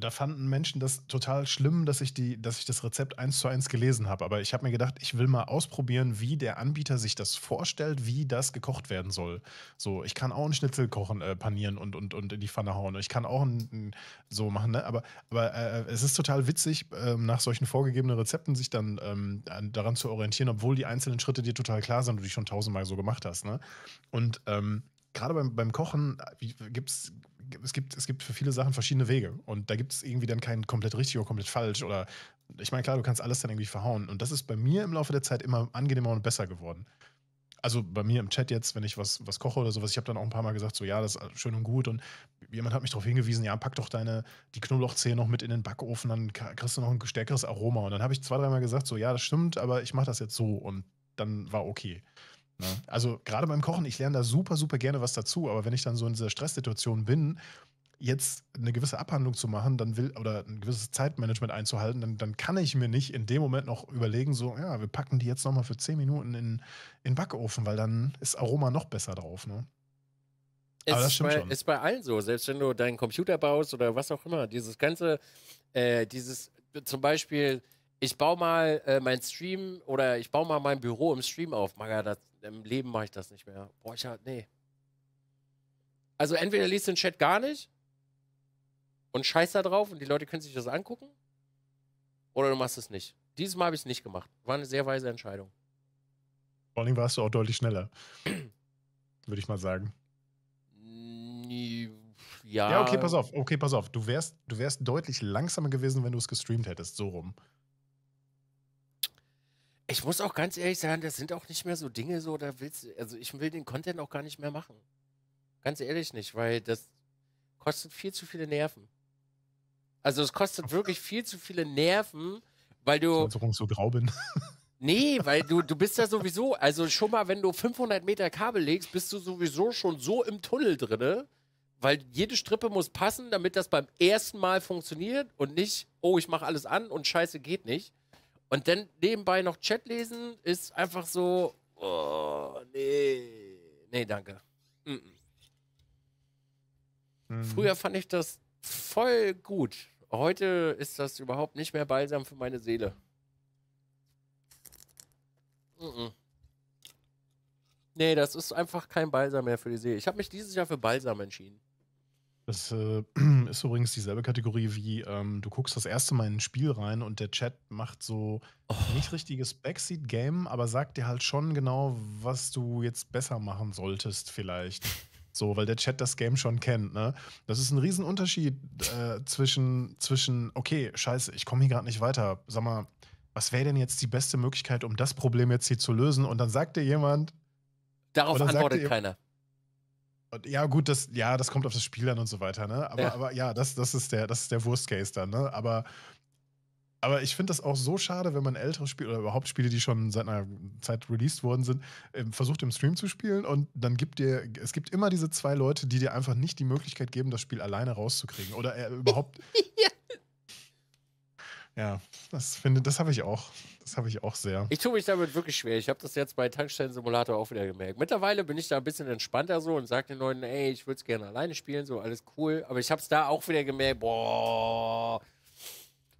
da fanden Menschen das total schlimm, dass ich, die, dass ich das Rezept eins zu eins gelesen habe. Aber ich habe mir gedacht, ich will mal ausprobieren, wie der Anbieter sich das vorstellt, wie das gekocht werden soll. So, ich kann auch einen Schnitzel kochen, äh, panieren und, und, und in die Pfanne hauen. Ich kann auch einen, so machen, ne? Aber, aber äh, es ist total witzig, äh, nach solchen vorgegebenen Rezepten sich dann ähm, daran zu orientieren, obwohl die einzelnen Schritte dir total klar sind und du die schon tausendmal so gemacht hast. Ne? Und ähm, gerade beim, beim Kochen äh, es es gibt, es gibt für viele Sachen verschiedene Wege. Und da gibt es irgendwie dann keinen komplett richtig oder komplett falsch. Oder ich meine, klar, du kannst alles dann irgendwie verhauen. Und das ist bei mir im Laufe der Zeit immer angenehmer und besser geworden. Also bei mir im Chat jetzt, wenn ich was, was koche oder sowas, ich habe dann auch ein paar Mal gesagt, so ja, das ist schön und gut. Und jemand hat mich darauf hingewiesen, ja, pack doch deine, die Knoblauchzehe noch mit in den Backofen, dann kriegst du noch ein stärkeres Aroma. Und dann habe ich zwei, dreimal gesagt, so ja, das stimmt, aber ich mache das jetzt so. Und dann war okay. Ne? Also gerade beim Kochen, ich lerne da super, super gerne was dazu, aber wenn ich dann so in dieser Stresssituation bin, jetzt eine gewisse Abhandlung zu machen, dann will oder ein gewisses Zeitmanagement einzuhalten, dann, dann kann ich mir nicht in dem Moment noch überlegen, so, ja, wir packen die jetzt nochmal für 10 Minuten in, in Backofen, weil dann ist Aroma noch besser drauf. Ne? Ist, das stimmt bei, schon. ist bei allen so, selbst wenn du deinen Computer baust oder was auch immer, dieses ganze, äh, dieses, zum Beispiel, ich baue mal äh, mein Stream oder ich baue mal mein Büro im Stream auf, Maga, das im Leben mache ich das nicht mehr. Boah, ich halt, nee. Also entweder liest du den Chat gar nicht und scheiß da drauf und die Leute können sich das angucken oder du machst es nicht. Dieses Mal habe ich es nicht gemacht. War eine sehr weise Entscheidung. Vor allem warst du auch deutlich schneller. Würde ich mal sagen. Ja. Ja, okay, pass auf. Okay, pass auf. Du wärst, du wärst deutlich langsamer gewesen, wenn du es gestreamt hättest. So rum. Ich muss auch ganz ehrlich sagen, das sind auch nicht mehr so Dinge, so da willst du, also ich will den Content auch gar nicht mehr machen. Ganz ehrlich nicht, weil das kostet viel zu viele Nerven. Also es kostet wirklich viel zu viele Nerven, weil du. Ich so grau bin. Nee, weil du, du bist ja sowieso, also schon mal, wenn du 500 Meter Kabel legst, bist du sowieso schon so im Tunnel drinne, weil jede Strippe muss passen, damit das beim ersten Mal funktioniert und nicht, oh, ich mache alles an und scheiße geht nicht. Und dann nebenbei noch Chat lesen ist einfach so, oh, nee. Nee, danke. Mm -mm. Mhm. Früher fand ich das voll gut. Heute ist das überhaupt nicht mehr balsam für meine Seele. Mm Nee, das ist einfach kein Balsam mehr für die Seele. Ich habe mich dieses Jahr für Balsam entschieden. Das äh, ist übrigens dieselbe Kategorie wie, ähm, du guckst das erste Mal in ein Spiel rein und der Chat macht so oh. nicht richtiges Backseat-Game, aber sagt dir halt schon genau, was du jetzt besser machen solltest vielleicht. So, weil der Chat das Game schon kennt, ne? Das ist ein Riesenunterschied äh, zwischen, zwischen, okay, scheiße, ich komme hier gerade nicht weiter. Sag mal, was wäre denn jetzt die beste Möglichkeit, um das Problem jetzt hier zu lösen? Und dann sagt dir jemand. Darauf antwortet keiner. Jemand, ja, gut, das, ja, das kommt auf das Spiel dann und so weiter, ne? Aber ja, aber, ja das, das ist der, das ist der Worst-Case dann, ne? Aber, aber ich finde das auch so schade, wenn man ältere Spiele oder überhaupt Spiele, die schon seit einer Zeit released worden sind, ähm, versucht im Stream zu spielen und dann gibt dir, es gibt immer diese zwei Leute, die dir einfach nicht die Möglichkeit geben, das Spiel alleine rauszukriegen oder äh, überhaupt. ja. ja, das finde, das habe ich auch. Das habe ich auch sehr. Ich tue mich damit wirklich schwer. Ich habe das jetzt bei Tankstellen-Simulator auch wieder gemerkt. Mittlerweile bin ich da ein bisschen entspannter so und sage den Leuten, ey, ich würde es gerne alleine spielen, so alles cool. Aber ich habe es da auch wieder gemerkt, boah,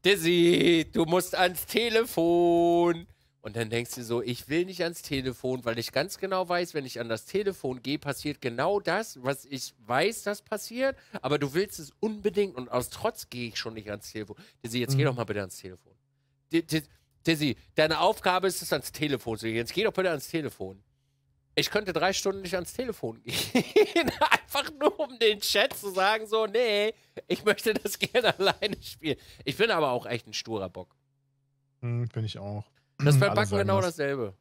Dizzy, du musst ans Telefon. Und dann denkst du so, ich will nicht ans Telefon, weil ich ganz genau weiß, wenn ich an das Telefon gehe, passiert genau das, was ich weiß, das passiert. Aber du willst es unbedingt und aus Trotz gehe ich schon nicht ans Telefon. Dizzy, jetzt mhm. geh doch mal bitte ans Telefon. Dizzy, Dizzy, deine Aufgabe ist es, ans Telefon zu gehen. Jetzt geh doch bitte ans Telefon. Ich könnte drei Stunden nicht ans Telefon gehen. Einfach nur, um den Chat zu sagen, so, nee, ich möchte das gerne alleine spielen. Ich bin aber auch echt ein sturer Bock. Hm, bin ich auch. Das ist beim Backen genau das. dasselbe.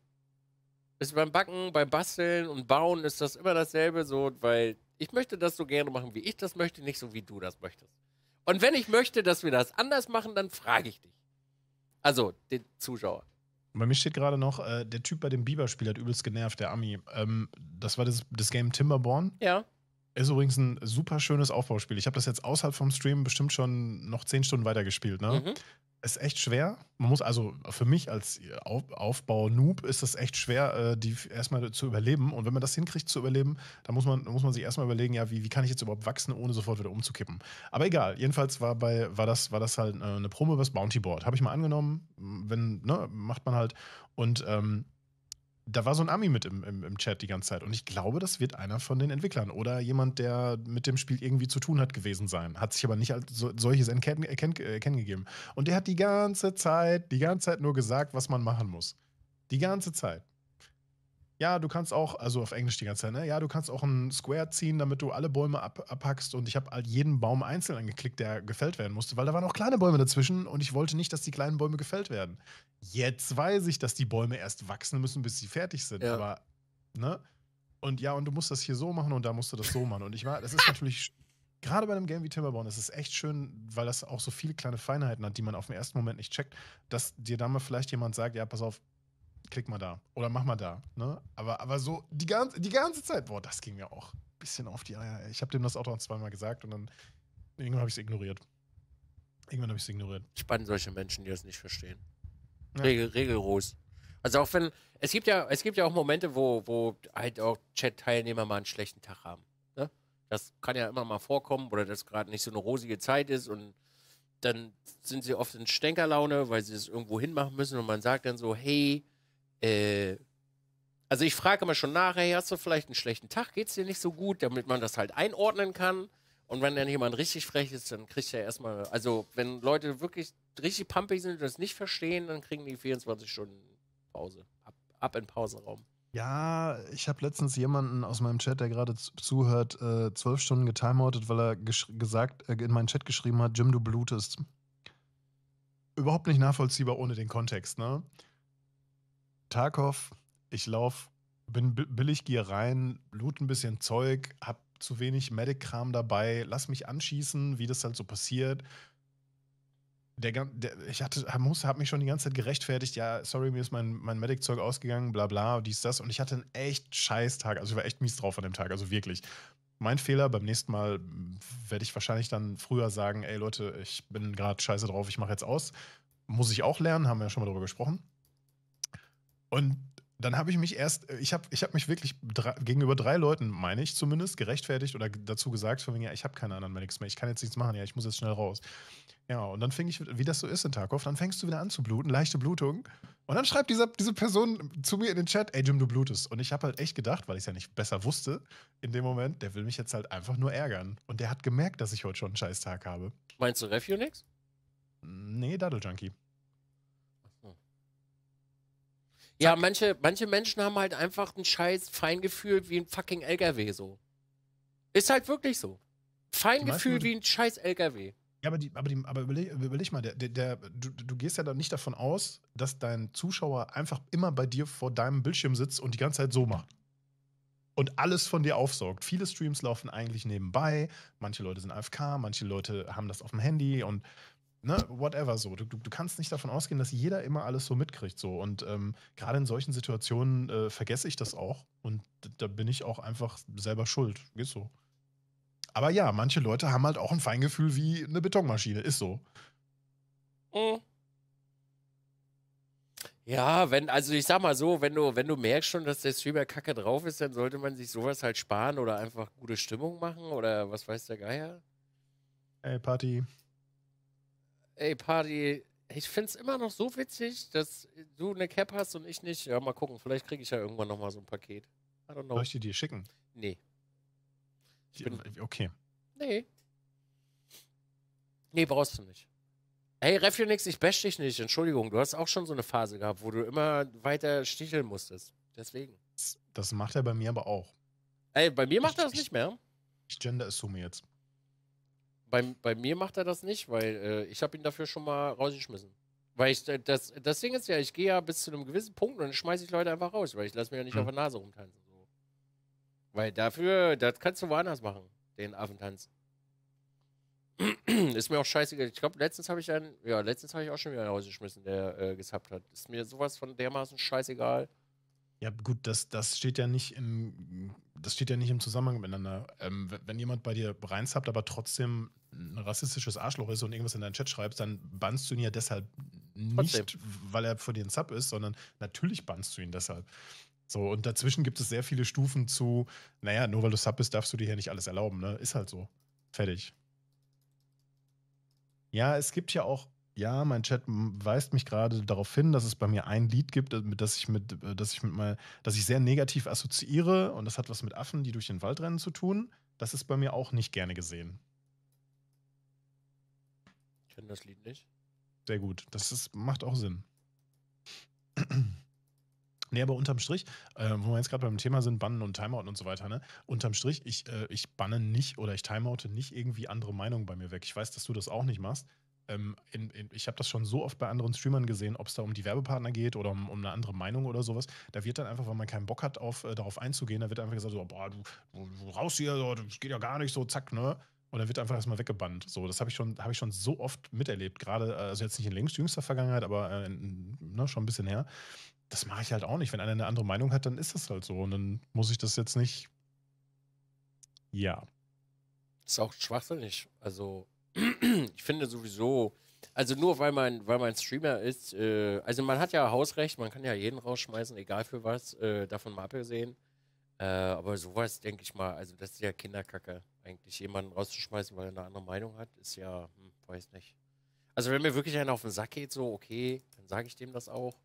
Ist beim Backen, beim Basteln und Bauen ist das immer dasselbe, so, weil ich möchte das so gerne machen, wie ich das möchte, nicht so, wie du das möchtest. Und wenn ich möchte, dass wir das anders machen, dann frage ich dich. Also, den Zuschauer. Bei mir steht gerade noch, äh, der Typ bei dem Bieber-Spiel hat übelst genervt, der Ami. Ähm, das war das, das Game Timberborn. Ja. Ist übrigens ein super schönes Aufbauspiel. Ich habe das jetzt außerhalb vom Stream bestimmt schon noch zehn Stunden weitergespielt. Ne? Mhm. Ist echt schwer. Man muss also für mich als Aufbau-Noob ist das echt schwer, äh, die erstmal zu überleben. Und wenn man das hinkriegt zu überleben, dann muss man, muss man sich erstmal überlegen, ja, wie, wie kann ich jetzt überhaupt wachsen, ohne sofort wieder umzukippen. Aber egal, jedenfalls war bei, war das, war das halt äh, eine Promo über das Bounty Board. Habe ich mal angenommen, wenn, ne, macht man halt. Und ähm, da war so ein Ami mit im, im, im, Chat die ganze Zeit. Und ich glaube, das wird einer von den Entwicklern oder jemand, der mit dem Spiel irgendwie zu tun hat gewesen sein. Hat sich aber nicht als so, solches erkennen, äh, erkennen gegeben. Und der hat die ganze Zeit, die ganze Zeit nur gesagt, was man machen muss. Die ganze Zeit ja, du kannst auch, also auf Englisch die ganze Zeit, ne? Ja, du kannst auch einen Square ziehen, damit du alle Bäume ab, abhackst. Und ich habe halt jeden Baum einzeln angeklickt, der gefällt werden musste, weil da waren auch kleine Bäume dazwischen und ich wollte nicht, dass die kleinen Bäume gefällt werden. Jetzt weiß ich, dass die Bäume erst wachsen müssen, bis sie fertig sind. Ja. Aber, ne? Und ja, und du musst das hier so machen und da musst du das so machen. Und ich war, das ist natürlich, gerade bei einem Game wie Timberborn, ist es echt schön, weil das auch so viele kleine Feinheiten hat, die man auf den ersten Moment nicht checkt, dass dir da mal vielleicht jemand sagt, ja, pass auf, klick mal da oder mach mal da. Ne? Aber, aber so die ganze, die ganze Zeit, boah, das ging mir auch ein bisschen auf die Eier. Ich habe dem das auch noch zweimal gesagt und dann irgendwann habe ich es ignoriert. Irgendwann habe ich es ignoriert. Spannend, solche Menschen, die das nicht verstehen. Ja. Regel, regellos. Also auch wenn, es gibt ja, es gibt ja auch Momente, wo, wo halt auch Chat-Teilnehmer mal einen schlechten Tag haben. Ne? Das kann ja immer mal vorkommen oder dass gerade nicht so eine rosige Zeit ist und dann sind sie oft in Stänkerlaune, weil sie es irgendwo hinmachen müssen und man sagt dann so, hey, äh, also ich frage immer schon nachher, hey, hast du vielleicht einen schlechten Tag? geht es dir nicht so gut? Damit man das halt einordnen kann. Und wenn dann jemand richtig frech ist, dann kriegt er erstmal, also wenn Leute wirklich richtig pumpig sind und das nicht verstehen, dann kriegen die 24 Stunden Pause. Ab, ab in Pauseraum. Ja, ich habe letztens jemanden aus meinem Chat, der gerade zuhört, äh, zwölf äh, Stunden getimeoutet, weil er gesagt, äh, in meinen Chat geschrieben hat, Jim, du blutest. Überhaupt nicht nachvollziehbar ohne den Kontext, ne? Tarkov, ich laufe, bin billig, gehe rein, loot ein bisschen Zeug, hab zu wenig Medic-Kram dabei, lass mich anschießen, wie das halt so passiert. Der, der, ich hatte, muss, hab mich schon die ganze Zeit gerechtfertigt, ja, sorry, mir ist mein, mein Medic-Zeug ausgegangen, bla bla, dies, das. Und ich hatte einen echt scheiß Tag. Also ich war echt mies drauf an dem Tag, also wirklich. Mein Fehler, beim nächsten Mal werde ich wahrscheinlich dann früher sagen, ey Leute, ich bin gerade scheiße drauf, ich mache jetzt aus. Muss ich auch lernen, haben wir ja schon mal darüber gesprochen. Und dann habe ich mich erst, äh, ich habe ich hab mich wirklich drei, gegenüber drei Leuten, meine ich zumindest, gerechtfertigt oder dazu gesagt, von wegen, ja, ich habe keine anderen Medics mehr, ich kann jetzt nichts machen, ja, ich muss jetzt schnell raus. Ja, und dann fing ich, wie das so ist in Tarkov, dann fängst du wieder an zu bluten, leichte Blutung. Und dann schreibt dieser, diese Person zu mir in den Chat, ey Jim, du blutest. Und ich habe halt echt gedacht, weil ich es ja nicht besser wusste in dem Moment, der will mich jetzt halt einfach nur ärgern. Und der hat gemerkt, dass ich heute schon einen Scheiß Tag habe. Meinst du Refunix? Nee, Daddle Junkie. Ja, manche, manche Menschen haben halt einfach ein scheiß Feingefühl wie ein fucking LKW so. Ist halt wirklich so. Feingefühl wie ein scheiß LKW. Ja, aber, die, aber, die, aber überleg, überleg mal, der, der, der, du, du gehst ja dann nicht davon aus, dass dein Zuschauer einfach immer bei dir vor deinem Bildschirm sitzt und die ganze Zeit so macht. Und alles von dir aufsaugt. Viele Streams laufen eigentlich nebenbei, manche Leute sind AFK, manche Leute haben das auf dem Handy und ne, whatever so. Du, du, du, kannst nicht davon ausgehen, dass jeder immer alles so mitkriegt. So. Und ähm, gerade in solchen Situationen äh, vergesse ich das auch. Und da bin ich auch einfach selber schuld. Ist so. Aber ja, manche Leute haben halt auch ein Feingefühl wie eine Betonmaschine. Ist so. Mhm. Ja, wenn, also ich sag mal so, wenn du, wenn du merkst schon, dass der Streamer kacke drauf ist, dann sollte man sich sowas halt sparen oder einfach gute Stimmung machen oder was weiß der Geier. Ey, Party. Ey, Party, ich find's immer noch so witzig, dass du eine Cap hast und ich nicht. Ja, mal gucken, vielleicht kriege ich ja irgendwann nochmal so ein Paket. I don't know. Möchte ich dir schicken? Nee. Ich bin äh, okay. Nee. Nee, brauchst du nicht. Hey, Refunix, ich bash dich nicht. Entschuldigung, du hast auch schon so eine Phase gehabt, wo du immer weiter sticheln musstest. Deswegen. Das macht er bei mir aber auch. Ey, bei mir macht ich, er das ich, nicht mehr. Ich gender es zu mir jetzt. Bei, bei mir macht er das nicht, weil äh, ich habe ihn dafür schon mal rausgeschmissen. Weil ich, äh, das, das Ding ist ja, ich gehe ja bis zu einem gewissen Punkt und dann schmeiße ich Leute einfach raus, weil ich lasse mir ja nicht hm. auf der Nase rumtanzen. So. Weil dafür, das kannst du woanders machen, den Affentanz. ist mir auch scheißegal. Ich glaube, letztens habe ich einen, ja, letztens habe ich auch schon wieder einen rausgeschmissen, der äh, gesappt hat. Ist mir sowas von dermaßen scheißegal. Ja, gut, das, das steht ja nicht im, das steht ja nicht im Zusammenhang miteinander. Ähm, wenn jemand bei dir reinzappt, aber trotzdem ein rassistisches Arschloch ist und irgendwas in deinen Chat schreibst, dann bannst du ihn ja deshalb nicht, Trotzdem. weil er von dir ein Sub ist, sondern natürlich bannst du ihn deshalb. So, und dazwischen gibt es sehr viele Stufen zu, naja, nur weil du Sub bist, darfst du dir ja nicht alles erlauben, ne? Ist halt so. Fertig. Ja, es gibt ja auch, ja, mein Chat weist mich gerade darauf hin, dass es bei mir ein Lied gibt, äh, das ich mit, äh, dass ich mit mal, dass ich sehr negativ assoziiere und das hat was mit Affen, die durch den Wald rennen zu tun. Das ist bei mir auch nicht gerne gesehen kenne das Lied nicht. Sehr gut. Das ist, macht auch Sinn. Nee, aber unterm Strich, äh, wo wir jetzt gerade beim Thema sind, Bannen und Timeouten und so weiter, ne? Unterm Strich, ich, äh, ich banne nicht oder ich timeoute nicht irgendwie andere Meinungen bei mir weg. Ich weiß, dass du das auch nicht machst. Ähm, in, in, ich habe das schon so oft bei anderen Streamern gesehen, ob es da um die Werbepartner geht oder um, um, eine andere Meinung oder sowas. Da wird dann einfach, wenn man keinen Bock hat, auf, äh, darauf einzugehen, da wird einfach gesagt, so, boah, du, du, du raus hier, so, das geht ja gar nicht so, zack, ne? und er wird einfach erstmal weggebannt. So, das habe ich schon, ich schon so oft miterlebt. Gerade, äh, also jetzt nicht in längst jüngster Vergangenheit, aber äh, in, ne, schon ein bisschen her. Das mache ich halt auch nicht. Wenn einer eine andere Meinung hat, dann ist das halt so. Und dann muss ich das jetzt nicht. Ja. Ist auch schwachsinnig. Also, ich finde sowieso, also nur weil man, weil man Streamer ist, äh, also man hat ja Hausrecht, man kann ja jeden rausschmeißen, egal für was, äh, davon mal abgesehen. Äh, aber sowas denke ich mal, also das ist ja Kinderkacke. Eigentlich jemanden rauszuschmeißen, weil er eine andere Meinung hat, ist ja, hm, weiß nicht. Also wenn mir wirklich einer auf den Sack geht, so okay, dann sage ich dem das auch.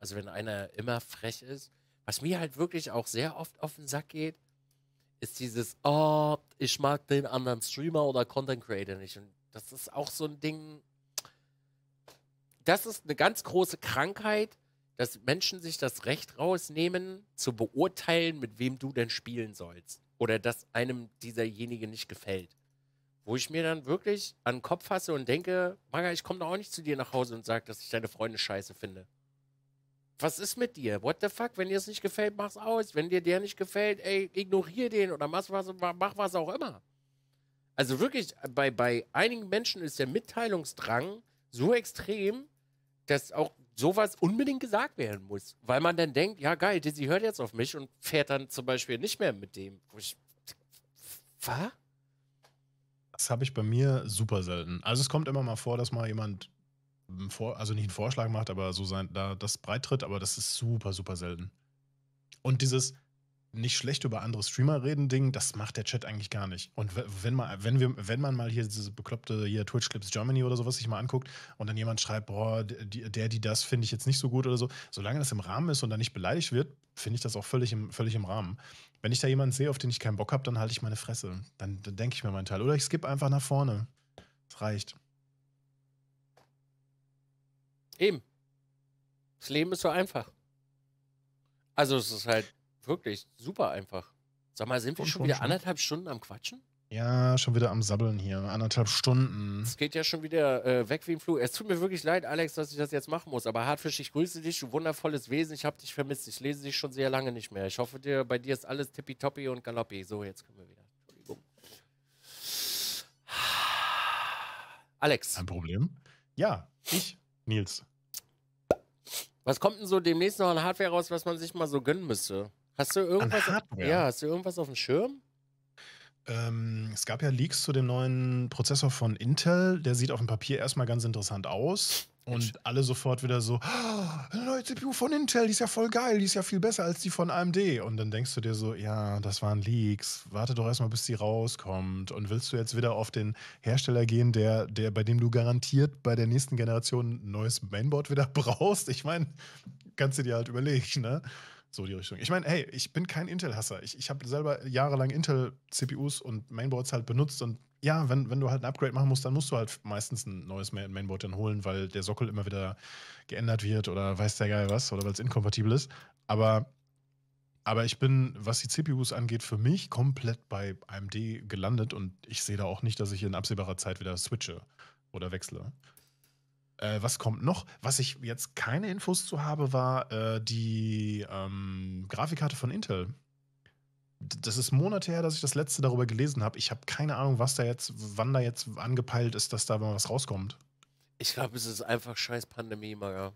Also wenn einer immer frech ist. Was mir halt wirklich auch sehr oft auf den Sack geht, ist dieses, oh, ich mag den anderen Streamer oder Content Creator nicht. Und das ist auch so ein Ding. Das ist eine ganz große Krankheit, dass Menschen sich das Recht rausnehmen, zu beurteilen, mit wem du denn spielen sollst. Oder dass einem dieserjenige nicht gefällt. Wo ich mir dann wirklich an den Kopf fasse und denke, Maga, ich komme doch auch nicht zu dir nach Hause und sage, dass ich deine Freunde scheiße finde. Was ist mit dir? What the fuck? Wenn dir es nicht gefällt, mach's aus. Wenn dir der nicht gefällt, ey, ignoriere den oder mach was, mach was auch immer. Also wirklich, bei, bei einigen Menschen ist der Mitteilungsdrang so extrem, dass auch sowas unbedingt gesagt werden muss. Weil man dann denkt, ja geil, sie hört jetzt auf mich und fährt dann zum Beispiel nicht mehr mit dem. Wo ich, war? Das habe ich bei mir super selten. Also es kommt immer mal vor, dass mal jemand, vor, also nicht einen Vorschlag macht, aber so sein, da das breit tritt, aber das ist super, super selten. Und dieses, nicht schlecht über andere Streamer reden Ding, das macht der Chat eigentlich gar nicht. Und wenn mal, wenn wir, wenn man mal hier diese bekloppte hier Twitch Clips Germany oder sowas sich mal anguckt und dann jemand schreibt, boah, der, die das finde ich jetzt nicht so gut oder so, solange das im Rahmen ist und dann nicht beleidigt wird, finde ich das auch völlig im, völlig im Rahmen. Wenn ich da jemanden sehe, auf den ich keinen Bock habe, dann halte ich meine Fresse. Dann, dann denke ich mir meinen Teil. Oder ich skippe einfach nach vorne. Das reicht. Eben. Das Leben ist so einfach. Also es ist halt Wirklich, super einfach. Sag mal, sind wir schon, schon wieder schon. anderthalb Stunden am Quatschen? Ja, schon wieder am Sabbeln hier. Anderthalb Stunden. Es geht ja schon wieder äh, weg wie im Flug. Es tut mir wirklich leid, Alex, dass ich das jetzt machen muss. Aber Hartfisch, ich grüße dich, du wundervolles Wesen. Ich habe dich vermisst. Ich lese dich schon sehr lange nicht mehr. Ich hoffe, dir, bei dir ist alles tippitoppi und galoppi. So, jetzt können wir wieder. Entschuldigung. Alex. Ein Problem? Ja, ich, Nils. Was kommt denn so demnächst noch an Hardware raus, was man sich mal so gönnen müsste? Hast du irgendwas? Ja, hast du irgendwas auf dem Schirm? Ähm, es gab ja Leaks zu dem neuen Prozessor von Intel. Der sieht auf dem Papier erstmal ganz interessant aus. Und alle sofort wieder so, oh, neue CPU von Intel, die ist ja voll geil, die ist ja viel besser als die von AMD. Und dann denkst du dir so, ja, das waren Leaks, warte doch erstmal, bis die rauskommt. Und willst du jetzt wieder auf den Hersteller gehen, der, der, bei dem du garantiert bei der nächsten Generation ein neues Mainboard wieder brauchst? Ich meine, kannst du dir halt überlegen, ne? So die Richtung. Ich meine, hey, ich bin kein Intel-Hasser. Ich, ich habe selber jahrelang Intel-CPUs und Mainboards halt benutzt und ja, wenn, wenn du halt ein Upgrade machen musst, dann musst du halt meistens ein neues Mainboard dann holen, weil der Sockel immer wieder geändert wird oder weiß der geil was oder weil es inkompatibel ist. Aber, aber ich bin, was die CPUs angeht, für mich komplett bei AMD gelandet und ich sehe da auch nicht, dass ich in absehbarer Zeit wieder switche oder wechsle. Äh, was kommt noch? Was ich jetzt keine Infos zu habe, war äh, die ähm, Grafikkarte von Intel. Das ist Monate her, dass ich das letzte darüber gelesen habe. Ich habe keine Ahnung, was da jetzt, wann da jetzt angepeilt ist, dass da mal was rauskommt. Ich glaube, es ist einfach scheiß Pandemie, Maga.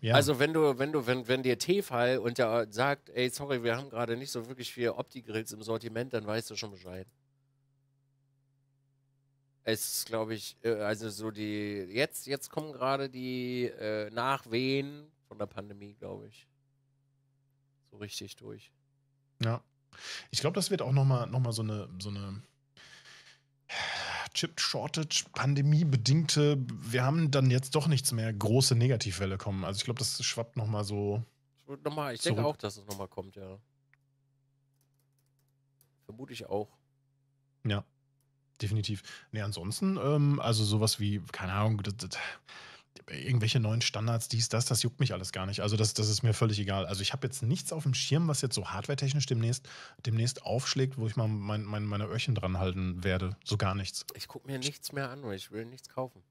Ja. Also wenn du, wenn du, wenn, wenn dir Tefal und der sagt, ey, sorry, wir haben gerade nicht so wirklich viel Opti-Grills im Sortiment, dann weißt du schon Bescheid. Es ist, glaube ich, äh, also so die, jetzt, jetzt kommen gerade die äh, Nachwehen von der Pandemie, glaube ich. So richtig durch. Ja. Ich glaube, das wird auch nochmal noch mal so eine, so eine Chip-Shortage, Pandemie bedingte, wir haben dann jetzt doch nichts mehr, große Negativwelle kommen. Also ich glaube, das schwappt nochmal so. Nochmal, ich zurück. denke auch, dass es nochmal kommt, ja. Vermute ich auch. Ja definitiv. Nee, ansonsten, ähm, also sowas wie, keine Ahnung, das, das, irgendwelche neuen Standards, dies, das, das juckt mich alles gar nicht. Also das, das ist mir völlig egal. Also ich habe jetzt nichts auf dem Schirm, was jetzt so hardwaretechnisch demnächst, demnächst aufschlägt, wo ich mal mein, mein, meine Öhrchen dran halten werde. So gar nichts. Ich gucke mir nichts mehr an, weil ich will nichts kaufen.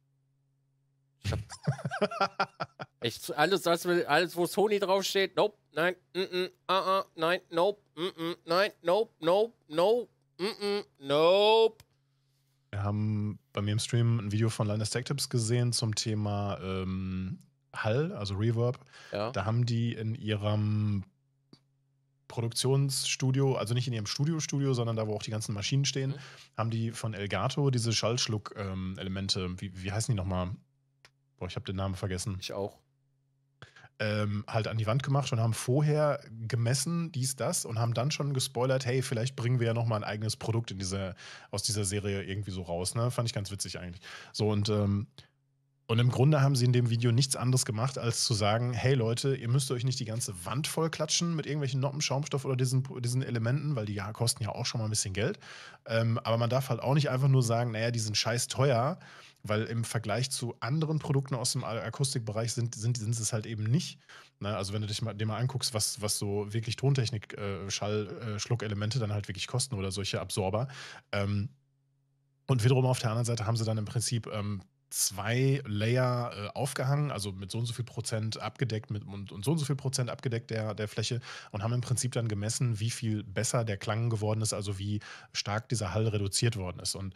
Ich, alles, was, alles, wo Sony draufsteht, nope, nein, mm, mm, uh, uh, nein, nope, mm, mm, nein, nope, nope, nope, mm, mm, nope. Wir haben bei mir im Stream ein Video von Linus Tech Tips gesehen zum Thema ähm, Hall, also Reverb. Ja. Da haben die in ihrem Produktionsstudio, also nicht in ihrem Studio-Studio, sondern da, wo auch die ganzen Maschinen stehen, mhm. haben die von Elgato diese Schallschluck-Elemente, ähm, wie, wie heißen die nochmal? Boah, ich habe den Namen vergessen. Ich auch ähm, halt an die Wand gemacht und haben vorher gemessen, dies, das und haben dann schon gespoilert, hey, vielleicht bringen wir ja nochmal ein eigenes Produkt in diese, aus dieser Serie irgendwie so raus. Ne? Fand ich ganz witzig eigentlich. So und ähm, und im Grunde haben sie in dem Video nichts anderes gemacht, als zu sagen, hey Leute, ihr müsst euch nicht die ganze Wand voll klatschen mit irgendwelchen Noppen, Schaumstoff oder diesen, diesen Elementen, weil die ja, kosten ja auch schon mal ein bisschen Geld. Ähm, aber man darf halt auch nicht einfach nur sagen, naja, die sind scheiß teuer weil im Vergleich zu anderen Produkten aus dem Akustikbereich sind, sind, sind es halt eben nicht. Ne? Also wenn du dich mal, dir mal anguckst, was, was so wirklich Tontechnik, äh, Schall, äh, Schluckelemente dann halt wirklich kosten oder solche Absorber. Ähm, und wiederum auf der anderen Seite haben sie dann im Prinzip ähm, zwei Layer äh, aufgehangen, also mit so und so viel Prozent abgedeckt mit, und, und, so und so viel Prozent abgedeckt der, der Fläche und haben im Prinzip dann gemessen, wie viel besser der Klang geworden ist, also wie stark dieser Hall reduziert worden ist. Und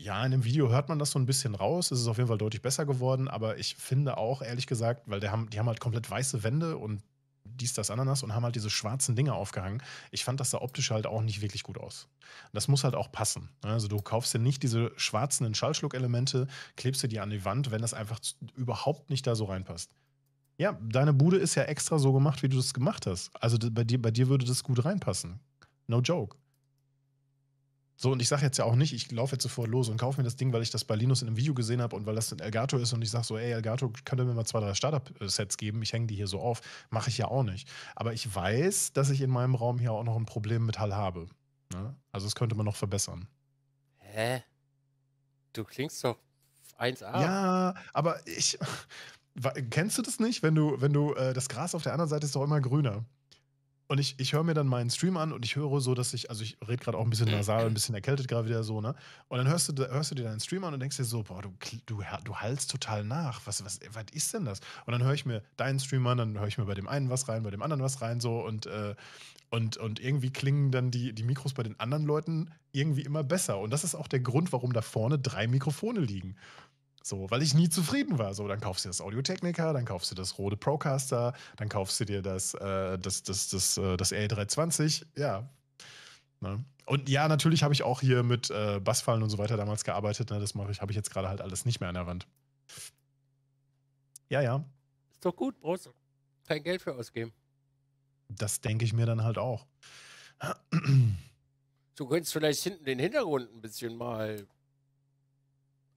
ja, in dem Video hört man das so ein bisschen raus. Es ist auf jeden Fall deutlich besser geworden, aber ich finde auch, ehrlich gesagt, weil die haben, die haben halt komplett weiße Wände und dies, das, Ananas und haben halt diese schwarzen Dinge aufgehangen. Ich fand das da optisch halt auch nicht wirklich gut aus. Das muss halt auch passen. Ne? Also du kaufst dir nicht diese schwarzen Schallschluckelemente, klebst dir die an die Wand, wenn das einfach überhaupt nicht da so reinpasst. Ja, deine Bude ist ja extra so gemacht, wie du das gemacht hast. Also bei dir, bei dir würde das gut reinpassen. No joke. So, und ich sage jetzt ja auch nicht, ich laufe jetzt sofort los und kaufe mir das Ding, weil ich das bei Linus in einem Video gesehen habe und weil das ein Elgato ist und ich sage so, ey, Elgato, könnt ihr mir mal zwei, drei Startup-Sets geben? Ich hänge die hier so auf. Mache ich ja auch nicht. Aber ich weiß, dass ich in meinem Raum hier auch noch ein Problem mit Hall habe. Ne? Also, das könnte man noch verbessern. Hä? Du klingst doch 1A. Ja, aber ich. Kennst du das nicht? Wenn du, wenn du, äh, das Gras auf der anderen Seite ist doch immer grüner. Und ich, ich höre mir dann meinen Stream an und ich höre so, dass ich, also ich rede gerade auch ein bisschen mhm. nasal, ein bisschen erkältet gerade wieder so, ne? Und dann hörst du, hörst du dir deinen Stream an und denkst dir so, boah, du, du, du hallst total nach. Was, was, was ist denn das? Und dann höre ich mir deinen Stream an, dann höre ich mir bei dem einen was rein, bei dem anderen was rein, so und, äh, und, und irgendwie klingen dann die, die Mikros bei den anderen Leuten irgendwie immer besser. Und das ist auch der Grund, warum da vorne drei Mikrofone liegen. So, weil ich nie zufrieden war. So, dann kaufst du das Audio Technica, dann kaufst du das Rode Procaster, dann kaufst du dir das, äh, das, das, das, äh, das RE320. Ja. Ne? Und ja, natürlich habe ich auch hier mit äh, Bassfallen und so weiter damals gearbeitet. Ne? Das mache ich, habe ich jetzt gerade halt alles nicht mehr an der Wand. Ja, ja. Ist doch gut, Brust. kein Geld für ausgeben. Das denke ich mir dann halt auch. Du könntest vielleicht hinten den Hintergrund ein bisschen mal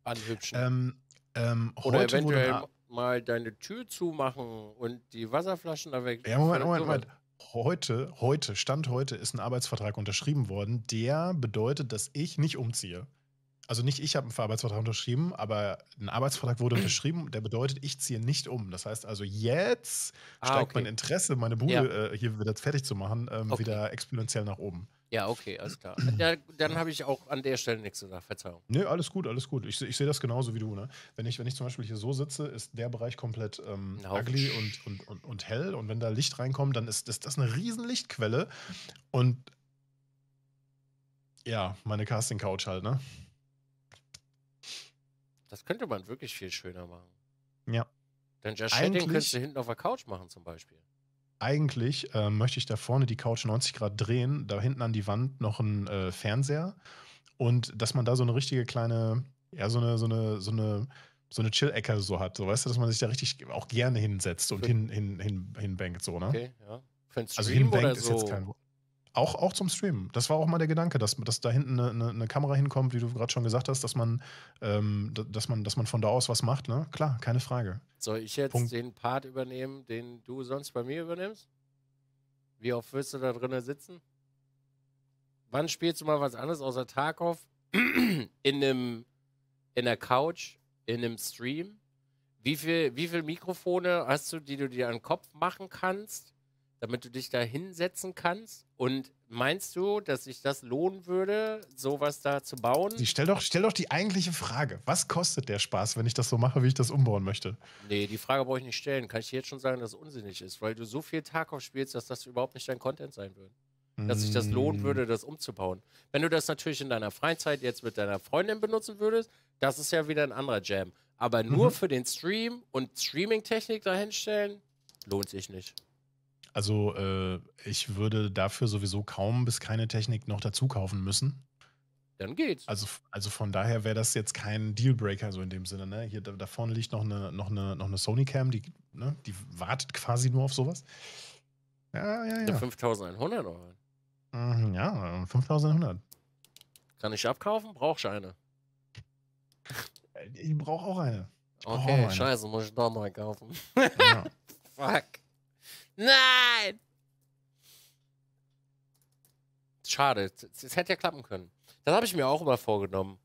anhübschen. Ähm, ähm, Oder eventuell mal deine Tür zumachen und die Wasserflaschen da weg. Ja, Moment, Moment, Moment. Heute, heute, Stand heute ist ein Arbeitsvertrag unterschrieben worden, der bedeutet, dass ich nicht umziehe also nicht ich habe einen Arbeitsvertrag unterschrieben, aber ein Arbeitsvertrag wurde unterschrieben, der bedeutet, ich ziehe nicht um. Das heißt also, jetzt ah, steigt okay. mein Interesse, meine Bude ja. äh, hier wieder fertig zu machen, ähm, okay. wieder exponentiell nach oben. Ja, okay, alles klar. Äh, ja, dann habe ich auch an der Stelle nichts gesagt, Verzeihung. Nö, nee, alles gut, alles gut. Ich, ich sehe das genauso wie du. Ne? Wenn, ich, wenn ich zum Beispiel hier so sitze, ist der Bereich komplett ähm, ugly und, und, und, und hell. Und wenn da Licht reinkommt, dann ist, ist das eine riesen Lichtquelle. Und ja, meine Casting-Couch halt, ne? Das könnte man wirklich viel schöner machen. Ja. Denn Just Shading könntest du hinten auf der Couch machen zum Beispiel. Eigentlich äh, möchte ich da vorne die Couch 90 Grad drehen, da hinten an die Wand noch einen äh, Fernseher und dass man da so eine richtige kleine, ja, so eine, so eine, so eine, so eine Chill-Ecke so hat. So, weißt du, dass man sich da richtig auch gerne hinsetzt und hin, hin, hin, hinbankt, so, ne? Okay, ja. Für einen also hinbankt oder so. ist jetzt kein Wort. Auch, auch zum Streamen. Das war auch mal der Gedanke, dass, dass da hinten eine, eine, Kamera hinkommt, wie du gerade schon gesagt hast, dass man, ähm, dass, man, dass man von da aus was macht. Ne? Klar, keine Frage. Soll ich jetzt Punkt. den Part übernehmen, den du sonst bei mir übernimmst? Wie oft wirst du da drinnen sitzen? Wann spielst du mal was anderes außer Tarkov? in einem, in der Couch, in einem Stream? Wie viele wie viel Mikrofone hast du, die du dir an den Kopf machen kannst? damit du dich da hinsetzen kannst? Und meinst du, dass sich das lohnen würde, sowas da zu bauen? Die stell, doch, stell doch die eigentliche Frage. Was kostet der Spaß, wenn ich das so mache, wie ich das umbauen möchte? Nee, die Frage brauche ich nicht stellen. Kann ich dir jetzt schon sagen, dass es unsinnig ist, weil du so viel Tarkov spielst, dass das überhaupt nicht dein Content sein würde. Dass sich das lohnen mm. würde, das umzubauen. Wenn du das natürlich in deiner Freizeit jetzt mit deiner Freundin benutzen würdest, das ist ja wieder ein anderer Jam. Aber nur mhm. für den Stream und Streaming-Technik dahinstellen, lohnt sich nicht. Also äh, ich würde dafür sowieso kaum bis keine Technik noch dazu kaufen müssen. Dann geht's. Also, also von daher wäre das jetzt kein Dealbreaker so in dem Sinne. Ne? Hier da, da vorne liegt noch eine, noch eine, noch eine Sony Cam, die, ne? die wartet quasi nur auf sowas. Ja, ja, ja. Eine 5100 oder? Mhm, ja, 5100. Kann ich abkaufen? Brauchst du eine? Äh, ich brauche auch eine. Ich okay, auch eine. scheiße, muss ich doch mal kaufen. Ja. Fuck. Nein! Schade, es hätte ja klappen können. Das habe ich mir auch immer vorgenommen.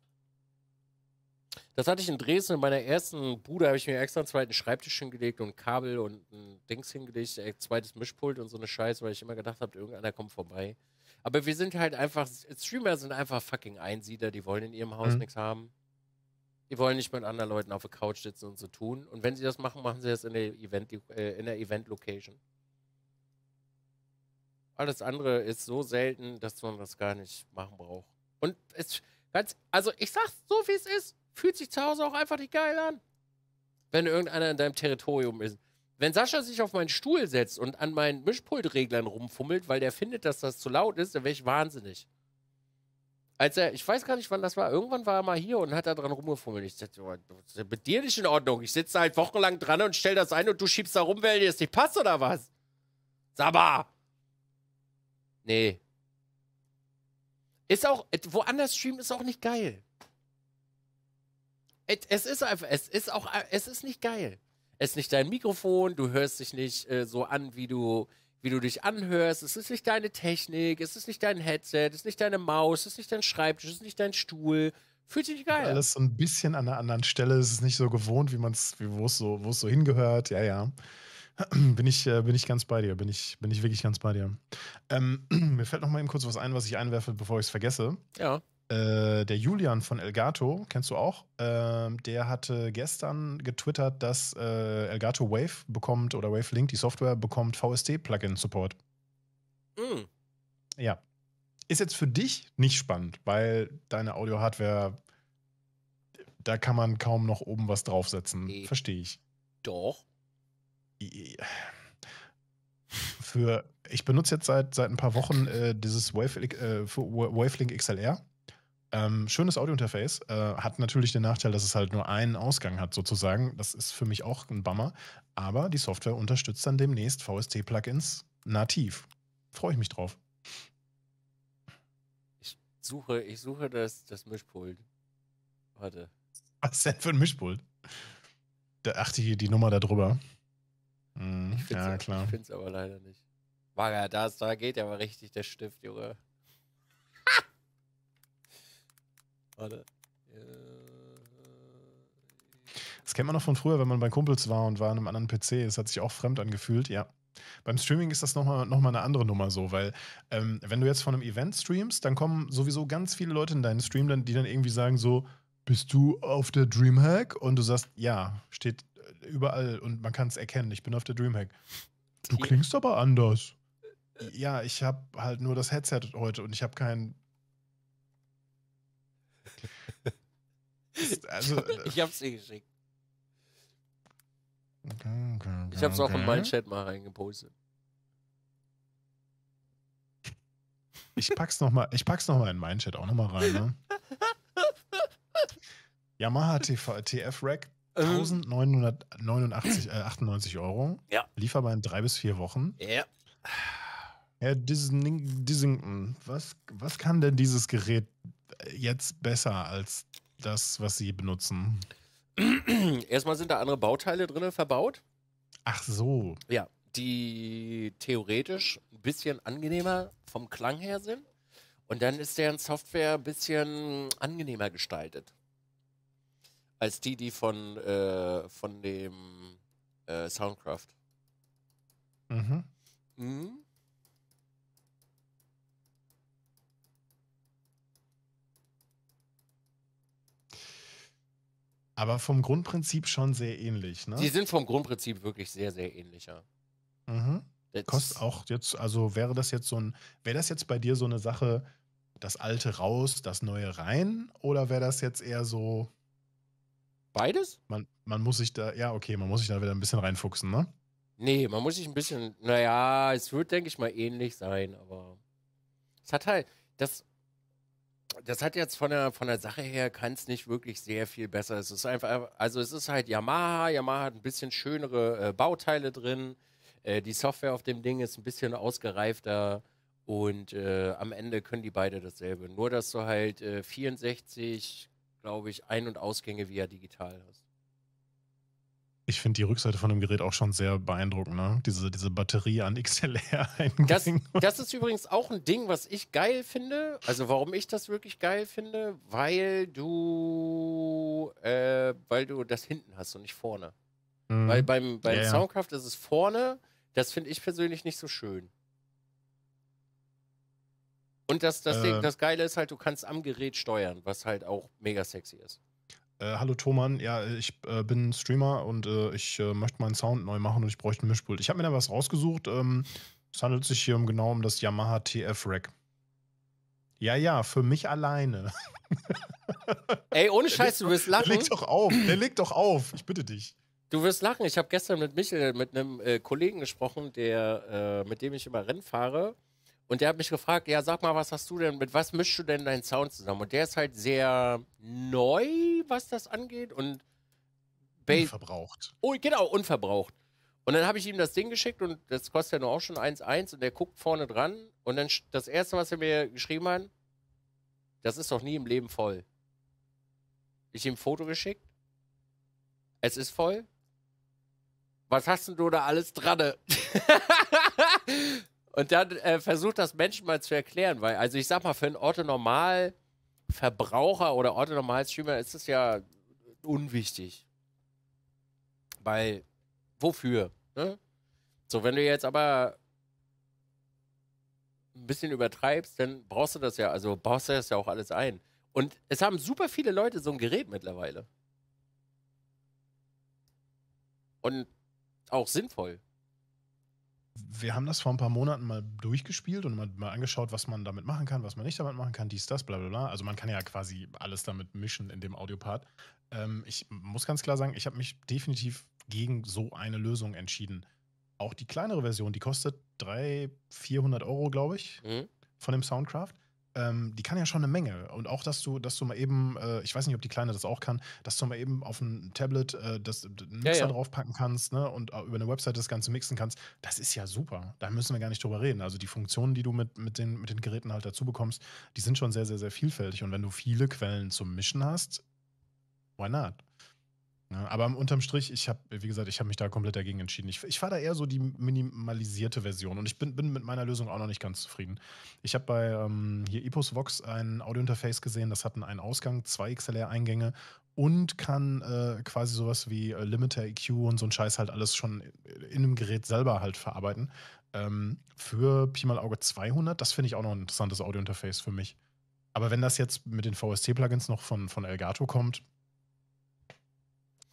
Das hatte ich in Dresden in meiner ersten Bude, habe ich mir extra einen zweiten Schreibtisch hingelegt und Kabel und ein Dings hingelegt, ein zweites Mischpult und so eine Scheiße, weil ich immer gedacht habe, irgendeiner kommt vorbei. Aber wir sind halt einfach, Streamer sind einfach fucking Einsiedler, die wollen in ihrem Haus mhm. nichts haben. Die wollen nicht mit anderen Leuten auf der Couch sitzen und so tun. Und wenn sie das machen, machen sie das in der Event, äh, in der Event Location. Alles andere ist so selten, dass man das gar nicht machen braucht. Und es ganz, also ich sag's so wie es ist, fühlt sich zu Hause auch einfach nicht geil an. Wenn irgendeiner in deinem Territorium ist. Wenn Sascha sich auf meinen Stuhl setzt und an meinen Mischpultreglern rumfummelt, weil der findet, dass das zu laut ist, dann wäre ich wahnsinnig. Als er, ich weiß gar nicht, wann das war, irgendwann war er mal hier und hat da dran rumgefummelt. Ich sagte, oh, mit dir nicht in Ordnung. Ich sitze halt wochenlang dran und stell das ein und du schiebst da rum, weil dir das nicht passt oder was? Sabah! Nee. Ist auch, äh, woanders streamen ist auch nicht geil. Es ist einfach, es ist auch, äh, es ist nicht geil. Es ist nicht dein Mikrofon, du hörst dich nicht äh, so an, wie du, wie du dich anhörst. Es ist nicht deine Technik, es ist nicht dein Headset, es ist nicht deine Maus, es ist nicht dein Schreibtisch, es ist nicht dein Stuhl. Fühlt sich nicht geil. Alles so ein bisschen an einer anderen Stelle. Es ist nicht so gewohnt, wie man es, wo es so, wo es so hingehört. Ja, ja. bin ich, äh, bin ich ganz bei dir, bin ich, bin ich wirklich ganz bei dir. Ähm, mir fällt noch mal eben kurz was ein, was ich einwerfe, bevor ich es vergesse. Ja. Äh, der Julian von Elgato, kennst du auch, äh, der hatte gestern getwittert, dass äh, Elgato Wave bekommt oder Wave Link, die Software, bekommt VST-Plugin-Support. Mhm. Ja. Ist jetzt für dich nicht spannend, weil deine Audio-Hardware, da kann man kaum noch oben was draufsetzen. Nee. Äh, Verstehe ich. Doch für, ich benutze jetzt seit, seit ein paar Wochen äh, dieses Wave, äh, Wavelink XLR. Ähm, schönes Audiointerface. Äh, hat natürlich den Nachteil, dass es halt nur einen Ausgang hat, sozusagen. Das ist für mich auch ein Bummer. Aber die Software unterstützt dann demnächst VST-Plugins nativ. Freue ich mich drauf. Ich suche, ich suche das, das Mischpult. Warte. Was ist denn für ein Mischpult? Da, ach, die, die Nummer da drüber. Mm, ich finde es ja, aber, leider nicht. Maga, da, da geht ja mal richtig der Stift, Junge. Warte. Das kennt man noch von früher, wenn man bei Kumpels war und war an einem anderen PC. Es hat sich auch fremd angefühlt, ja. Beim Streaming ist das nochmal noch mal eine andere Nummer so, weil ähm, wenn du jetzt von einem Event streamst, dann kommen sowieso ganz viele Leute in deinen Stream, die dann irgendwie sagen so, bist du auf der Dreamhack? Und du sagst, ja, steht überall und man kann es erkennen. Ich bin auf der Dreamhack. Du klingst aber anders. Äh, äh. Ja, ich habe halt nur das Headset heute und ich habe kein. also, äh, ich habe es dir geschickt. ich habe es auch in meinen Chat mal reingepostet. Ich pack's nochmal, ich pack's noch mal in meinen Chat auch nochmal rein, ne? Yamaha TV, TF Rack 1989, ähm, äh, Euro. Ja. Lieferbar in drei bis vier Wochen. Ja. Herr Dissington, was, was kann denn dieses Gerät jetzt besser als das, was Sie benutzen? Erstmal sind da andere Bauteile drin verbaut. Ach so. Ja, die theoretisch ein bisschen angenehmer vom Klang her sind. Und dann ist deren Software ein bisschen angenehmer gestaltet als die, die von, äh, von dem äh, Soundcraft. Mhm. Mhm. Aber vom Grundprinzip schon sehr ähnlich, ne? Sie sind vom Grundprinzip wirklich sehr, sehr ähnlich, ja. Mhm. That's Kostet auch jetzt, also wäre das jetzt so ein, wäre das jetzt bei dir so eine Sache, das Alte raus, das Neue rein? Oder wäre das jetzt eher so, Beides? Man, man muss sich da, ja, okay, man muss sich da wieder ein bisschen reinfuchsen, ne? Nee, man muss sich ein bisschen, naja, es wird, denke ich mal, ähnlich sein, aber es hat halt, das, das hat jetzt von der, von der Sache her, kann es nicht wirklich sehr viel besser. Es ist einfach, also es ist halt Yamaha, Yamaha hat ein bisschen schönere äh, Bauteile drin, äh, die Software auf dem Ding ist ein bisschen ausgereifter und äh, am Ende können die beide dasselbe. Nur, dass du halt 64 äh, glaube ich, Ein- und Ausgänge via digital hast. Ich finde die Rückseite von dem Gerät auch schon sehr beeindruckend, ne? Diese, diese Batterie an XLR-Eingängen. Das, das ist übrigens auch ein Ding, was ich geil finde. Also warum ich das wirklich geil finde, weil du, äh, weil du das hinten hast und nicht vorne. Mhm. Weil beim, beim yeah. Soundcraft ist es vorne. Das finde ich persönlich nicht so schön. Und das, das, Ding, äh, das Geile ist halt, du kannst am Gerät steuern, was halt auch mega sexy ist. Äh, hallo Thoman, ja, ich äh, bin Streamer und äh, ich äh, möchte meinen Sound neu machen und ich bräuchte ein Mischpult. Ich habe mir da was rausgesucht. Ähm, es handelt sich hier um, genau um das Yamaha TF Rack. Ja, ja, für mich alleine. Ey, ohne Scheiß, du wirst lachen. Der legt doch auf, der legt doch auf, ich bitte dich. Du wirst lachen. Ich habe gestern mit Michel, äh, mit einem äh, Kollegen gesprochen, der, äh, mit dem ich immer Rennen fahre. Und der hat mich gefragt, ja, sag mal, was hast du denn, mit was mischst du denn deinen Sound zusammen? Und der ist halt sehr neu, was das angeht und Bass unverbraucht. Oh, genau, unverbraucht. Und dann habe ich ihm das Ding geschickt und das kostet ja nur auch schon 1,1 und der guckt vorne dran und dann das erste, was er mir geschrieben hat, das ist doch nie im Leben voll. Ich ihm ein Foto geschickt. Es ist voll. Was hast denn du da alles dran? Und dann äh, versucht das Menschen mal zu erklären, weil, also ich sag mal, für einen Orthonormal-Verbraucher oder Orthonormal-Streamer ist es ja unwichtig. Weil, wofür? Ne? So, wenn du jetzt aber ein bisschen übertreibst, dann brauchst du das ja, also brauchst du das ja auch alles ein. Und es haben super viele Leute so ein Gerät mittlerweile. Und auch sinnvoll wir haben das vor ein paar Monaten mal durchgespielt und mal, mal, angeschaut, was man damit machen kann, was man nicht damit machen kann, dies, das, bla bla bla. Also man kann ja quasi alles damit mischen in dem Audiopart. Ähm, ich muss ganz klar sagen, ich habe mich definitiv gegen so eine Lösung entschieden. Auch die kleinere Version, die kostet 300, 400 Euro, glaube ich, mhm. von dem Soundcraft ähm, die kann ja schon eine Menge. Und auch, dass du, dass du mal eben, äh, ich weiß nicht, ob die Kleine das auch kann, dass du mal eben auf ein Tablet äh, das einen Mixer ja, ja. draufpacken kannst ne, und äh, über eine Website das Ganze mixen kannst, das ist ja super. Da müssen wir gar nicht drüber reden. Also die Funktionen, die du mit, mit, den, mit den Geräten halt dazu bekommst, die sind schon sehr, sehr, sehr vielfältig. Und wenn du viele Quellen zum Mischen hast, why not? Ja, ne? aber unterm Strich, ich habe, wie gesagt, ich habe mich da komplett dagegen entschieden. Ich, ich war da eher so die minimalisierte Version und ich bin, bin mit meiner Lösung auch noch nicht ganz zufrieden. Ich habe bei ähm, hier Epos Vox ein Audiointerface gesehen, das hat einen Ausgang, zwei XLR-Eingänge und kann äh, quasi sowas wie äh, Limiter EQ und so ein Scheiß halt alles schon in einem Gerät selber halt verarbeiten. Ähm, für Pi mal Auge 200, das finde ich auch noch ein interessantes Audiointerface für mich. Aber wenn das jetzt mit den VST-Plugins noch von, von Elgato kommt,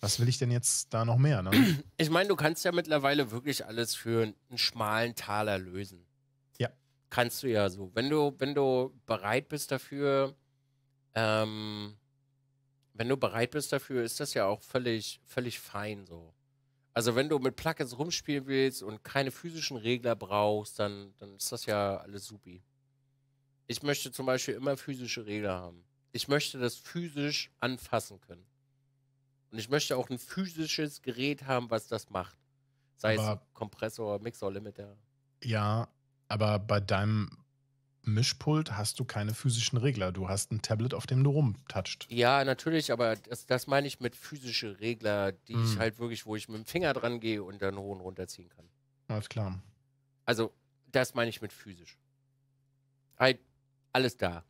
was will ich denn jetzt da noch mehr? Ne? Ich meine, du kannst ja mittlerweile wirklich alles für einen schmalen Taler lösen. Ja. Kannst du ja so. Wenn du, wenn du bereit bist dafür, ähm, wenn du bereit bist dafür, ist das ja auch völlig, völlig fein so. Also wenn du mit Plugins rumspielen willst und keine physischen Regler brauchst, dann, dann ist das ja alles supi. Ich möchte zum Beispiel immer physische Regler haben. Ich möchte das physisch anfassen können. Und ich möchte auch ein physisches Gerät haben, was das macht. Sei aber, es Kompressor, Mixer, Limiter. Ja, aber bei deinem Mischpult hast du keine physischen Regler. Du hast ein Tablet, auf dem du rumtatscht. Ja, natürlich, aber das, das meine ich mit physischen Regler, die hm. ich halt wirklich, wo ich mit dem Finger dran gehe und dann hoch und runterziehen kann. Alles klar. Also, das meine ich mit physisch. Halt alles da.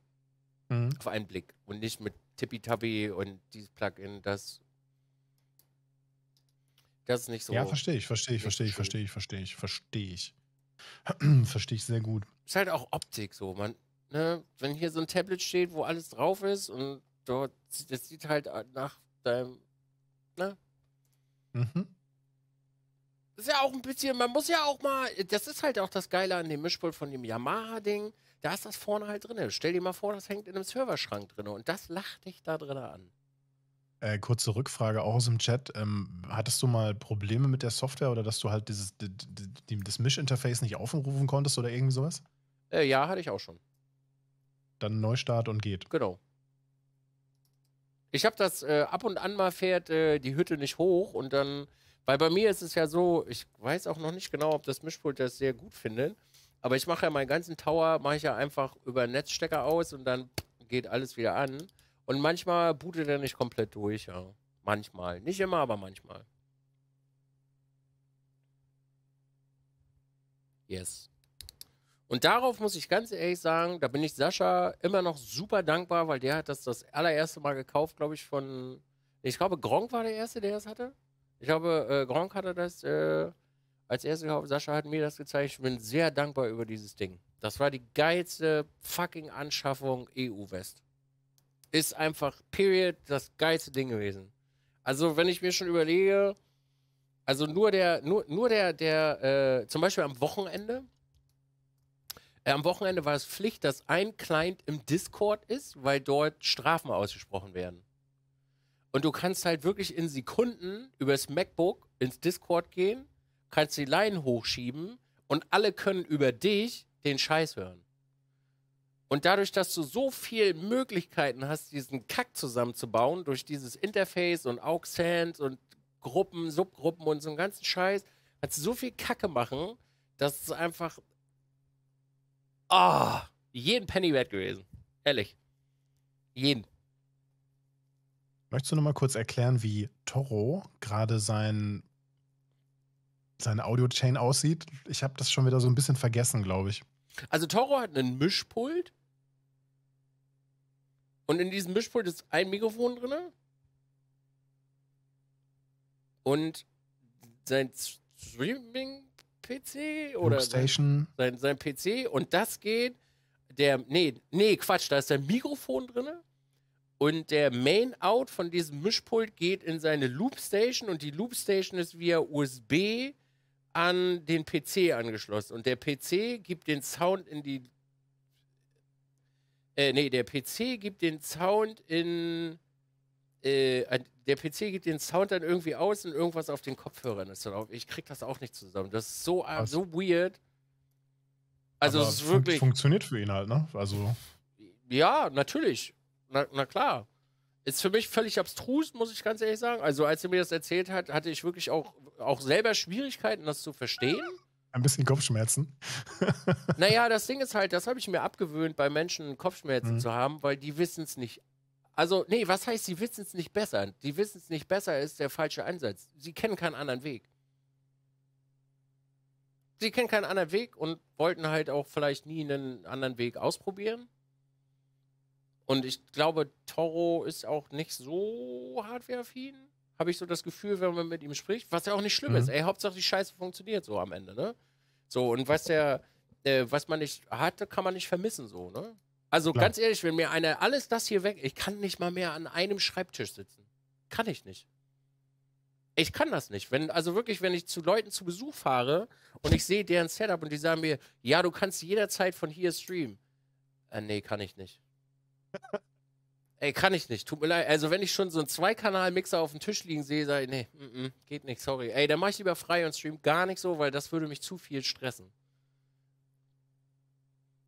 Mhm. Auf einen Blick. Und nicht mit Tippitappi und dieses Plugin, das das ist nicht so. Ja, verstehe ich, verstehe ich, verstehe ich, verstehe ich, verstehe ich, verstehe ich. verstehe ich sehr gut. Ist halt auch Optik so. Man, ne, wenn hier so ein Tablet steht, wo alles drauf ist und dort, das sieht halt nach deinem. Ne? Mhm. Das ist ja auch ein bisschen, man muss ja auch mal, das ist halt auch das Geile an dem Mischpult von dem Yamaha-Ding. Da ist das vorne halt drin. Stell dir mal vor, das hängt in einem Serverschrank drin und das lacht dich da drin an. Äh, kurze Rückfrage auch aus dem Chat. Ähm, hattest du mal Probleme mit der Software oder dass du halt dieses, das Mischinterface nicht aufrufen konntest oder irgendwie sowas? Äh, ja, hatte ich auch schon. Dann Neustart und geht. Genau. Ich habe das äh, ab und an mal fährt äh, die Hütte nicht hoch und dann, weil bei mir ist es ja so, ich weiß auch noch nicht genau, ob das Mischpult das sehr gut findet, aber ich mache ja meinen ganzen Tower, mache ich ja einfach über Netzstecker aus und dann geht alles wieder an. Und manchmal bootet er nicht komplett durch, ja. Manchmal. Nicht immer, aber manchmal. Yes. Und darauf muss ich ganz ehrlich sagen, da bin ich Sascha immer noch super dankbar, weil der hat das das allererste Mal gekauft, glaube ich, von. Ich glaube, Gronk war der Erste, der das hatte. Ich glaube, äh, Gronk hatte das äh, als erste gekauft. Sascha hat mir das gezeigt. Ich bin sehr dankbar über dieses Ding. Das war die geilste fucking Anschaffung EU-West ist einfach, period, das geilste Ding gewesen. Also, wenn ich mir schon überlege, also nur der, nur, nur der, der, äh, zum Beispiel am Wochenende, äh, am Wochenende war es Pflicht, dass ein Client im Discord ist, weil dort Strafen ausgesprochen werden. Und du kannst halt wirklich in Sekunden übers MacBook ins Discord gehen, kannst die Leinen hochschieben und alle können über dich den Scheiß hören. Und dadurch, dass du so viele Möglichkeiten hast, diesen Kack zusammenzubauen, durch dieses Interface und aux und Gruppen, Subgruppen und so einen ganzen Scheiß, kannst du so viel Kacke machen, dass es einfach oh, jeden Penny wert gewesen. Ehrlich. Jeden. Möchtest du nochmal kurz erklären, wie Toro gerade sein, seine Audio-Chain aussieht? Ich habe das schon wieder so ein bisschen vergessen, glaube ich. Also Toro hat einen Mischpult und in diesem Mischpult ist ein Mikrofon drin. Und sein Streaming-PC oder Station. Sein, sein PC. Und das geht. Der, nee, nee, Quatsch, da ist ein Mikrofon drin. Und der Main-Out von diesem Mischpult geht in seine Loopstation. Und die Loopstation ist via USB an den PC angeschlossen. Und der PC gibt den Sound in die äh, nee, der PC gibt den Sound in. Äh, der PC gibt den Sound dann irgendwie aus und irgendwas auf den Kopfhörern ist dann auf. Ich krieg das auch nicht zusammen. Das ist so, Was? Äh, so weird. Also Aber es ist wirklich. Fun funktioniert für ihn halt, ne? Also. Ja, natürlich. Na, na, klar. Ist für mich völlig abstrus, muss ich ganz ehrlich sagen. Also, als er mir das erzählt hat, hatte ich wirklich auch, auch selber Schwierigkeiten, das zu verstehen ein bisschen Kopfschmerzen. naja, das Ding ist halt, das habe ich mir abgewöhnt, bei Menschen Kopfschmerzen mhm. zu haben, weil die wissen es nicht. Also, nee, was heißt, sie wissen es nicht besser? Die wissen es nicht besser ist der falsche Ansatz. Sie kennen keinen anderen Weg. Sie kennen keinen anderen Weg und wollten halt auch vielleicht nie einen anderen Weg ausprobieren. Und ich glaube, Toro ist auch nicht so hardwareaffin habe ich so das Gefühl, wenn man mit ihm spricht, was ja auch nicht schlimm mhm. ist. Ey, Hauptsache die Scheiße funktioniert so am Ende, ne? So, und was der, äh, was man nicht hatte, kann man nicht vermissen, so, ne? Also Klar. ganz ehrlich, wenn mir einer alles das hier weg, ich kann nicht mal mehr an einem Schreibtisch sitzen. Kann ich nicht. Ich kann das nicht. Wenn, also wirklich, wenn ich zu Leuten zu Besuch fahre und ich sehe deren Setup und die sagen mir, ja, du kannst jederzeit von hier streamen. Äh, nee, kann ich nicht. Ey, kann ich nicht. Tut mir leid. Also, wenn ich schon so einen Zweikanal-Mixer auf dem Tisch liegen sehe, sage ich, nee, mm -mm, geht nicht, sorry. Ey, dann mache ich lieber frei und stream gar nicht so, weil das würde mich zu viel stressen.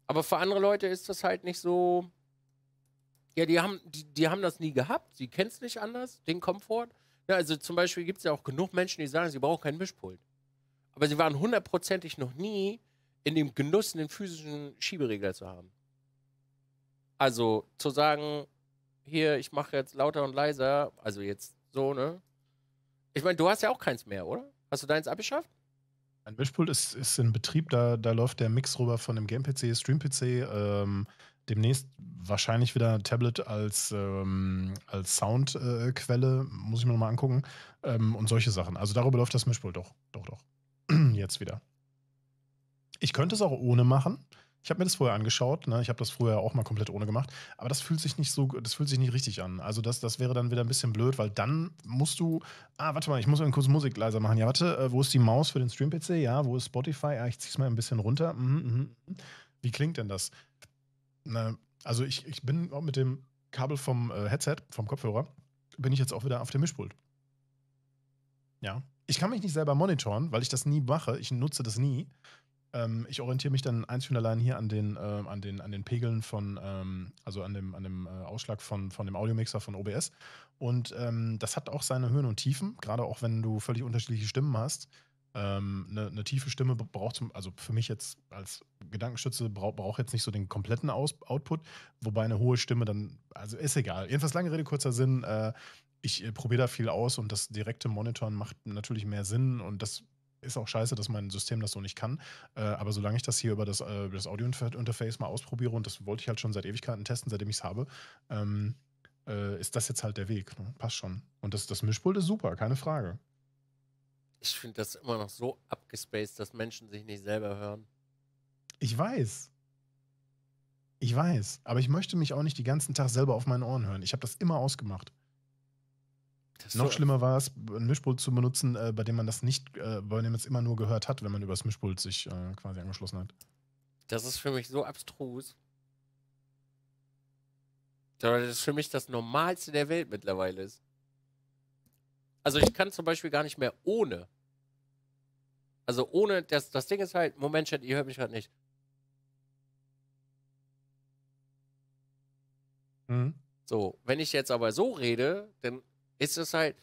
Aber für andere Leute ist das halt nicht so. Ja, die haben, die, die haben das nie gehabt. Sie kennen es nicht anders, den Komfort. Ja, also zum Beispiel gibt es ja auch genug Menschen, die sagen, sie brauchen keinen Mischpult. Aber sie waren hundertprozentig noch nie in dem Genuss, einen physischen Schieberegler zu haben. Also zu sagen, hier, ich mache jetzt lauter und leiser, also jetzt so, ne? Ich meine, du hast ja auch keins mehr, oder? Hast du deins abgeschafft? Ein Mischpult ist, ist in Betrieb, da, da läuft der Mix rüber von dem Game-PC, Stream-PC, ähm, demnächst wahrscheinlich wieder ein Tablet als, ähm, als Soundquelle, äh, muss ich mir nochmal angucken, ähm, und solche Sachen. Also darüber läuft das Mischpult doch, doch, doch. Jetzt wieder. Ich könnte es auch ohne machen, ich habe mir das vorher angeschaut, ne? ich habe das vorher auch mal komplett ohne gemacht, aber das fühlt sich nicht so, das fühlt sich nicht richtig an. Also das, das wäre dann wieder ein bisschen blöd, weil dann musst du, ah, warte mal, ich muss mal kurz Musik leiser machen. Ja, warte, äh, wo ist die Maus für den Stream-PC? Ja, wo ist Spotify? Ah, ich zieh's mal ein bisschen runter. Mhm, mhm. mhm. Wie klingt denn das? Na, ne, also ich, ich bin auch mit dem Kabel vom äh, Headset, vom Kopfhörer, bin ich jetzt auch wieder auf dem Mischpult. Ja. Ich kann mich nicht selber monitoren, weil ich das nie mache. Ich nutze das nie. Ähm, ich orientiere mich dann einzig und allein hier an den, äh, an den, an den Pegeln von, ähm, also an dem, an dem äh, Ausschlag von, von dem Audiomixer von OBS. Und ähm, das hat auch seine Höhen und Tiefen, gerade auch wenn du völlig unterschiedliche Stimmen hast. Eine, ähm, eine, tiefe Stimme braucht, zum, also für mich jetzt als Gedankenstütze, braucht brauch jetzt nicht so den kompletten Aus Output, wobei eine hohe Stimme dann, also ist egal. Jedenfalls lange Rede, kurzer Sinn. Äh, ich äh, probiere da viel aus und das direkte Monitoren macht natürlich mehr Sinn und das ist auch scheiße, dass mein System das so nicht kann. Äh, aber solange ich das hier über das, äh, das Audio-Interface mal ausprobiere, und das wollte ich halt schon seit Ewigkeiten testen, seitdem ich es habe, ähm, äh, ist das jetzt halt der Weg. Ne? Passt schon. Und das, das Mischpult ist super, keine Frage. Ich finde das immer noch so abgespaced, dass Menschen sich nicht selber hören. Ich weiß. Ich weiß. Aber ich möchte mich auch nicht den ganzen Tag selber auf meinen Ohren hören. Ich habe das immer ausgemacht. Das Noch schlimmer war es, ein Mischpult zu benutzen, äh, bei dem man das nicht, äh, bei dem man es immer nur gehört hat, wenn man über das Mischpult sich äh, quasi angeschlossen hat. Das ist für mich so abstrus. Das ist für mich das Normalste der Welt mittlerweile ist. Also ich kann zum Beispiel gar nicht mehr ohne. Also ohne, das, das Ding ist halt, Moment, ihr hört mich gerade nicht. Mhm. So, wenn ich jetzt aber so rede, dann ist es halt,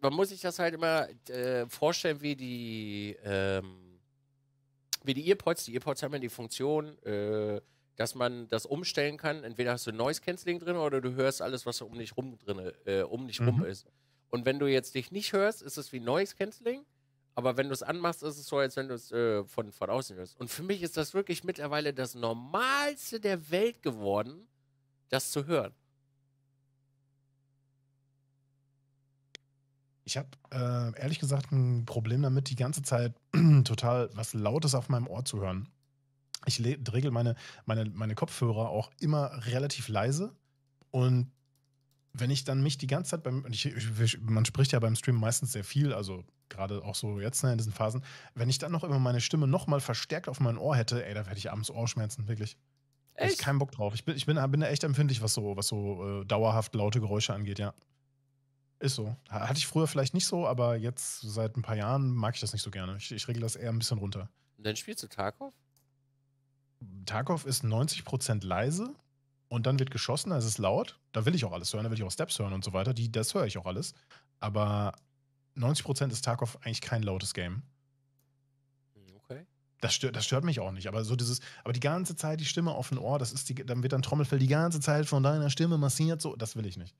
man muss sich das halt immer äh, vorstellen, wie die, ähm, wie die Earpods. Die Earpods haben ja die Funktion, äh, dass man das umstellen kann. Entweder hast du Noise Cancelling drin oder du hörst alles, was um dich rum drin, äh, um dich mhm. rum ist. Und wenn du jetzt dich nicht hörst, ist es wie Noise Cancelling. Aber wenn du es anmachst, ist es so, als wenn du es äh, von, von außen hörst. Und für mich ist das wirklich mittlerweile das Normalste der Welt geworden, das zu hören. Ich habe äh, ehrlich gesagt ein Problem damit, die ganze Zeit total was Lautes auf meinem Ohr zu hören. Ich regel meine, meine, meine Kopfhörer auch immer relativ leise und wenn ich dann mich die ganze Zeit beim, ich, ich, man spricht ja beim Stream meistens sehr viel, also gerade auch so jetzt ne, in diesen Phasen, wenn ich dann noch immer meine Stimme nochmal verstärkt auf mein Ohr hätte, ey, da hätte ich abends Ohrschmerzen, wirklich. Echt? Ich keinen Bock drauf. Ich bin, ich bin, bin echt empfindlich, was so, was so äh, dauerhaft laute Geräusche angeht, ja. Ist so. Hatte ich früher vielleicht nicht so, aber jetzt seit ein paar Jahren mag ich das nicht so gerne. Ich, ich regle das eher ein bisschen runter. Und dann spielst du Tarkov? Tarkov ist 90% leise und dann wird geschossen, es ist laut. Da will ich auch alles hören, da will ich auch Steps hören und so weiter. Die, das höre ich auch alles. Aber 90% ist Tarkov eigentlich kein lautes Game. Hm, okay. Das stört, das stört mich auch nicht. Aber so dieses, aber die ganze Zeit die Stimme auf dem Ohr, das ist die, dann wird dann Trommelfell die ganze Zeit von deiner Stimme massiert, so, das will ich nicht.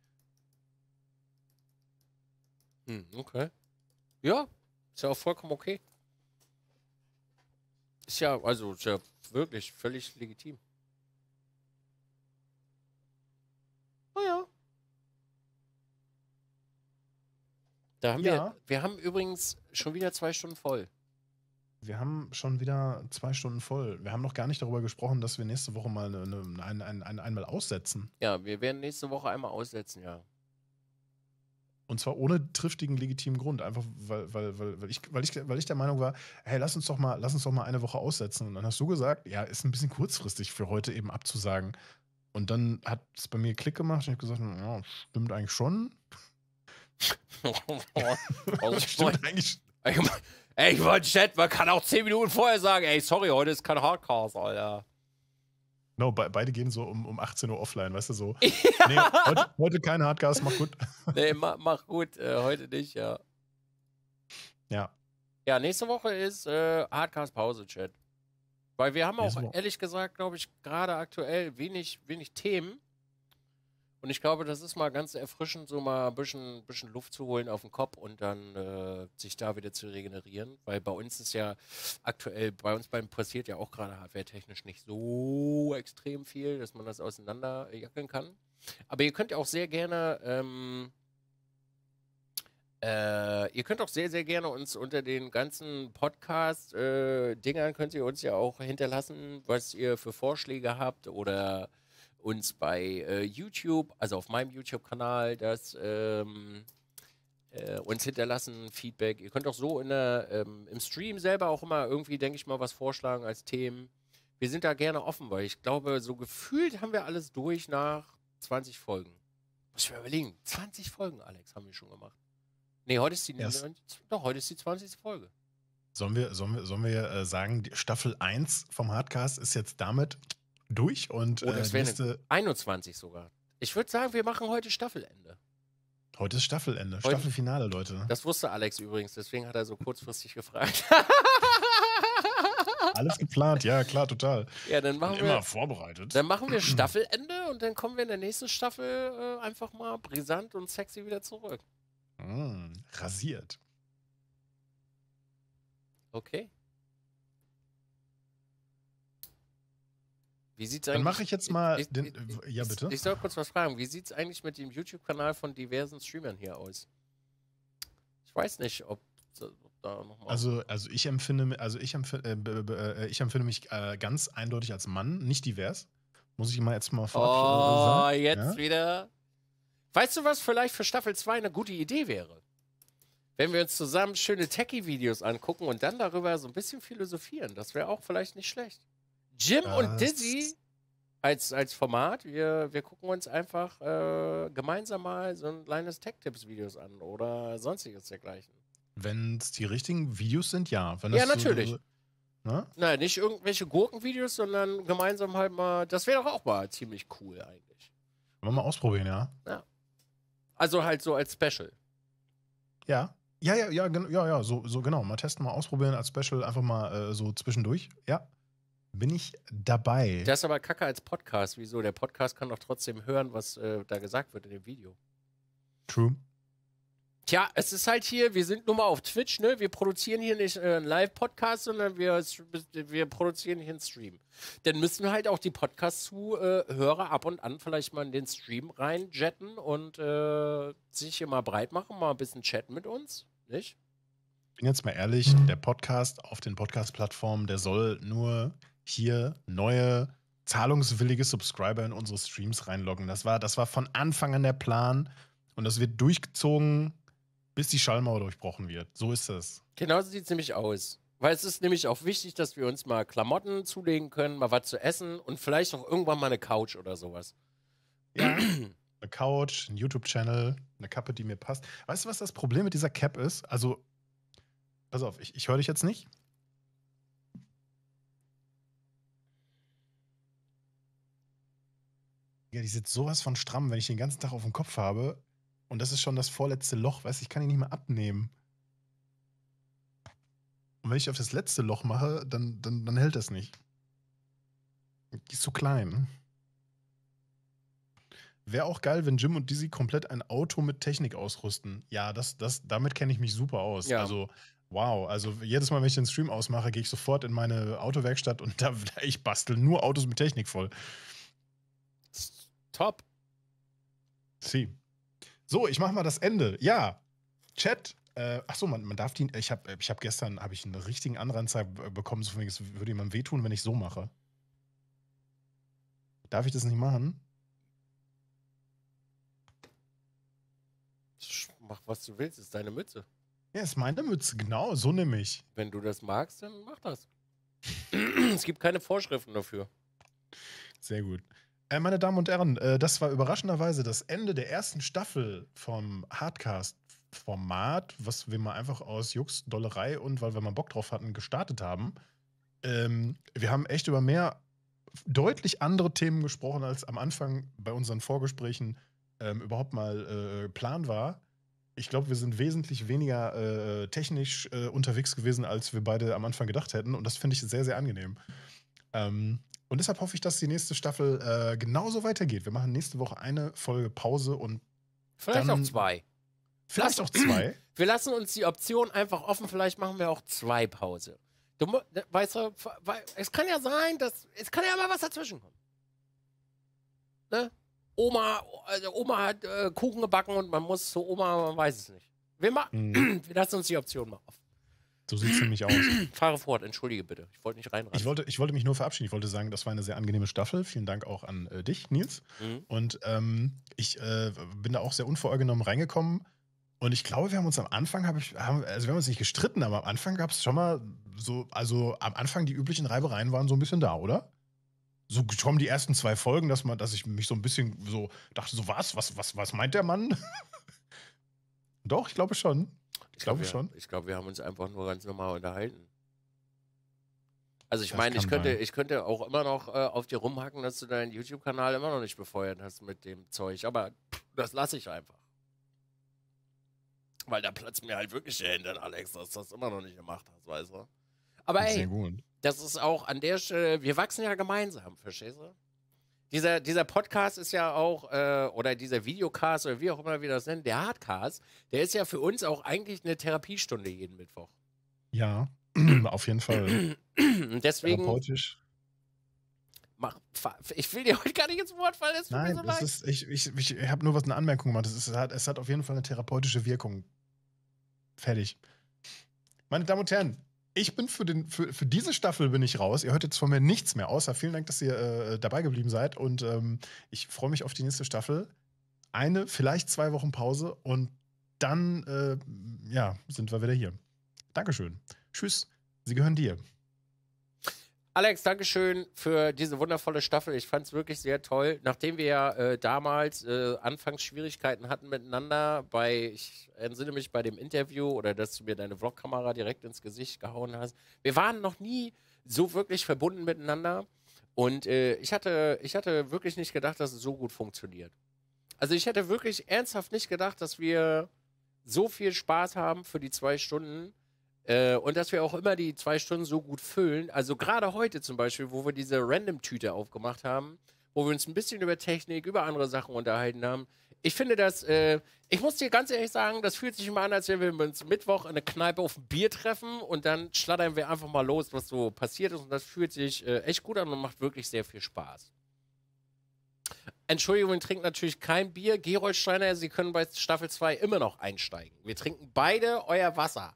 Hm, okay. Ja, ist ja auch vollkommen okay. Ist ja, also, ist ja wirklich völlig legitim. Naja. Da haben ja. wir, wir haben übrigens schon wieder zwei Stunden voll. Wir haben schon wieder zwei Stunden voll. Wir haben noch gar nicht darüber gesprochen, dass wir nächste Woche mal eine, eine, ein, ein, ein, einmal aussetzen. Ja, wir werden nächste Woche einmal aussetzen, ja. Und zwar ohne triftigen, legitimen Grund. Einfach, weil, weil, weil, weil, ich, weil, ich, weil ich der Meinung war, hey, lass uns, doch mal, lass uns doch mal eine Woche aussetzen. Und dann hast du gesagt, ja, ist ein bisschen kurzfristig für heute eben abzusagen. Und dann hat es bei mir Klick gemacht und ich habe gesagt, ja, stimmt eigentlich schon. also stimmt eigentlich ich, ich meine, Chat, man kann auch 10 Minuten vorher sagen, ey, sorry, heute ist kein Hardcast, Alter. Genau, be beide gehen so um, um 18 Uhr offline, weißt du, so. Ja. Nee, heute, heute, kein Hardgas, mach gut. nee, mach, mach gut, äh, heute nicht, ja. Ja. Ja, nächste Woche ist äh, Hardcast-Pause-Chat. Weil wir haben auch, ehrlich gesagt, glaube ich, gerade aktuell wenig, wenig Themen. Und ich glaube, das ist mal ganz erfrischend, so mal ein bisschen, bisschen Luft zu holen auf den Kopf und dann äh, sich da wieder zu regenerieren. Weil bei uns ist ja aktuell, bei uns beim passiert ja auch gerade hardware-technisch nicht so extrem viel, dass man das auseinanderjackeln kann. Aber ihr könnt auch sehr gerne, ähm, äh, ihr könnt auch sehr, sehr gerne uns unter den ganzen Podcast-Dingern äh, könnt ihr uns ja auch hinterlassen, was ihr für Vorschläge habt oder uns bei äh, YouTube, also auf meinem YouTube-Kanal, das ähm, äh, uns hinterlassen, Feedback. Ihr könnt auch so in der, ähm, im Stream selber auch immer irgendwie, denke ich mal, was vorschlagen als Themen. Wir sind da gerne offen, weil ich glaube, so gefühlt haben wir alles durch nach 20 Folgen. Muss ich mir überlegen. 20 Folgen, Alex, haben wir schon gemacht. Nee, heute ist die, yes. doch, heute ist die 20. Folge. Sollen wir, sollen wir, sollen wir äh, sagen, Staffel 1 vom Hardcast ist jetzt damit durch und oh, äh, das äh, nächste 21 sogar. Ich würde sagen, wir machen heute Staffelende. Heute ist Staffelende, heute Staffelfinale, Leute. Das wusste Alex übrigens, deswegen hat er so kurzfristig gefragt. Alles geplant, ja, klar, total. Ja, dann machen und wir, immer vorbereitet. Dann machen wir Staffelende und dann kommen wir in der nächsten Staffel äh, einfach mal brisant und sexy wieder zurück. Mm, rasiert. Okay. Wie sieht's eigentlich, Dann mache ich jetzt mal ich, den. Ich, ja, bitte. Ich soll kurz was fragen. Wie sieht es eigentlich mit dem YouTube-Kanal von diversen Streamern hier aus? Ich weiß nicht, ob, Also, also ich empfinde, also ich empfinde, äh, äh, ich empfinde mich äh, ganz eindeutig als Mann, nicht divers. Muss ich mal jetzt mal vorstellen. Oh, jetzt ja? wieder. Weißt du, was vielleicht für Staffel 2 eine gute Idee wäre? Wenn wir uns zusammen schöne Techie-Videos angucken und dann darüber so ein bisschen philosophieren. Das wäre auch vielleicht nicht schlecht. Jim ah, das und Dizzy als, als Format, wir, wir gucken uns einfach äh, gemeinsam mal so ein kleines Tech-Tipps-Videos an oder sonstiges dergleichen. Wenn es die richtigen Videos sind, ja. Wenn ja, natürlich. So, ne? na? Nein, nicht irgendwelche Gurken-Videos, sondern gemeinsam halt mal. Das wäre doch auch mal ziemlich cool eigentlich. Wollen wir mal ausprobieren, ja? Ja. Also halt so als Special. Ja. Ja, ja, ja, ja, ja, so, so genau. Mal testen, mal ausprobieren als Special, einfach mal äh, so zwischendurch. Ja bin ich dabei. Das ist aber kacke als Podcast. Wieso? Der Podcast kann doch trotzdem hören, was äh, da gesagt wird in dem Video. True. Tja, es ist halt hier, wir sind nun mal auf Twitch, ne? Wir produzieren hier nicht äh, einen Live-Podcast, sondern wir, wir produzieren hier einen Stream. Dann müssen halt auch die Podcast-Zuhörer ab und an vielleicht mal in den Stream reinjetten und äh, sich hier mal breit machen, mal ein bisschen chatten mit uns, nicht? Ich bin jetzt mal ehrlich, der Podcast auf den Podcast-Plattformen, der soll nur hier neue zahlungswillige Subscriber in unsere Streams reinloggen. Das war, das war von Anfang an der Plan und das wird durchgezogen, bis die Schallmauer durchbrochen wird. So ist es. Genau so sieht es nämlich aus. Weil es ist nämlich auch wichtig, dass wir uns mal Klamotten zulegen können, mal was zu essen und vielleicht auch irgendwann mal eine Couch oder sowas. Ja. eine Couch, ein YouTube-Channel, eine Kappe, die mir passt. Weißt du, was das Problem mit dieser Cap ist? Also, pass auf, ich, ich höre dich jetzt nicht. Ja, die sitzt sowas von stramm, wenn ich den ganzen Tag auf dem Kopf habe. Und das ist schon das vorletzte Loch, weißt du, ich kann ihn nicht mehr abnehmen. Und wenn ich auf das letzte Loch mache, dann, dann, dann hält das nicht. Die ist zu klein. Wäre auch geil, wenn Jim und Dizzy komplett ein Auto mit Technik ausrüsten. Ja, das, das, damit kenne ich mich super aus. Ja. Also, wow. Also, jedes Mal, wenn ich den Stream ausmache, gehe ich sofort in meine Autowerkstatt und da, ich bastel nur Autos mit Technik voll. Top. Sie. So, ich mache mal das Ende. Ja, Chat. Äh, Achso, man, man darf die. Ich habe ich hab gestern hab ich einen richtigen Anranzer äh, bekommen, so es würde jemandem wehtun, wenn ich so mache. Darf ich das nicht machen? Mach, was du willst, ist deine Mütze. Ja, ist meine Mütze, genau, so nehme ich. Wenn du das magst, dann mach das. es gibt keine Vorschriften dafür. Sehr gut. Äh, meine Damen und Herren, äh, das war überraschenderweise das Ende der ersten Staffel vom Hardcast. Format, was wir mal einfach aus Jux, Dollerei und weil wir mal Bock drauf hatten, gestartet haben. Ähm, wir haben echt über mehr deutlich andere Themen gesprochen, als am Anfang bei unseren Vorgesprächen ähm, überhaupt mal äh, Plan war. Ich glaube, wir sind wesentlich weniger äh, technisch äh, unterwegs gewesen, als wir beide am Anfang gedacht hätten. Und das finde ich sehr, sehr angenehm. Ähm, und deshalb hoffe ich, dass die nächste Staffel äh, genauso weitergeht. Wir machen nächste Woche eine Folge Pause und. Vielleicht auch zwei. Vielleicht auch zwei. Wir lassen uns die Option einfach offen. Vielleicht machen wir auch zwei Pause. Du, weißt du, es kann ja sein, dass. Es kann ja mal was dazwischen kommen. Ne? Oma, also Oma hat äh, Kuchen gebacken und man muss zu Oma, man weiß es nicht. Wir, machen, mhm. wir lassen uns die Option mal offen. So sieht es nämlich aus. Fahre fort, entschuldige bitte. Ich wollte nicht reinrennen. Ich wollte, ich wollte mich nur verabschieden. Ich wollte sagen, das war eine sehr angenehme Staffel. Vielen Dank auch an äh, dich, Nils. Mhm. Und ähm, ich äh, bin da auch sehr unvoreingenommen reingekommen. Und ich glaube, wir haben uns am Anfang, hab ich, haben, also wir haben uns nicht gestritten, aber am Anfang gab es schon mal so, also am Anfang die üblichen Reibereien waren so ein bisschen da, oder? So kommen die ersten zwei Folgen, dass man, dass ich mich so ein bisschen so dachte, so was, was, was, was meint der Mann? Doch, ich glaube schon. Ich glaube glaub, schon. Ich glaube, wir haben uns einfach nur ganz normal unterhalten. Also ich meine, ich könnte, sein. ich könnte auch immer noch äh, auf dir rumhacken, dass du deinen YouTube-Kanal immer noch nicht befeuert hast mit dem Zeug. Aber pff, das lasse ich einfach. Weil da platzt mir halt wirklich der Hintern, Alex, dass du das immer noch nicht gemacht hast, weißt du? Aber das ey, das ist auch an der Stelle, wir wachsen ja gemeinsam, verstehst du? dieser, dieser Podcast ist ja auch, äh, oder dieser Videocast oder wie auch immer wir das nennen, der Hardcast, der ist ja für uns auch eigentlich eine Therapiestunde jeden Mittwoch. Ja, auf jeden Fall. Deswegen. Therapeutisch. Mach, ich will dir heute gar nicht ins Wort fallen. Das Nein, so das ist, ich, ich, ich habe nur was eine Anmerkung gemacht. Es, ist, es, hat, es hat auf jeden Fall eine therapeutische Wirkung. Fertig. Meine Damen und Herren, ich bin für, den, für, für diese Staffel bin ich raus. Ihr hört jetzt von mir nichts mehr, außer vielen Dank, dass ihr äh, dabei geblieben seid. Und ähm, ich freue mich auf die nächste Staffel. Eine, vielleicht zwei Wochen Pause und dann äh, ja, sind wir wieder hier. Dankeschön. Tschüss. Sie gehören dir. Alex, Dankeschön für diese wundervolle Staffel. Ich fand es wirklich sehr toll. Nachdem wir ja äh, damals äh, anfangs Schwierigkeiten hatten miteinander, bei, ich entsinne mich bei dem Interview oder dass du mir deine Vlogkamera direkt ins Gesicht gehauen hast. Wir waren noch nie so wirklich verbunden miteinander. Und äh, ich, hatte, ich hatte wirklich nicht gedacht, dass es so gut funktioniert. Also ich hätte wirklich ernsthaft nicht gedacht, dass wir so viel Spaß haben für die zwei Stunden äh, und dass wir auch immer die zwei Stunden so gut füllen. Also gerade heute zum Beispiel, wo wir diese Random-Tüte aufgemacht haben, wo wir uns ein bisschen über Technik, über andere Sachen unterhalten haben. Ich finde das, äh, ich muss dir ganz ehrlich sagen, das fühlt sich immer an, als wenn wir uns Mittwoch in der Kneipe auf ein Bier treffen und dann schlattern wir einfach mal los, was so passiert ist. Und das fühlt sich äh, echt gut an und macht wirklich sehr viel Spaß. Entschuldigung, trinkt natürlich kein Bier. Gerold Steiner, Sie können bei Staffel 2 immer noch einsteigen. Wir trinken beide euer Wasser.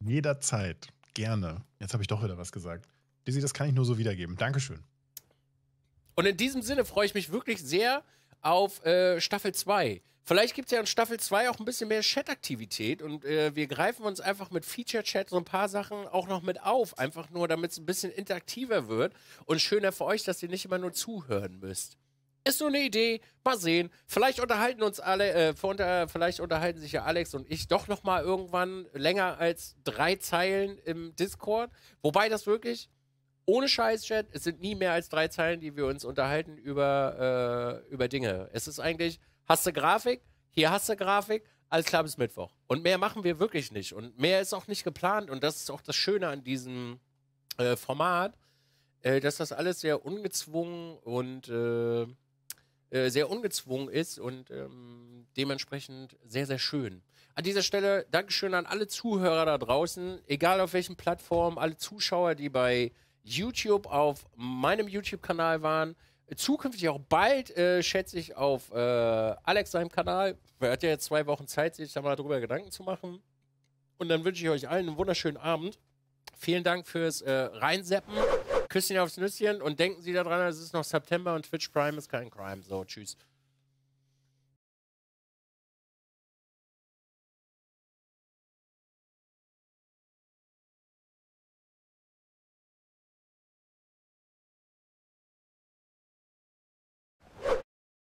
Jederzeit. Gerne. Jetzt habe ich doch wieder was gesagt. Dizzy, das kann ich nur so wiedergeben. Dankeschön. Und in diesem Sinne freue ich mich wirklich sehr auf äh, Staffel 2. Vielleicht gibt es ja in Staffel 2 auch ein bisschen mehr Chat-Aktivität und äh, wir greifen uns einfach mit Feature-Chat so ein paar Sachen auch noch mit auf. Einfach nur, damit es ein bisschen interaktiver wird und schöner für euch, dass ihr nicht immer nur zuhören müsst. Ist nur eine Idee. Mal sehen. Vielleicht unterhalten uns alle, äh, unter, vielleicht unterhalten sich ja Alex und ich doch nochmal irgendwann länger als drei Zeilen im Discord. Wobei das wirklich ohne Scheiß-Chat, es sind nie mehr als drei Zeilen, die wir uns unterhalten über, äh, über Dinge. Es ist eigentlich, hast du Grafik? Hier hast du Grafik. Alles klar bis Mittwoch. Und mehr machen wir wirklich nicht. Und mehr ist auch nicht geplant. Und das ist auch das Schöne an diesem äh, Format, äh, dass das alles sehr ungezwungen und äh, äh, sehr ungezwungen ist und ähm, dementsprechend sehr, sehr schön. An dieser Stelle Dankeschön an alle Zuhörer da draußen, egal auf welchen Plattformen, alle Zuschauer, die bei YouTube auf meinem YouTube-Kanal waren. Zukünftig auch bald, äh, schätze ich, auf äh, Alex seinem Kanal. Er hat ja jetzt zwei Wochen Zeit, sich da mal darüber Gedanken zu machen. Und dann wünsche ich euch allen einen wunderschönen Abend. Vielen Dank fürs äh, Reinseppen. Küsschen aufs Nüsschen und denken Sie daran, es ist noch September und Twitch Prime ist kein Crime. So, tschüss.